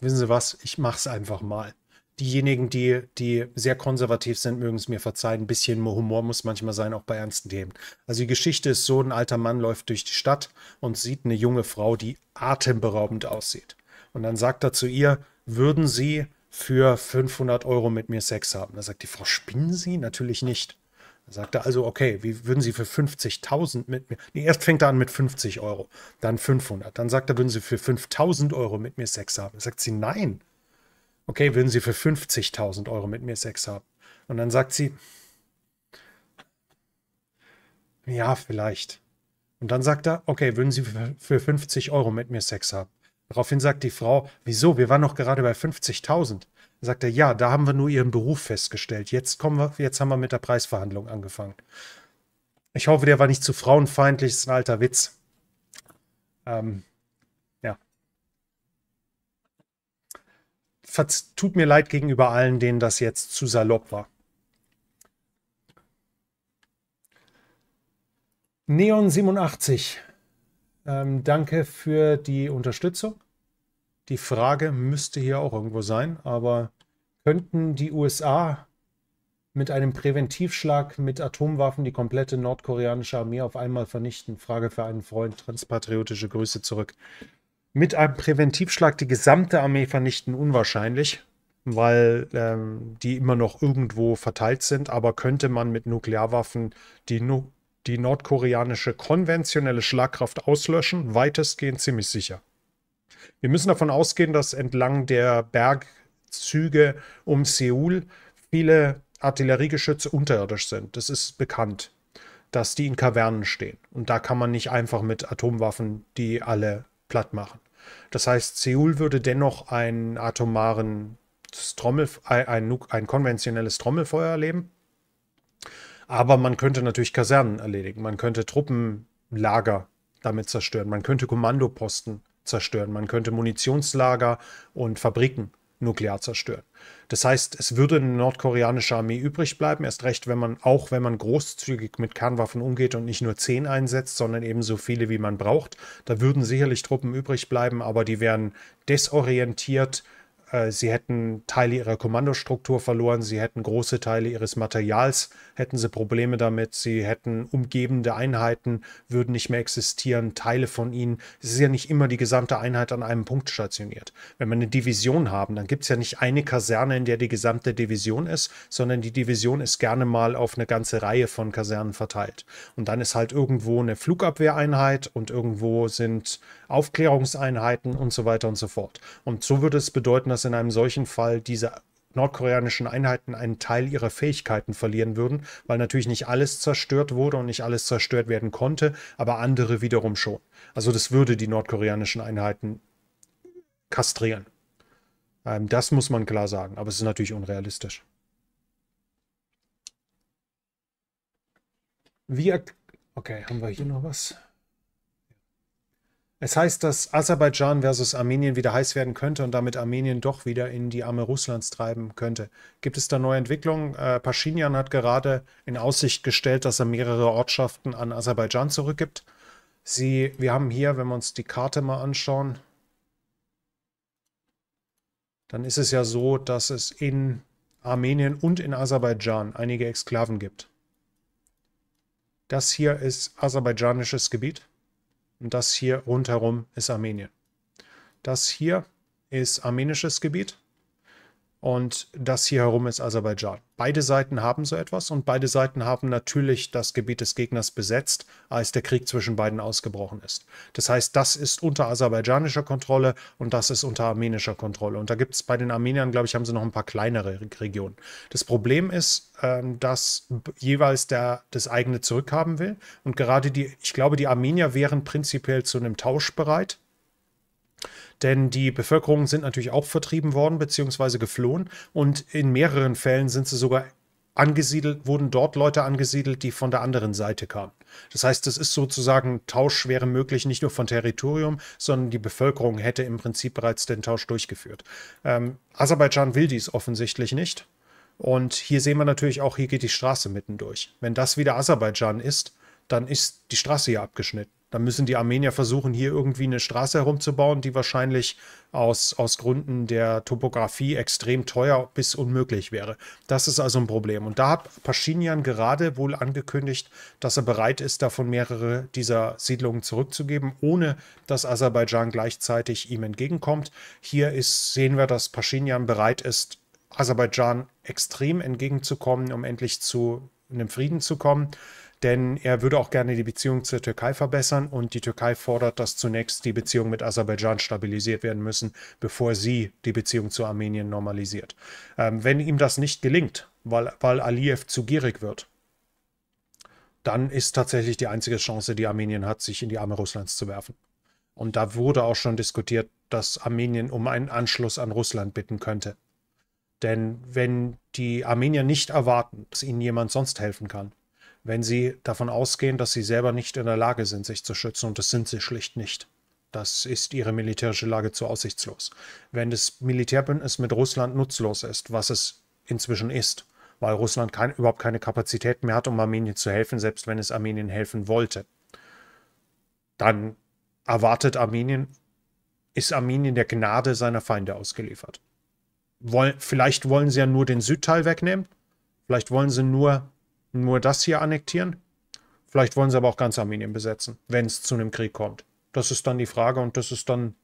A: wissen Sie was, ich mache es einfach mal. Diejenigen, die, die sehr konservativ sind, mögen es mir verzeihen. Ein bisschen Humor muss manchmal sein, auch bei ernsten Themen. Also die Geschichte ist so, ein alter Mann läuft durch die Stadt und sieht eine junge Frau, die atemberaubend aussieht. Und dann sagt er zu ihr, würden Sie für 500 Euro mit mir Sex haben? Da sagt die Frau, spinnen Sie? Natürlich nicht. Sagt er also, okay, wie würden Sie für 50.000 mit mir, nee, erst fängt er an mit 50 Euro, dann 500. Dann sagt er, würden Sie für 5.000 Euro mit mir Sex haben? Sagt sie, nein. Okay, würden Sie für 50.000 Euro mit mir Sex haben? Und dann sagt sie, ja, vielleicht. Und dann sagt er, okay, würden Sie für 50 Euro mit mir Sex haben? Daraufhin sagt die Frau, wieso, wir waren noch gerade bei 50.000 sagt er, ja, da haben wir nur ihren Beruf festgestellt. Jetzt kommen wir, jetzt haben wir mit der Preisverhandlung angefangen. Ich hoffe, der war nicht zu frauenfeindlich, das ist ein alter Witz. Ähm, ja. Verz tut mir leid gegenüber allen, denen das jetzt zu salopp war. Neon87, ähm, danke für die Unterstützung. Die Frage müsste hier auch irgendwo sein, aber könnten die USA mit einem Präventivschlag mit Atomwaffen die komplette nordkoreanische Armee auf einmal vernichten? Frage für einen Freund, transpatriotische Grüße zurück. Mit einem Präventivschlag die gesamte Armee vernichten, unwahrscheinlich, weil ähm, die immer noch irgendwo verteilt sind, aber könnte man mit Nuklearwaffen die, nu die nordkoreanische konventionelle Schlagkraft auslöschen? Weitestgehend ziemlich sicher. Wir müssen davon ausgehen, dass entlang der Bergzüge um Seoul viele Artilleriegeschütze unterirdisch sind. Das ist bekannt, dass die in Kavernen stehen. Und da kann man nicht einfach mit Atomwaffen die alle platt machen. Das heißt, Seoul würde dennoch einen atomaren Trommel, äh, ein, ein konventionelles Trommelfeuer erleben. Aber man könnte natürlich Kasernen erledigen, man könnte Truppenlager damit zerstören, man könnte Kommandoposten zerstören. Man könnte Munitionslager und Fabriken nuklear zerstören. Das heißt, es würde eine nordkoreanische Armee übrig bleiben, erst recht, wenn man auch, wenn man großzügig mit Kernwaffen umgeht und nicht nur zehn einsetzt, sondern eben so viele, wie man braucht. Da würden sicherlich Truppen übrig bleiben, aber die wären desorientiert, äh, sie hätten Teile ihrer Kommandostruktur verloren, sie hätten große Teile ihres Materials, hätten sie Probleme damit, sie hätten umgebende Einheiten, würden nicht mehr existieren, Teile von ihnen. Es ist ja nicht immer die gesamte Einheit an einem Punkt stationiert. Wenn wir eine Division haben, dann gibt es ja nicht eine Kaserne, in der die gesamte Division ist, sondern die Division ist gerne mal auf eine ganze Reihe von Kasernen verteilt. Und dann ist halt irgendwo eine Flugabwehreinheit und irgendwo sind Aufklärungseinheiten und so weiter und so fort. Und so würde es bedeuten, dass in einem solchen Fall diese nordkoreanischen Einheiten einen Teil ihrer Fähigkeiten verlieren würden, weil natürlich nicht alles zerstört wurde und nicht alles zerstört werden konnte, aber andere wiederum schon. Also das würde die nordkoreanischen Einheiten kastrieren. Ähm, das muss man klar sagen, aber es ist natürlich unrealistisch. Wie, okay, haben wir hier noch was? Es heißt, dass Aserbaidschan versus Armenien wieder heiß werden könnte und damit Armenien doch wieder in die Arme Russlands treiben könnte. Gibt es da neue Entwicklungen? Äh, Paschinian hat gerade in Aussicht gestellt, dass er mehrere Ortschaften an Aserbaidschan zurückgibt. Sie, wir haben hier, wenn wir uns die Karte mal anschauen, dann ist es ja so, dass es in Armenien und in Aserbaidschan einige Exklaven gibt. Das hier ist aserbaidschanisches Gebiet. Und das hier rundherum ist Armenien. Das hier ist armenisches Gebiet. Und das hier herum ist Aserbaidschan. Beide Seiten haben so etwas und beide Seiten haben natürlich das Gebiet des Gegners besetzt, als der Krieg zwischen beiden ausgebrochen ist. Das heißt, das ist unter aserbaidschanischer Kontrolle und das ist unter armenischer Kontrolle. Und da gibt es bei den Armeniern, glaube ich, haben sie noch ein paar kleinere Regionen. Das Problem ist, ähm, dass jeweils der das eigene zurückhaben will. Und gerade die, ich glaube, die Armenier wären prinzipiell zu einem Tausch bereit denn die Bevölkerung sind natürlich auch vertrieben worden bzw. geflohen und in mehreren Fällen sind sie sogar angesiedelt, wurden dort Leute angesiedelt, die von der anderen Seite kamen. Das heißt, es ist sozusagen Tausch wäre möglich, nicht nur von Territorium, sondern die Bevölkerung hätte im Prinzip bereits den Tausch durchgeführt. Ähm, Aserbaidschan will dies offensichtlich nicht. Und hier sehen wir natürlich auch, hier geht die Straße mitten durch. Wenn das wieder Aserbaidschan ist, dann ist die Straße hier abgeschnitten. Dann müssen die Armenier versuchen, hier irgendwie eine Straße herumzubauen, die wahrscheinlich aus, aus Gründen der Topografie extrem teuer bis unmöglich wäre. Das ist also ein Problem. Und da hat Paschinian gerade wohl angekündigt, dass er bereit ist, davon mehrere dieser Siedlungen zurückzugeben, ohne dass Aserbaidschan gleichzeitig ihm entgegenkommt. Hier ist, sehen wir, dass Paschinian bereit ist, Aserbaidschan extrem entgegenzukommen, um endlich zu einem Frieden zu kommen denn er würde auch gerne die Beziehung zur Türkei verbessern und die Türkei fordert, dass zunächst die Beziehung mit Aserbaidschan stabilisiert werden müssen, bevor sie die Beziehung zu Armenien normalisiert. Ähm, wenn ihm das nicht gelingt, weil, weil Aliyev zu gierig wird, dann ist tatsächlich die einzige Chance, die Armenien hat, sich in die Arme Russlands zu werfen. Und da wurde auch schon diskutiert, dass Armenien um einen Anschluss an Russland bitten könnte. Denn wenn die Armenier nicht erwarten, dass ihnen jemand sonst helfen kann, wenn sie davon ausgehen, dass sie selber nicht in der Lage sind, sich zu schützen. Und das sind sie schlicht nicht. Das ist ihre militärische Lage zu aussichtslos. Wenn das Militärbündnis mit Russland nutzlos ist, was es inzwischen ist, weil Russland kein, überhaupt keine Kapazität mehr hat, um Armenien zu helfen, selbst wenn es Armenien helfen wollte, dann erwartet Armenien, ist Armenien der Gnade seiner Feinde ausgeliefert. Woll, vielleicht wollen sie ja nur den Südteil wegnehmen, vielleicht wollen sie nur nur das hier annektieren. Vielleicht wollen sie aber auch ganz Armenien besetzen, wenn es zu einem Krieg kommt. Das ist dann die Frage und das ist dann,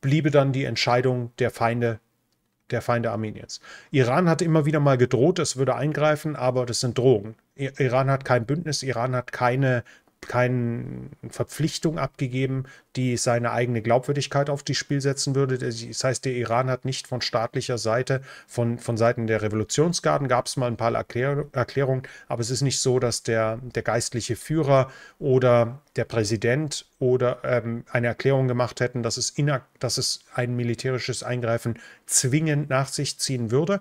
A: bliebe dann die Entscheidung der Feinde, der Feinde Armeniens. Iran hat immer wieder mal gedroht, es würde eingreifen, aber das sind Drogen. Iran hat kein Bündnis, Iran hat keine keine Verpflichtung abgegeben, die seine eigene Glaubwürdigkeit auf aufs Spiel setzen würde. Das heißt, der Iran hat nicht von staatlicher Seite, von, von Seiten der Revolutionsgarden gab es mal ein paar Erklär, Erklärungen, aber es ist nicht so, dass der, der geistliche Führer oder der Präsident oder ähm, eine Erklärung gemacht hätten, dass es, inak dass es ein militärisches Eingreifen zwingend nach sich ziehen würde,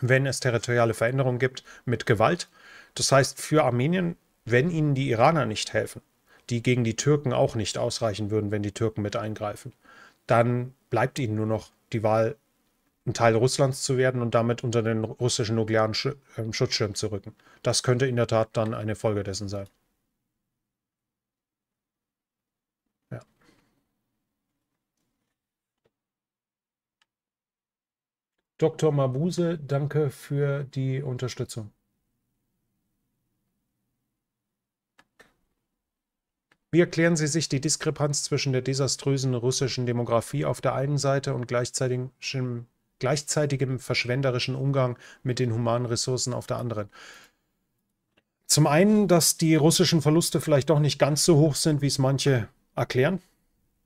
A: wenn es territoriale Veränderungen gibt mit Gewalt. Das heißt, für Armenien wenn ihnen die Iraner nicht helfen, die gegen die Türken auch nicht ausreichen würden, wenn die Türken mit eingreifen, dann bleibt ihnen nur noch die Wahl, ein Teil Russlands zu werden und damit unter den russischen nuklearen Sch äh, Schutzschirm zu rücken. Das könnte in der Tat dann eine Folge dessen sein. Dr. Mabuse, danke für die Unterstützung. Wie erklären Sie sich die Diskrepanz zwischen der desaströsen russischen Demografie auf der einen Seite und gleichzeitigem, gleichzeitigem verschwenderischen Umgang mit den humanen Ressourcen auf der anderen? Zum einen, dass die russischen Verluste vielleicht doch nicht ganz so hoch sind, wie es manche erklären.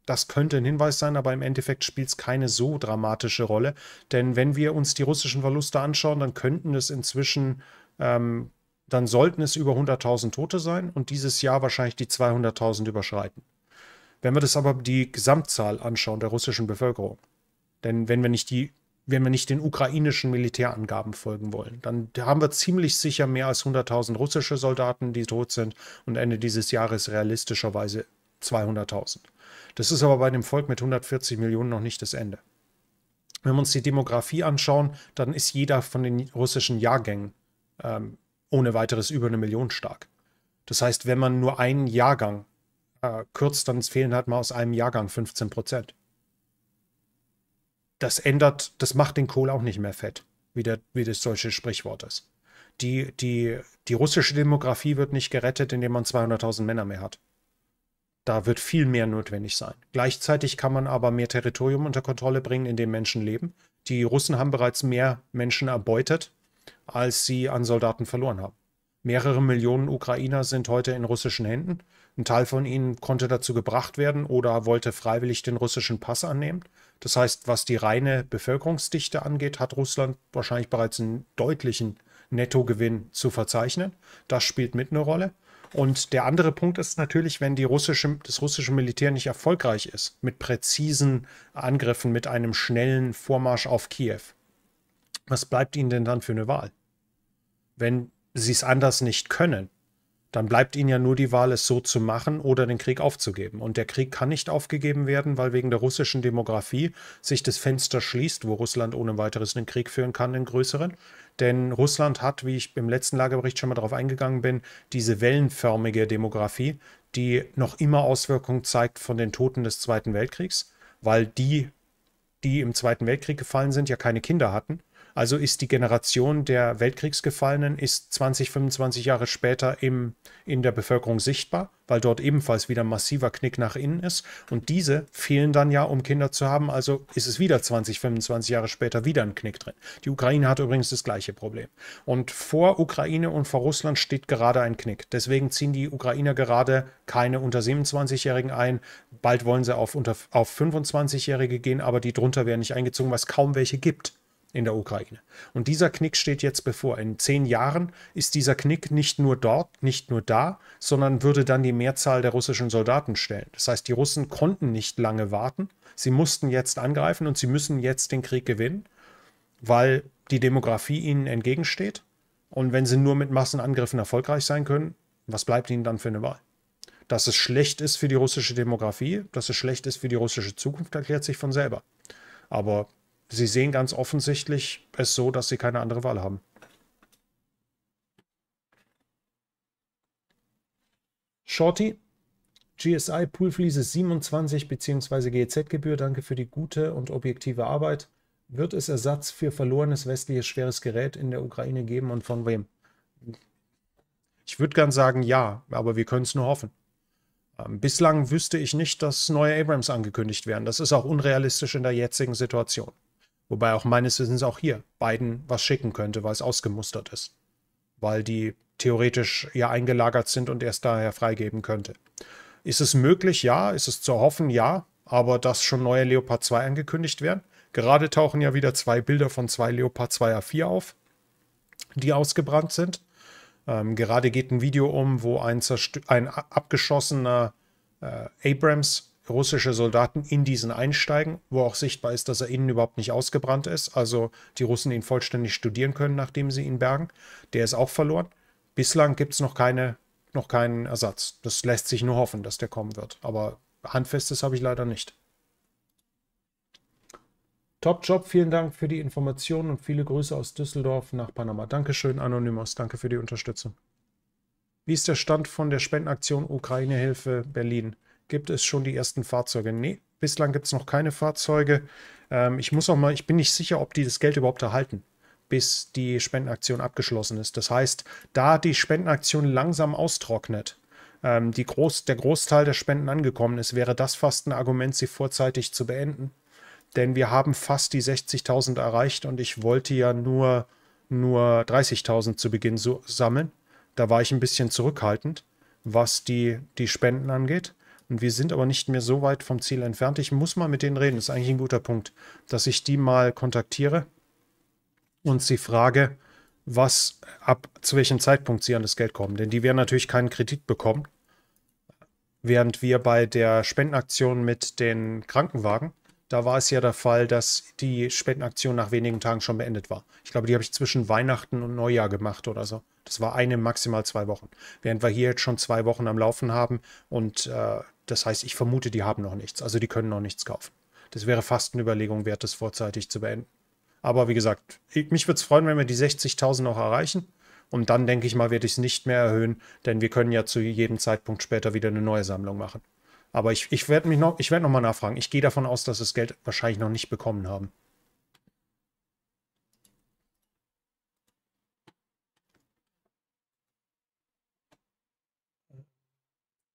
A: Das könnte ein Hinweis sein, aber im Endeffekt spielt es keine so dramatische Rolle. Denn wenn wir uns die russischen Verluste anschauen, dann könnten es inzwischen ähm, dann sollten es über 100.000 Tote sein und dieses Jahr wahrscheinlich die 200.000 überschreiten. Wenn wir das aber die Gesamtzahl anschauen der russischen Bevölkerung, denn wenn wir nicht die wenn wir nicht den ukrainischen Militärangaben folgen wollen, dann haben wir ziemlich sicher mehr als 100.000 russische Soldaten, die tot sind und Ende dieses Jahres realistischerweise 200.000. Das ist aber bei dem Volk mit 140 Millionen noch nicht das Ende. Wenn wir uns die Demografie anschauen, dann ist jeder von den russischen Jahrgängen ähm, ohne weiteres über eine Million stark. Das heißt, wenn man nur einen Jahrgang äh, kürzt, dann fehlen halt mal aus einem Jahrgang 15 Prozent. Das ändert, das macht den Kohl auch nicht mehr fett, wie, der, wie das solche Sprichwort ist. Die, die, die russische Demografie wird nicht gerettet, indem man 200.000 Männer mehr hat. Da wird viel mehr notwendig sein. Gleichzeitig kann man aber mehr Territorium unter Kontrolle bringen, in dem Menschen leben. Die Russen haben bereits mehr Menschen erbeutet als sie an Soldaten verloren haben. Mehrere Millionen Ukrainer sind heute in russischen Händen. Ein Teil von ihnen konnte dazu gebracht werden oder wollte freiwillig den russischen Pass annehmen. Das heißt, was die reine Bevölkerungsdichte angeht, hat Russland wahrscheinlich bereits einen deutlichen Nettogewinn zu verzeichnen. Das spielt mit eine Rolle. Und der andere Punkt ist natürlich, wenn russische, das russische Militär nicht erfolgreich ist mit präzisen Angriffen, mit einem schnellen Vormarsch auf Kiew. Was bleibt ihnen denn dann für eine Wahl? Wenn sie es anders nicht können, dann bleibt ihnen ja nur die Wahl, es so zu machen oder den Krieg aufzugeben. Und der Krieg kann nicht aufgegeben werden, weil wegen der russischen Demografie sich das Fenster schließt, wo Russland ohne weiteres einen Krieg führen kann, einen größeren. Denn Russland hat, wie ich im letzten Lagebericht schon mal darauf eingegangen bin, diese wellenförmige Demografie, die noch immer Auswirkungen zeigt von den Toten des Zweiten Weltkriegs, weil die, die im Zweiten Weltkrieg gefallen sind, ja keine Kinder hatten also ist die Generation der Weltkriegsgefallenen ist 20, 25 Jahre später im, in der Bevölkerung sichtbar, weil dort ebenfalls wieder massiver Knick nach innen ist. Und diese fehlen dann ja, um Kinder zu haben. Also ist es wieder 20, 25 Jahre später wieder ein Knick drin. Die Ukraine hat übrigens das gleiche Problem. Und vor Ukraine und vor Russland steht gerade ein Knick. Deswegen ziehen die Ukrainer gerade keine unter 27-Jährigen ein. Bald wollen sie auf, auf 25-Jährige gehen, aber die drunter werden nicht eingezogen, weil es kaum welche gibt in der Ukraine. Und dieser Knick steht jetzt bevor. In zehn Jahren ist dieser Knick nicht nur dort, nicht nur da, sondern würde dann die Mehrzahl der russischen Soldaten stellen. Das heißt, die Russen konnten nicht lange warten. Sie mussten jetzt angreifen und sie müssen jetzt den Krieg gewinnen, weil die Demografie ihnen entgegensteht. Und wenn sie nur mit Massenangriffen erfolgreich sein können, was bleibt ihnen dann für eine Wahl? Dass es schlecht ist für die russische Demografie, dass es schlecht ist für die russische Zukunft, erklärt sich von selber. Aber Sie sehen ganz offensichtlich es so, dass sie keine andere Wahl haben. Shorty, GSI Poolfliese 27 bzw. GEZ-Gebühr, danke für die gute und objektive Arbeit. Wird es Ersatz für verlorenes westliches schweres Gerät in der Ukraine geben und von wem? Ich würde gern sagen ja, aber wir können es nur hoffen. Ähm, bislang wüsste ich nicht, dass neue Abrams angekündigt werden. Das ist auch unrealistisch in der jetzigen Situation. Wobei auch meines Wissens auch hier Biden was schicken könnte, weil es ausgemustert ist. Weil die theoretisch ja eingelagert sind und erst daher freigeben könnte. Ist es möglich? Ja. Ist es zu hoffen? Ja. Aber dass schon neue Leopard 2 angekündigt werden? Gerade tauchen ja wieder zwei Bilder von zwei Leopard 2 A4 auf, die ausgebrannt sind. Ähm, gerade geht ein Video um, wo ein, ein abgeschossener äh, Abrams russische Soldaten in diesen einsteigen, wo auch sichtbar ist, dass er innen überhaupt nicht ausgebrannt ist. Also die Russen ihn vollständig studieren können, nachdem sie ihn bergen. Der ist auch verloren. Bislang gibt es noch, keine, noch keinen Ersatz. Das lässt sich nur hoffen, dass der kommen wird. Aber Handfestes habe ich leider nicht. Top Job, vielen Dank für die Informationen und viele Grüße aus Düsseldorf nach Panama. Dankeschön, Anonymous, danke für die Unterstützung. Wie ist der Stand von der Spendenaktion Ukraine-Hilfe Berlin? Gibt es schon die ersten Fahrzeuge? Nee, bislang gibt es noch keine Fahrzeuge. Ähm, ich muss auch mal, ich bin nicht sicher, ob die das Geld überhaupt erhalten, bis die Spendenaktion abgeschlossen ist. Das heißt, da die Spendenaktion langsam austrocknet, ähm, Groß, der Großteil der Spenden angekommen ist, wäre das fast ein Argument, sie vorzeitig zu beenden. Denn wir haben fast die 60.000 erreicht und ich wollte ja nur, nur 30.000 zu Beginn so sammeln. Da war ich ein bisschen zurückhaltend, was die, die Spenden angeht. Und wir sind aber nicht mehr so weit vom Ziel entfernt. Ich muss mal mit denen reden. Das ist eigentlich ein guter Punkt, dass ich die mal kontaktiere und sie frage, was ab zu welchem Zeitpunkt sie an das Geld kommen. Denn die werden natürlich keinen Kredit bekommen. Während wir bei der Spendenaktion mit den Krankenwagen, da war es ja der Fall, dass die Spendenaktion nach wenigen Tagen schon beendet war. Ich glaube, die habe ich zwischen Weihnachten und Neujahr gemacht oder so. Das war eine, maximal zwei Wochen. Während wir hier jetzt schon zwei Wochen am Laufen haben und äh, das heißt, ich vermute, die haben noch nichts. Also die können noch nichts kaufen. Das wäre fast eine Überlegung wert, das vorzeitig zu beenden. Aber wie gesagt, mich würde es freuen, wenn wir die 60.000 noch erreichen. Und dann denke ich mal, werde ich es nicht mehr erhöhen, denn wir können ja zu jedem Zeitpunkt später wieder eine neue Sammlung machen. Aber ich, ich werde mich noch, ich werde nochmal nachfragen. Ich gehe davon aus, dass das Geld wahrscheinlich noch nicht bekommen haben.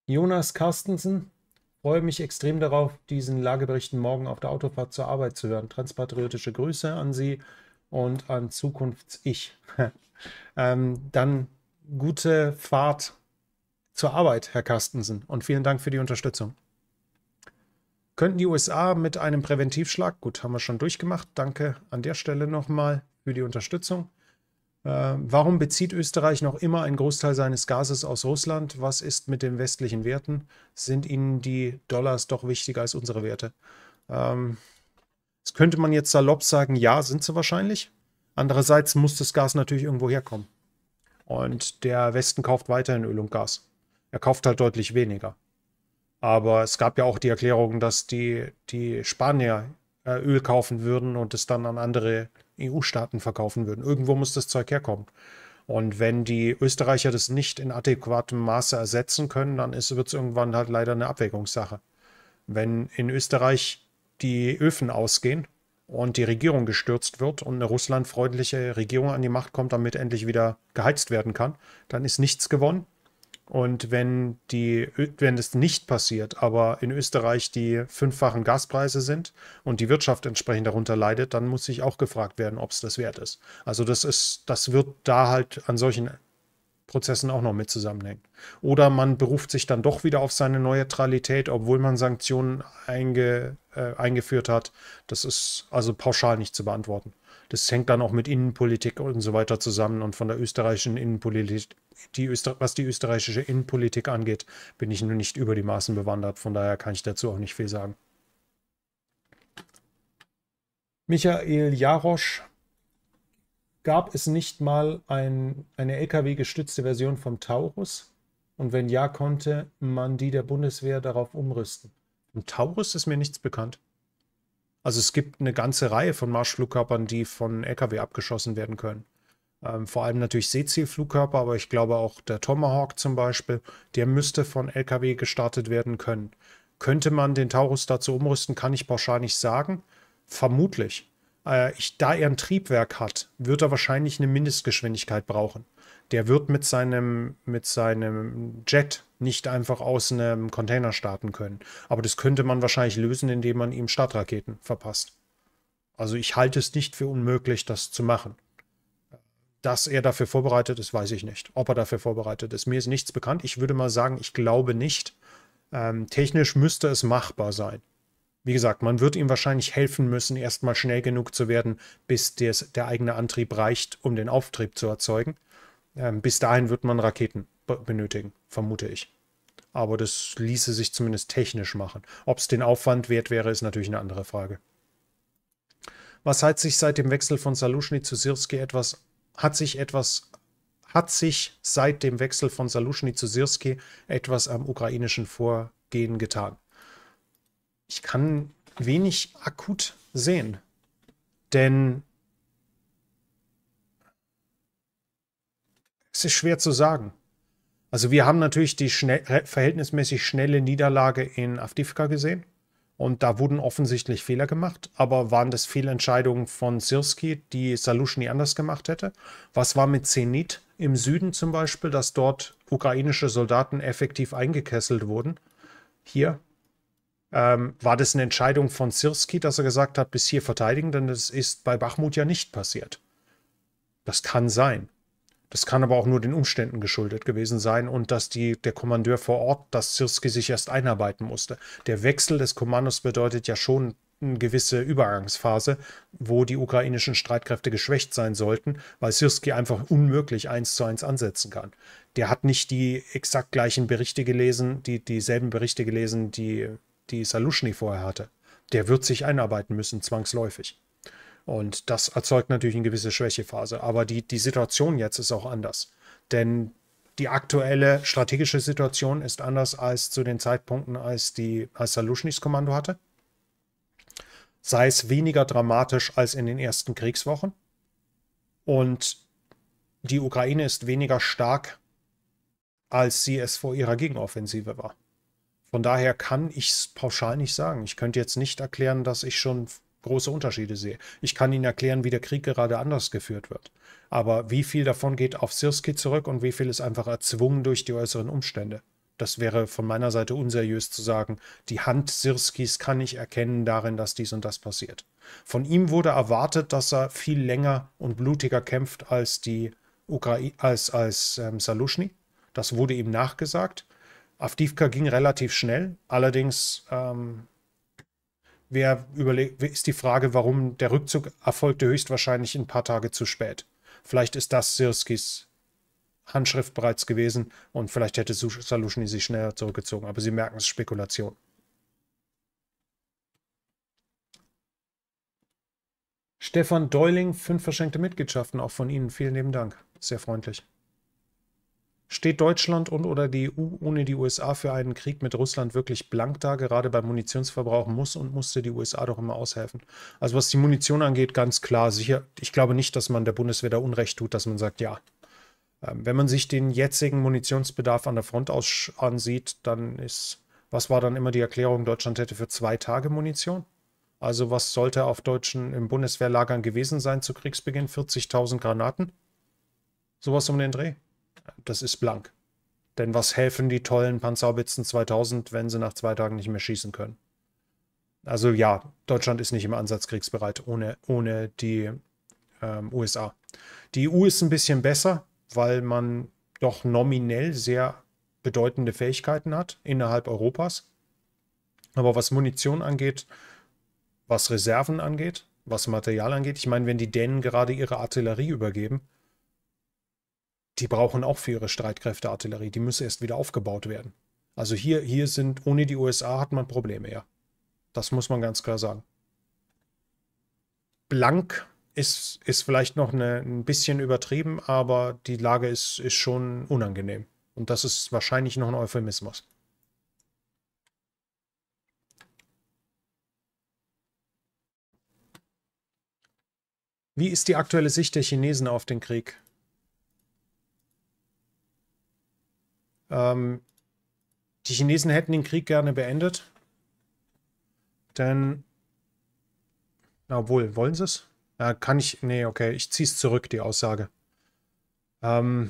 A: Jonas Carstensen. Freue mich extrem darauf, diesen Lageberichten morgen auf der Autofahrt zur Arbeit zu hören. Transpatriotische Grüße an Sie und an Zukunfts-Ich. ähm, dann gute Fahrt zur Arbeit, Herr Carstensen, und vielen Dank für die Unterstützung. Könnten die USA mit einem Präventivschlag, gut, haben wir schon durchgemacht, danke an der Stelle nochmal für die Unterstützung. Ähm, warum bezieht Österreich noch immer einen Großteil seines Gases aus Russland? Was ist mit den westlichen Werten? Sind ihnen die Dollars doch wichtiger als unsere Werte? Ähm, das könnte man jetzt salopp sagen, ja, sind sie wahrscheinlich. Andererseits muss das Gas natürlich irgendwo herkommen. Und der Westen kauft weiterhin Öl und Gas. Er kauft halt deutlich weniger. Aber es gab ja auch die Erklärung, dass die, die Spanier äh, Öl kaufen würden und es dann an andere EU-Staaten verkaufen würden. Irgendwo muss das Zeug herkommen. Und wenn die Österreicher das nicht in adäquatem Maße ersetzen können, dann wird es irgendwann halt leider eine Abwägungssache. Wenn in Österreich die Öfen ausgehen und die Regierung gestürzt wird und eine russlandfreundliche Regierung an die Macht kommt, damit endlich wieder geheizt werden kann, dann ist nichts gewonnen und wenn, die, wenn das nicht passiert, aber in Österreich die fünffachen Gaspreise sind und die Wirtschaft entsprechend darunter leidet, dann muss sich auch gefragt werden, ob es das wert ist. Also das ist, das wird da halt an solchen Prozessen auch noch mit zusammenhängen. Oder man beruft sich dann doch wieder auf seine Neutralität, obwohl man Sanktionen einge, äh, eingeführt hat. Das ist also pauschal nicht zu beantworten. Das hängt dann auch mit Innenpolitik und so weiter zusammen. Und von der österreichischen Innenpolitik, die Öster was die österreichische Innenpolitik angeht, bin ich nur nicht über die Maßen bewandert. Von daher kann ich dazu auch nicht viel sagen. Michael Jarosch gab es nicht mal ein, eine LKW-gestützte Version vom Taurus? Und wenn ja, konnte man die der Bundeswehr darauf umrüsten? Im Taurus ist mir nichts bekannt. Also es gibt eine ganze Reihe von Marschflugkörpern, die von LKW abgeschossen werden können. Ähm, vor allem natürlich Seezielflugkörper, aber ich glaube auch der Tomahawk zum Beispiel, der müsste von LKW gestartet werden können. Könnte man den Taurus dazu umrüsten, kann ich pauschal nicht sagen. Vermutlich. Äh, ich, da er ein Triebwerk hat, wird er wahrscheinlich eine Mindestgeschwindigkeit brauchen der wird mit seinem, mit seinem Jet nicht einfach aus einem Container starten können. Aber das könnte man wahrscheinlich lösen, indem man ihm Startraketen verpasst. Also ich halte es nicht für unmöglich, das zu machen. Dass er dafür vorbereitet ist, weiß ich nicht. Ob er dafür vorbereitet ist, mir ist nichts bekannt. Ich würde mal sagen, ich glaube nicht. Ähm, technisch müsste es machbar sein. Wie gesagt, man wird ihm wahrscheinlich helfen müssen, erstmal schnell genug zu werden, bis des, der eigene Antrieb reicht, um den Auftrieb zu erzeugen. Ähm, bis dahin wird man Raketen benötigen, vermute ich. Aber das ließe sich zumindest technisch machen. Ob es den Aufwand wert wäre, ist natürlich eine andere Frage. Was hat sich seit dem Wechsel von Salushny zu Sirski etwas, hat sich etwas, hat sich seit dem Wechsel von Salushny zu Sirski etwas am ukrainischen Vorgehen getan? Ich kann wenig akut sehen, denn Es ist schwer zu sagen. Also wir haben natürlich die schnell, verhältnismäßig schnelle Niederlage in Avdivka gesehen. Und da wurden offensichtlich Fehler gemacht. Aber waren das Fehlentscheidungen von Sirski, die Saluschny anders gemacht hätte? Was war mit Zenit im Süden zum Beispiel, dass dort ukrainische Soldaten effektiv eingekesselt wurden? Hier. Ähm, war das eine Entscheidung von Sirski, dass er gesagt hat, bis hier verteidigen? Denn das ist bei Bachmut ja nicht passiert. Das kann sein. Das kann aber auch nur den Umständen geschuldet gewesen sein und dass die, der Kommandeur vor Ort, dass Sirski sich erst einarbeiten musste. Der Wechsel des Kommandos bedeutet ja schon eine gewisse Übergangsphase, wo die ukrainischen Streitkräfte geschwächt sein sollten, weil Sirski einfach unmöglich eins zu eins ansetzen kann. Der hat nicht die exakt gleichen Berichte gelesen, die dieselben Berichte gelesen, die, die Saluschny vorher hatte. Der wird sich einarbeiten müssen, zwangsläufig. Und das erzeugt natürlich eine gewisse Schwächephase. Aber die, die Situation jetzt ist auch anders. Denn die aktuelle strategische Situation ist anders als zu den Zeitpunkten, als, die, als Kommando hatte. Sei es weniger dramatisch als in den ersten Kriegswochen. Und die Ukraine ist weniger stark, als sie es vor ihrer Gegenoffensive war. Von daher kann ich es pauschal nicht sagen. Ich könnte jetzt nicht erklären, dass ich schon große Unterschiede sehe. Ich kann Ihnen erklären, wie der Krieg gerade anders geführt wird. Aber wie viel davon geht auf Sirski zurück und wie viel ist einfach erzwungen durch die äußeren Umstände? Das wäre von meiner Seite unseriös zu sagen, die Hand Sirskis kann ich erkennen darin, dass dies und das passiert. Von ihm wurde erwartet, dass er viel länger und blutiger kämpft als die Ukraine, als, als ähm, Saluschny. Das wurde ihm nachgesagt. Avdivka ging relativ schnell, allerdings ähm, Wer überlegt, ist die Frage, warum der Rückzug erfolgte höchstwahrscheinlich ein paar Tage zu spät. Vielleicht ist das Sirskis Handschrift bereits gewesen und vielleicht hätte Saluschny sich schneller zurückgezogen, aber Sie merken, es Spekulation. Stefan Deuling, fünf verschenkte Mitgliedschaften, auch von Ihnen. Vielen lieben Dank. Sehr freundlich. Steht Deutschland und oder die EU ohne die USA für einen Krieg mit Russland wirklich blank da? Gerade beim Munitionsverbrauch muss und musste die USA doch immer aushelfen. Also was die Munition angeht, ganz klar, sicher. Ich glaube nicht, dass man der Bundeswehr da Unrecht tut, dass man sagt, ja. Ähm, wenn man sich den jetzigen Munitionsbedarf an der Front ansieht, dann ist, was war dann immer die Erklärung, Deutschland hätte für zwei Tage Munition? Also was sollte auf deutschen im Bundeswehrlagern gewesen sein zu Kriegsbeginn? 40.000 Granaten? Sowas um den Dreh das ist blank. Denn was helfen die tollen Panzerhaubitzen 2000, wenn sie nach zwei Tagen nicht mehr schießen können? Also ja, Deutschland ist nicht im Ansatz kriegsbereit ohne, ohne die ähm, USA. Die EU ist ein bisschen besser, weil man doch nominell sehr bedeutende Fähigkeiten hat innerhalb Europas. Aber was Munition angeht, was Reserven angeht, was Material angeht, ich meine, wenn die Dänen gerade ihre Artillerie übergeben, die brauchen auch für ihre Streitkräfte Artillerie. Die müssen erst wieder aufgebaut werden. Also hier, hier sind, ohne die USA hat man Probleme, ja. Das muss man ganz klar sagen. Blank ist, ist vielleicht noch eine, ein bisschen übertrieben, aber die Lage ist, ist schon unangenehm. Und das ist wahrscheinlich noch ein Euphemismus. Wie ist die aktuelle Sicht der Chinesen auf den Krieg? Ähm, die Chinesen hätten den Krieg gerne beendet. Denn, obwohl, wollen sie es? Äh, kann ich, nee, okay, ich ziehe es zurück, die Aussage. Ähm,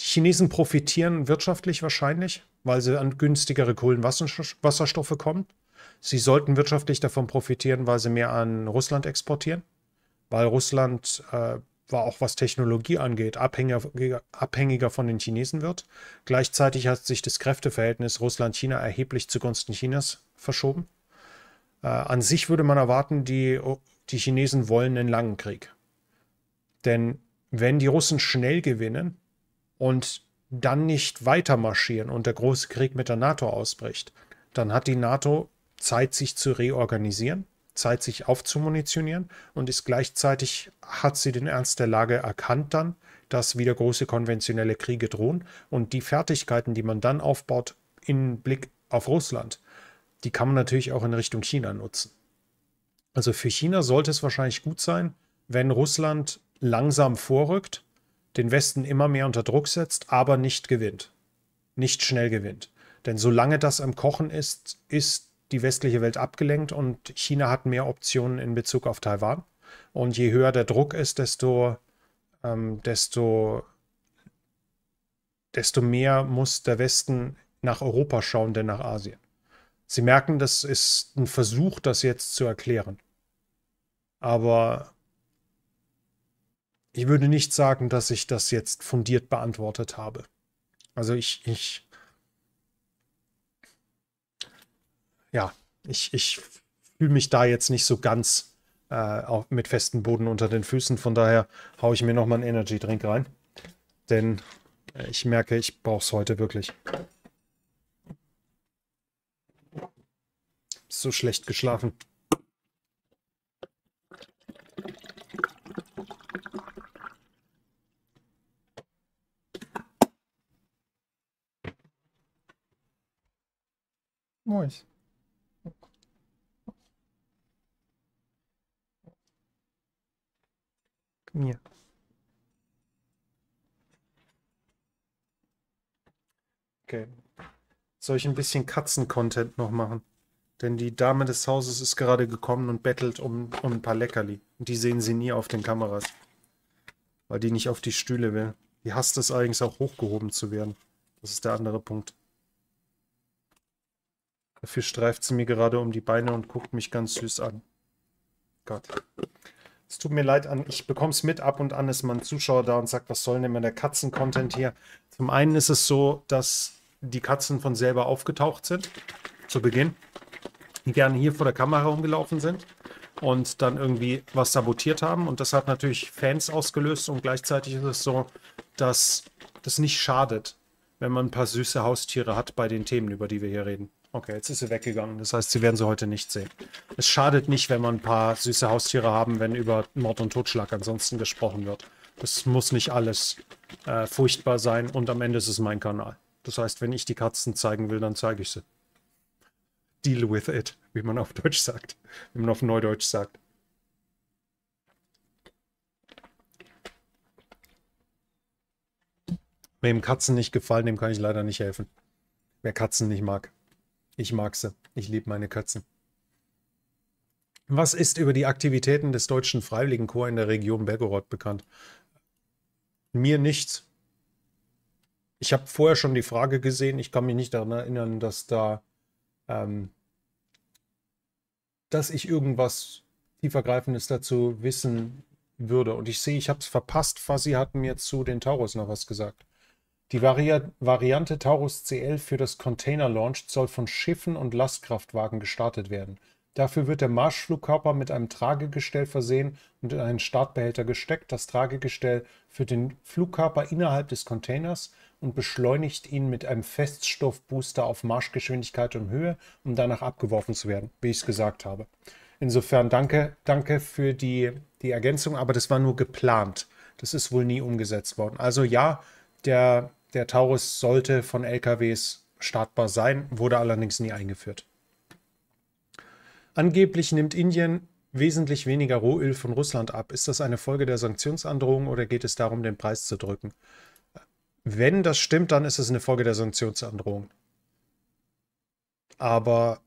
A: die Chinesen profitieren wirtschaftlich wahrscheinlich, weil sie an günstigere Kohlenwasserstoffe kommen. Sie sollten wirtschaftlich davon profitieren, weil sie mehr an Russland exportieren, weil Russland äh, war auch was Technologie angeht, abhängiger, abhängiger von den Chinesen wird. Gleichzeitig hat sich das Kräfteverhältnis Russland-China erheblich zugunsten Chinas verschoben. Äh, an sich würde man erwarten, die, die Chinesen wollen einen langen Krieg. Denn wenn die Russen schnell gewinnen und dann nicht weiter marschieren und der große Krieg mit der NATO ausbricht, dann hat die NATO Zeit, sich zu reorganisieren Zeit, sich aufzumunitionieren und ist gleichzeitig, hat sie den Ernst der Lage erkannt dann, dass wieder große konventionelle Kriege drohen und die Fertigkeiten, die man dann aufbaut, in Blick auf Russland, die kann man natürlich auch in Richtung China nutzen. Also für China sollte es wahrscheinlich gut sein, wenn Russland langsam vorrückt, den Westen immer mehr unter Druck setzt, aber nicht gewinnt, nicht schnell gewinnt. Denn solange das am Kochen ist, ist die westliche Welt abgelenkt und China hat mehr Optionen in Bezug auf Taiwan. Und je höher der Druck ist, desto, ähm, desto, desto mehr muss der Westen nach Europa schauen, denn nach Asien. Sie merken, das ist ein Versuch, das jetzt zu erklären. Aber ich würde nicht sagen, dass ich das jetzt fundiert beantwortet habe. Also ich, ich ja, ich, ich fühle mich da jetzt nicht so ganz äh, auf, mit festem Boden unter den Füßen. Von daher haue ich mir nochmal einen Energy Drink rein. Denn äh, ich merke, ich brauche es heute wirklich. So schlecht geschlafen. Moin. mir. Okay. Soll ich ein bisschen Katzen-Content noch machen? Denn die Dame des Hauses ist gerade gekommen und bettelt um, um ein paar Leckerli. Und die sehen sie nie auf den Kameras. Weil die nicht auf die Stühle will. Die hasst es eigentlich auch hochgehoben zu werden. Das ist der andere Punkt. Dafür streift sie mir gerade um die Beine und guckt mich ganz süß an. Gott. Es tut mir leid, an, ich bekomme es mit. Ab und an ist mein Zuschauer da und sagt, was soll denn immer der Katzen-Content hier? Zum einen ist es so, dass die Katzen von selber aufgetaucht sind zu Beginn, die gerne hier vor der Kamera rumgelaufen sind und dann irgendwie was sabotiert haben. Und das hat natürlich Fans ausgelöst. Und gleichzeitig ist es so, dass das nicht schadet, wenn man ein paar süße Haustiere hat bei den Themen, über die wir hier reden. Okay, jetzt ist sie weggegangen. Das heißt, sie werden sie heute nicht sehen. Es schadet nicht, wenn man ein paar süße Haustiere haben, wenn über Mord und Totschlag ansonsten gesprochen wird. Das muss nicht alles äh, furchtbar sein und am Ende ist es mein Kanal. Das heißt, wenn ich die Katzen zeigen will, dann zeige ich sie. Deal with it, wie man auf Deutsch sagt. Wie man auf Neudeutsch sagt. Wem Katzen nicht gefallen, dem kann ich leider nicht helfen. Wer Katzen nicht mag. Ich mag sie. Ich liebe meine Katzen. Was ist über die Aktivitäten des Deutschen Freiwilligenkorps in der Region Belgorod bekannt? Mir nichts. Ich habe vorher schon die Frage gesehen. Ich kann mich nicht daran erinnern, dass da, ähm, dass ich irgendwas tiefergreifendes dazu wissen würde. Und ich sehe, ich habe es verpasst. Fuzzy hat mir zu den Taurus noch was gesagt. Die Variante Taurus CL für das Container Launch soll von Schiffen und Lastkraftwagen gestartet werden. Dafür wird der Marschflugkörper mit einem Tragegestell versehen und in einen Startbehälter gesteckt. Das Tragegestell führt den Flugkörper innerhalb des Containers und beschleunigt ihn mit einem Feststoffbooster auf Marschgeschwindigkeit und Höhe, um danach abgeworfen zu werden, wie ich es gesagt habe. Insofern danke, danke für die, die Ergänzung, aber das war nur geplant. Das ist wohl nie umgesetzt worden. Also ja, der, der Taurus sollte von LKWs startbar sein, wurde allerdings nie eingeführt. Angeblich nimmt Indien wesentlich weniger Rohöl von Russland ab. Ist das eine Folge der Sanktionsandrohung oder geht es darum, den Preis zu drücken? Wenn das stimmt, dann ist es eine Folge der Sanktionsandrohung. Aber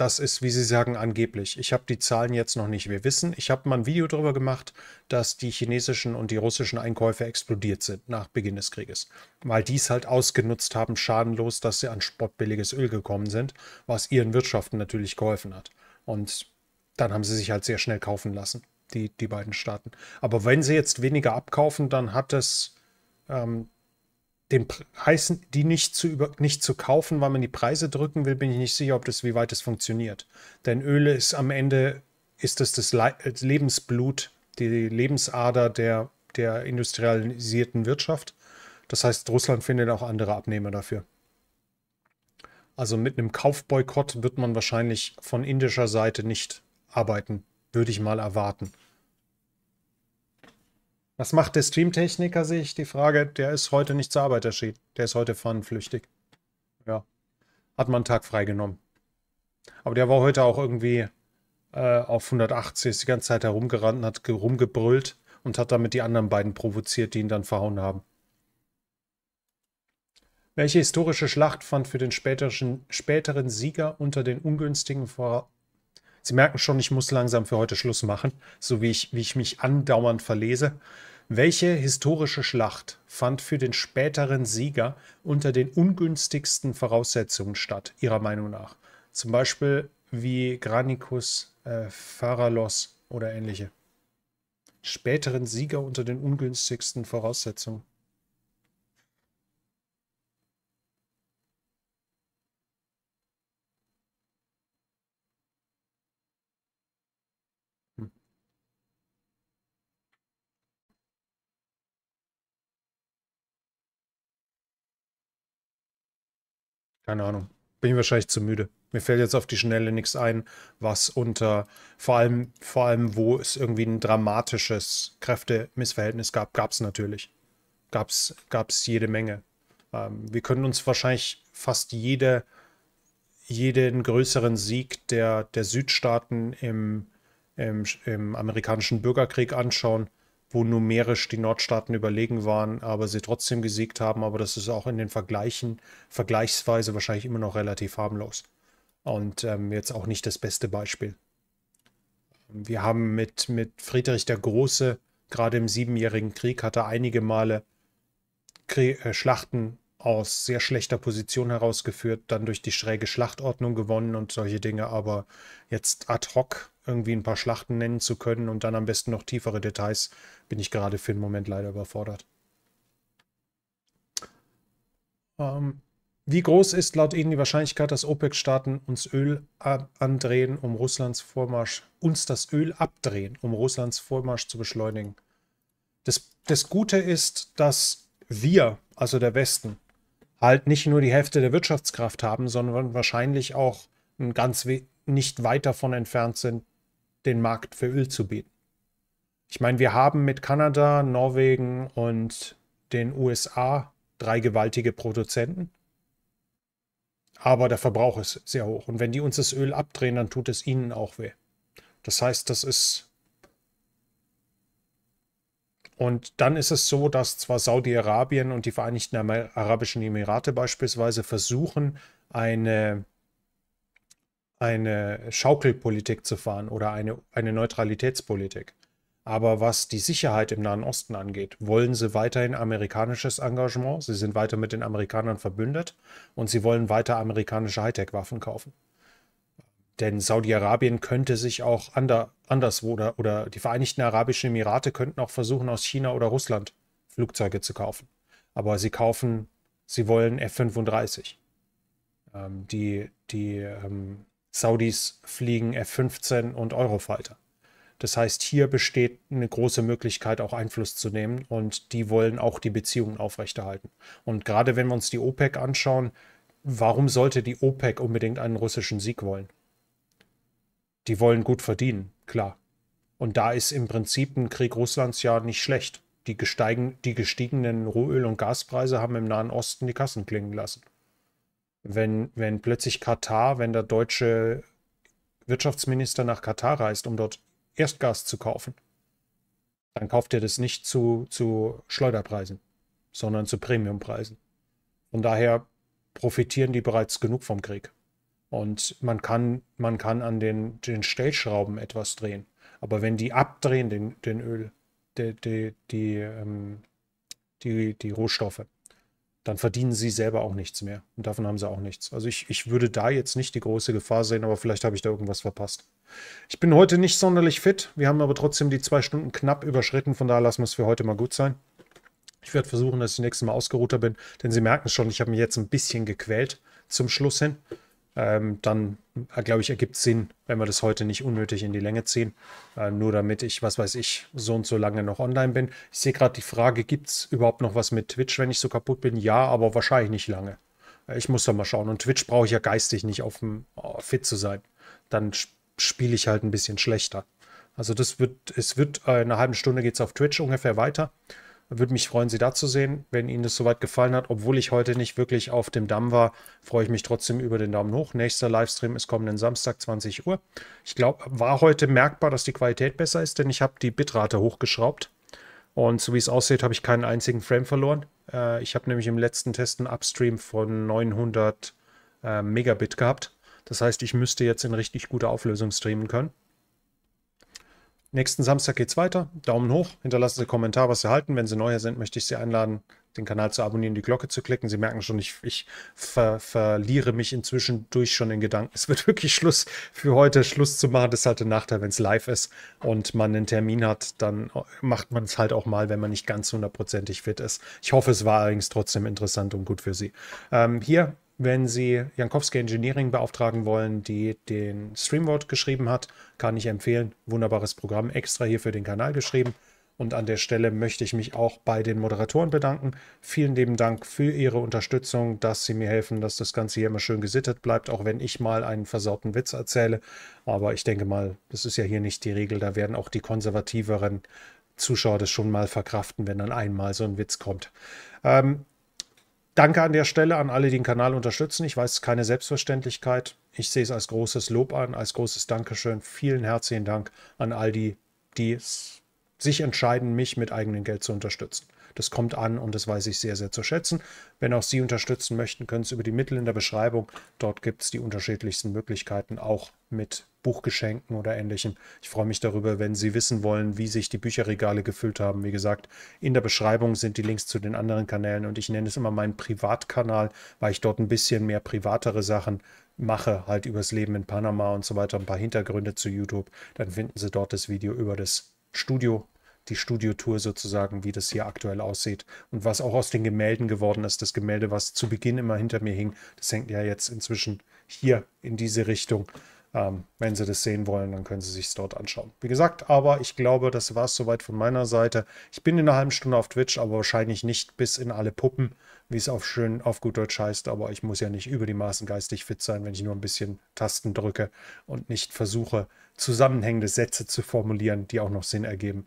A: das ist, wie Sie sagen, angeblich. Ich habe die Zahlen jetzt noch nicht. Wir wissen, ich habe mal ein Video darüber gemacht, dass die chinesischen und die russischen Einkäufe explodiert sind nach Beginn des Krieges, weil die es halt ausgenutzt haben, schadenlos, dass sie an spottbilliges Öl gekommen sind, was ihren Wirtschaften natürlich geholfen hat. Und dann haben sie sich halt sehr schnell kaufen lassen, die, die beiden Staaten. Aber wenn sie jetzt weniger abkaufen, dann hat es ähm, den Preisen, die nicht zu, über, nicht zu kaufen, weil man die Preise drücken will, bin ich nicht sicher, ob das, wie weit es funktioniert. Denn Öl ist am Ende, ist das äh, das Le Lebensblut, die Lebensader der, der industrialisierten Wirtschaft. Das heißt, Russland findet auch andere Abnehmer dafür. Also mit einem Kaufboykott wird man wahrscheinlich von indischer Seite nicht arbeiten, würde ich mal erwarten. Was macht der Streamtechniker, sehe ich die Frage. Der ist heute nicht zur Arbeit erschienen. Der ist heute fahrenflüchtig. Ja. Hat man einen Tag freigenommen. Aber der war heute auch irgendwie äh, auf 180, ist die ganze Zeit herumgerannt und hat rumgebrüllt und hat damit die anderen beiden provoziert, die ihn dann verhauen haben. Welche historische Schlacht fand für den späteren, späteren Sieger unter den ungünstigen Vor Sie merken schon, ich muss langsam für heute Schluss machen, so wie ich, wie ich mich andauernd verlese. Welche historische Schlacht fand für den späteren Sieger unter den ungünstigsten Voraussetzungen statt, Ihrer Meinung nach? Zum Beispiel wie Granicus, äh, Pharalos oder ähnliche. Späteren Sieger unter den ungünstigsten Voraussetzungen. Keine Ahnung. Bin ich wahrscheinlich zu müde. Mir fällt jetzt auf die Schnelle nichts ein, was unter, vor allem, vor allem, wo es irgendwie ein dramatisches Kräftemissverhältnis gab, gab es natürlich. Gab es jede Menge. Ähm, wir können uns wahrscheinlich fast jede, jeden größeren Sieg der, der Südstaaten im, im, im amerikanischen Bürgerkrieg anschauen wo numerisch die Nordstaaten überlegen waren, aber sie trotzdem gesiegt haben. Aber das ist auch in den Vergleichen vergleichsweise wahrscheinlich immer noch relativ harmlos. Und ähm, jetzt auch nicht das beste Beispiel. Wir haben mit, mit Friedrich der Große, gerade im Siebenjährigen Krieg, hatte einige Male Krieg, äh, Schlachten aus sehr schlechter Position herausgeführt, dann durch die schräge Schlachtordnung gewonnen und solche Dinge, aber jetzt ad hoc irgendwie ein paar Schlachten nennen zu können und dann am besten noch tiefere Details, bin ich gerade für den Moment leider überfordert. Ähm, wie groß ist laut Ihnen die Wahrscheinlichkeit, dass OPEC-Staaten uns Öl andrehen, um Russlands Vormarsch, uns das Öl abdrehen, um Russlands Vormarsch zu beschleunigen? Das, das Gute ist, dass wir, also der Westen, halt nicht nur die Hälfte der Wirtschaftskraft haben, sondern wahrscheinlich auch ein ganz we nicht weit davon entfernt sind, den Markt für Öl zu bieten. Ich meine, wir haben mit Kanada, Norwegen und den USA drei gewaltige Produzenten. Aber der Verbrauch ist sehr hoch. Und wenn die uns das Öl abdrehen, dann tut es ihnen auch weh. Das heißt, das ist. Und dann ist es so, dass zwar Saudi-Arabien und die Vereinigten Arabischen Emirate beispielsweise versuchen, eine, eine Schaukelpolitik zu fahren oder eine, eine Neutralitätspolitik. Aber was die Sicherheit im Nahen Osten angeht, wollen sie weiterhin amerikanisches Engagement, sie sind weiter mit den Amerikanern verbündet und sie wollen weiter amerikanische Hightech-Waffen kaufen. Denn Saudi-Arabien könnte sich auch ander, anderswo oder, oder die Vereinigten Arabischen Emirate könnten auch versuchen, aus China oder Russland Flugzeuge zu kaufen. Aber sie kaufen, sie wollen F-35. Ähm, die die ähm, Saudis fliegen F-15 und Eurofighter. Das heißt, hier besteht eine große Möglichkeit, auch Einfluss zu nehmen und die wollen auch die Beziehungen aufrechterhalten. Und gerade wenn wir uns die OPEC anschauen, warum sollte die OPEC unbedingt einen russischen Sieg wollen? Die wollen gut verdienen, klar. Und da ist im Prinzip ein Krieg Russlands ja nicht schlecht. Die, gesteigen, die gestiegenen Rohöl- und Gaspreise haben im Nahen Osten die Kassen klingen lassen. Wenn, wenn plötzlich Katar, wenn der deutsche Wirtschaftsminister nach Katar reist, um dort Erstgas zu kaufen, dann kauft ihr das nicht zu, zu Schleuderpreisen, sondern zu Premiumpreisen. Von daher profitieren die bereits genug vom Krieg. Und man kann, man kann an den, den Stellschrauben etwas drehen. Aber wenn die abdrehen, den, den Öl, die, die, die, ähm, die, die Rohstoffe, dann verdienen sie selber auch nichts mehr. Und davon haben sie auch nichts. Also ich, ich würde da jetzt nicht die große Gefahr sehen, aber vielleicht habe ich da irgendwas verpasst. Ich bin heute nicht sonderlich fit. Wir haben aber trotzdem die zwei Stunden knapp überschritten. Von daher lassen wir es für heute mal gut sein. Ich werde versuchen, dass ich das nächste Mal ausgeruhter bin. Denn Sie merken es schon, ich habe mich jetzt ein bisschen gequält zum Schluss hin. Ähm, dann, äh, glaube ich, ergibt es Sinn, wenn wir das heute nicht unnötig in die Länge ziehen. Äh, nur damit ich, was weiß ich, so und so lange noch online bin. Ich sehe gerade die Frage, gibt es überhaupt noch was mit Twitch, wenn ich so kaputt bin? Ja, aber wahrscheinlich nicht lange. Äh, ich muss da mal schauen. Und Twitch brauche ich ja geistig nicht, auf dem, oh, fit zu sein. Dann spiele ich halt ein bisschen schlechter. Also das wird, es wird, äh, in einer halben Stunde geht es auf Twitch ungefähr weiter. Würde mich freuen, Sie da zu sehen. Wenn Ihnen das soweit gefallen hat, obwohl ich heute nicht wirklich auf dem Damm war, freue ich mich trotzdem über den Daumen hoch. Nächster Livestream ist kommenden Samstag, 20 Uhr. Ich glaube, war heute merkbar, dass die Qualität besser ist, denn ich habe die Bitrate hochgeschraubt. Und so wie es aussieht, habe ich keinen einzigen Frame verloren. Äh, ich habe nämlich im letzten Test einen Upstream von 900 äh, Megabit gehabt. Das heißt, ich müsste jetzt in richtig gute Auflösung streamen können. Nächsten Samstag geht's weiter. Daumen hoch, hinterlassen Sie Kommentar, was Sie halten. Wenn Sie neu sind, möchte ich Sie einladen, den Kanal zu abonnieren, die Glocke zu klicken. Sie merken schon, ich, ich ver verliere mich inzwischen durch schon in Gedanken. Es wird wirklich Schluss für heute, Schluss zu machen. Das ist halt der Nachteil, wenn es live ist und man einen Termin hat, dann macht man es halt auch mal, wenn man nicht ganz hundertprozentig fit ist. Ich hoffe, es war allerdings trotzdem interessant und gut für Sie. Ähm, hier wenn Sie Jankowski Engineering beauftragen wollen, die den Streamvote geschrieben hat, kann ich empfehlen. Wunderbares Programm, extra hier für den Kanal geschrieben. Und an der Stelle möchte ich mich auch bei den Moderatoren bedanken. Vielen lieben Dank für Ihre Unterstützung, dass Sie mir helfen, dass das Ganze hier immer schön gesittet bleibt, auch wenn ich mal einen versauten Witz erzähle. Aber ich denke mal, das ist ja hier nicht die Regel. Da werden auch die konservativeren Zuschauer das schon mal verkraften, wenn dann einmal so ein Witz kommt. Ähm, danke an der Stelle an alle, die den Kanal unterstützen. Ich weiß, es ist keine Selbstverständlichkeit. Ich sehe es als großes Lob an, als großes Dankeschön. Vielen herzlichen Dank an all die, die sich entscheiden, mich mit eigenem Geld zu unterstützen. Das kommt an und das weiß ich sehr, sehr zu schätzen. Wenn auch Sie unterstützen möchten, können Sie über die Mittel in der Beschreibung. Dort gibt es die unterschiedlichsten Möglichkeiten, auch mit Buchgeschenken oder ähnlichem. Ich freue mich darüber, wenn Sie wissen wollen, wie sich die Bücherregale gefüllt haben. Wie gesagt, in der Beschreibung sind die Links zu den anderen Kanälen und ich nenne es immer meinen Privatkanal, weil ich dort ein bisschen mehr privatere Sachen mache, halt übers Leben in Panama und so weiter, ein paar Hintergründe zu YouTube. Dann finden Sie dort das Video über das Studio die Studiotour sozusagen, wie das hier aktuell aussieht und was auch aus den Gemälden geworden ist. Das Gemälde, was zu Beginn immer hinter mir hing, das hängt ja jetzt inzwischen hier in diese Richtung. Ähm, wenn Sie das sehen wollen, dann können Sie sich dort anschauen. Wie gesagt, aber ich glaube, das war es soweit von meiner Seite. Ich bin in einer halben Stunde auf Twitch, aber wahrscheinlich nicht bis in alle Puppen, wie es auf schön auf gut Deutsch heißt. Aber ich muss ja nicht über die Maßen geistig fit sein, wenn ich nur ein bisschen Tasten drücke und nicht versuche, zusammenhängende Sätze zu formulieren, die auch noch Sinn ergeben.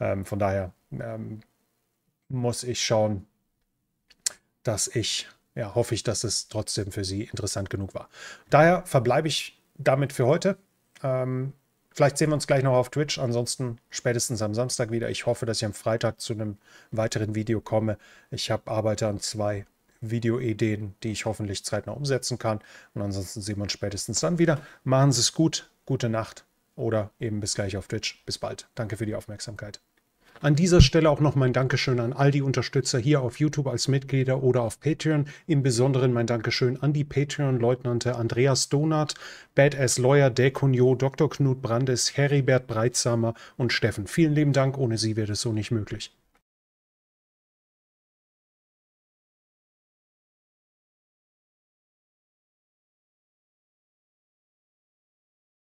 A: Ähm, von daher ähm, muss ich schauen, dass ich, ja, hoffe ich, dass es trotzdem für Sie interessant genug war. Daher verbleibe ich damit für heute. Ähm, vielleicht sehen wir uns gleich noch auf Twitch, ansonsten spätestens am Samstag wieder. Ich hoffe, dass ich am Freitag zu einem weiteren Video komme. Ich habe arbeite an zwei Videoideen, die ich hoffentlich zeitnah umsetzen kann. Und ansonsten sehen wir uns spätestens dann wieder. Machen Sie es gut, gute Nacht oder eben bis gleich auf Twitch. Bis bald. Danke für die Aufmerksamkeit. An dieser Stelle auch noch mein Dankeschön an all die Unterstützer hier auf YouTube als Mitglieder oder auf Patreon. Im Besonderen mein Dankeschön an die Patreon-Leutnante Andreas Donat, Badass Lawyer Dekunio, Dr. Knut Brandes, Heribert Breitsamer und Steffen. Vielen lieben Dank, ohne sie wäre das so nicht möglich.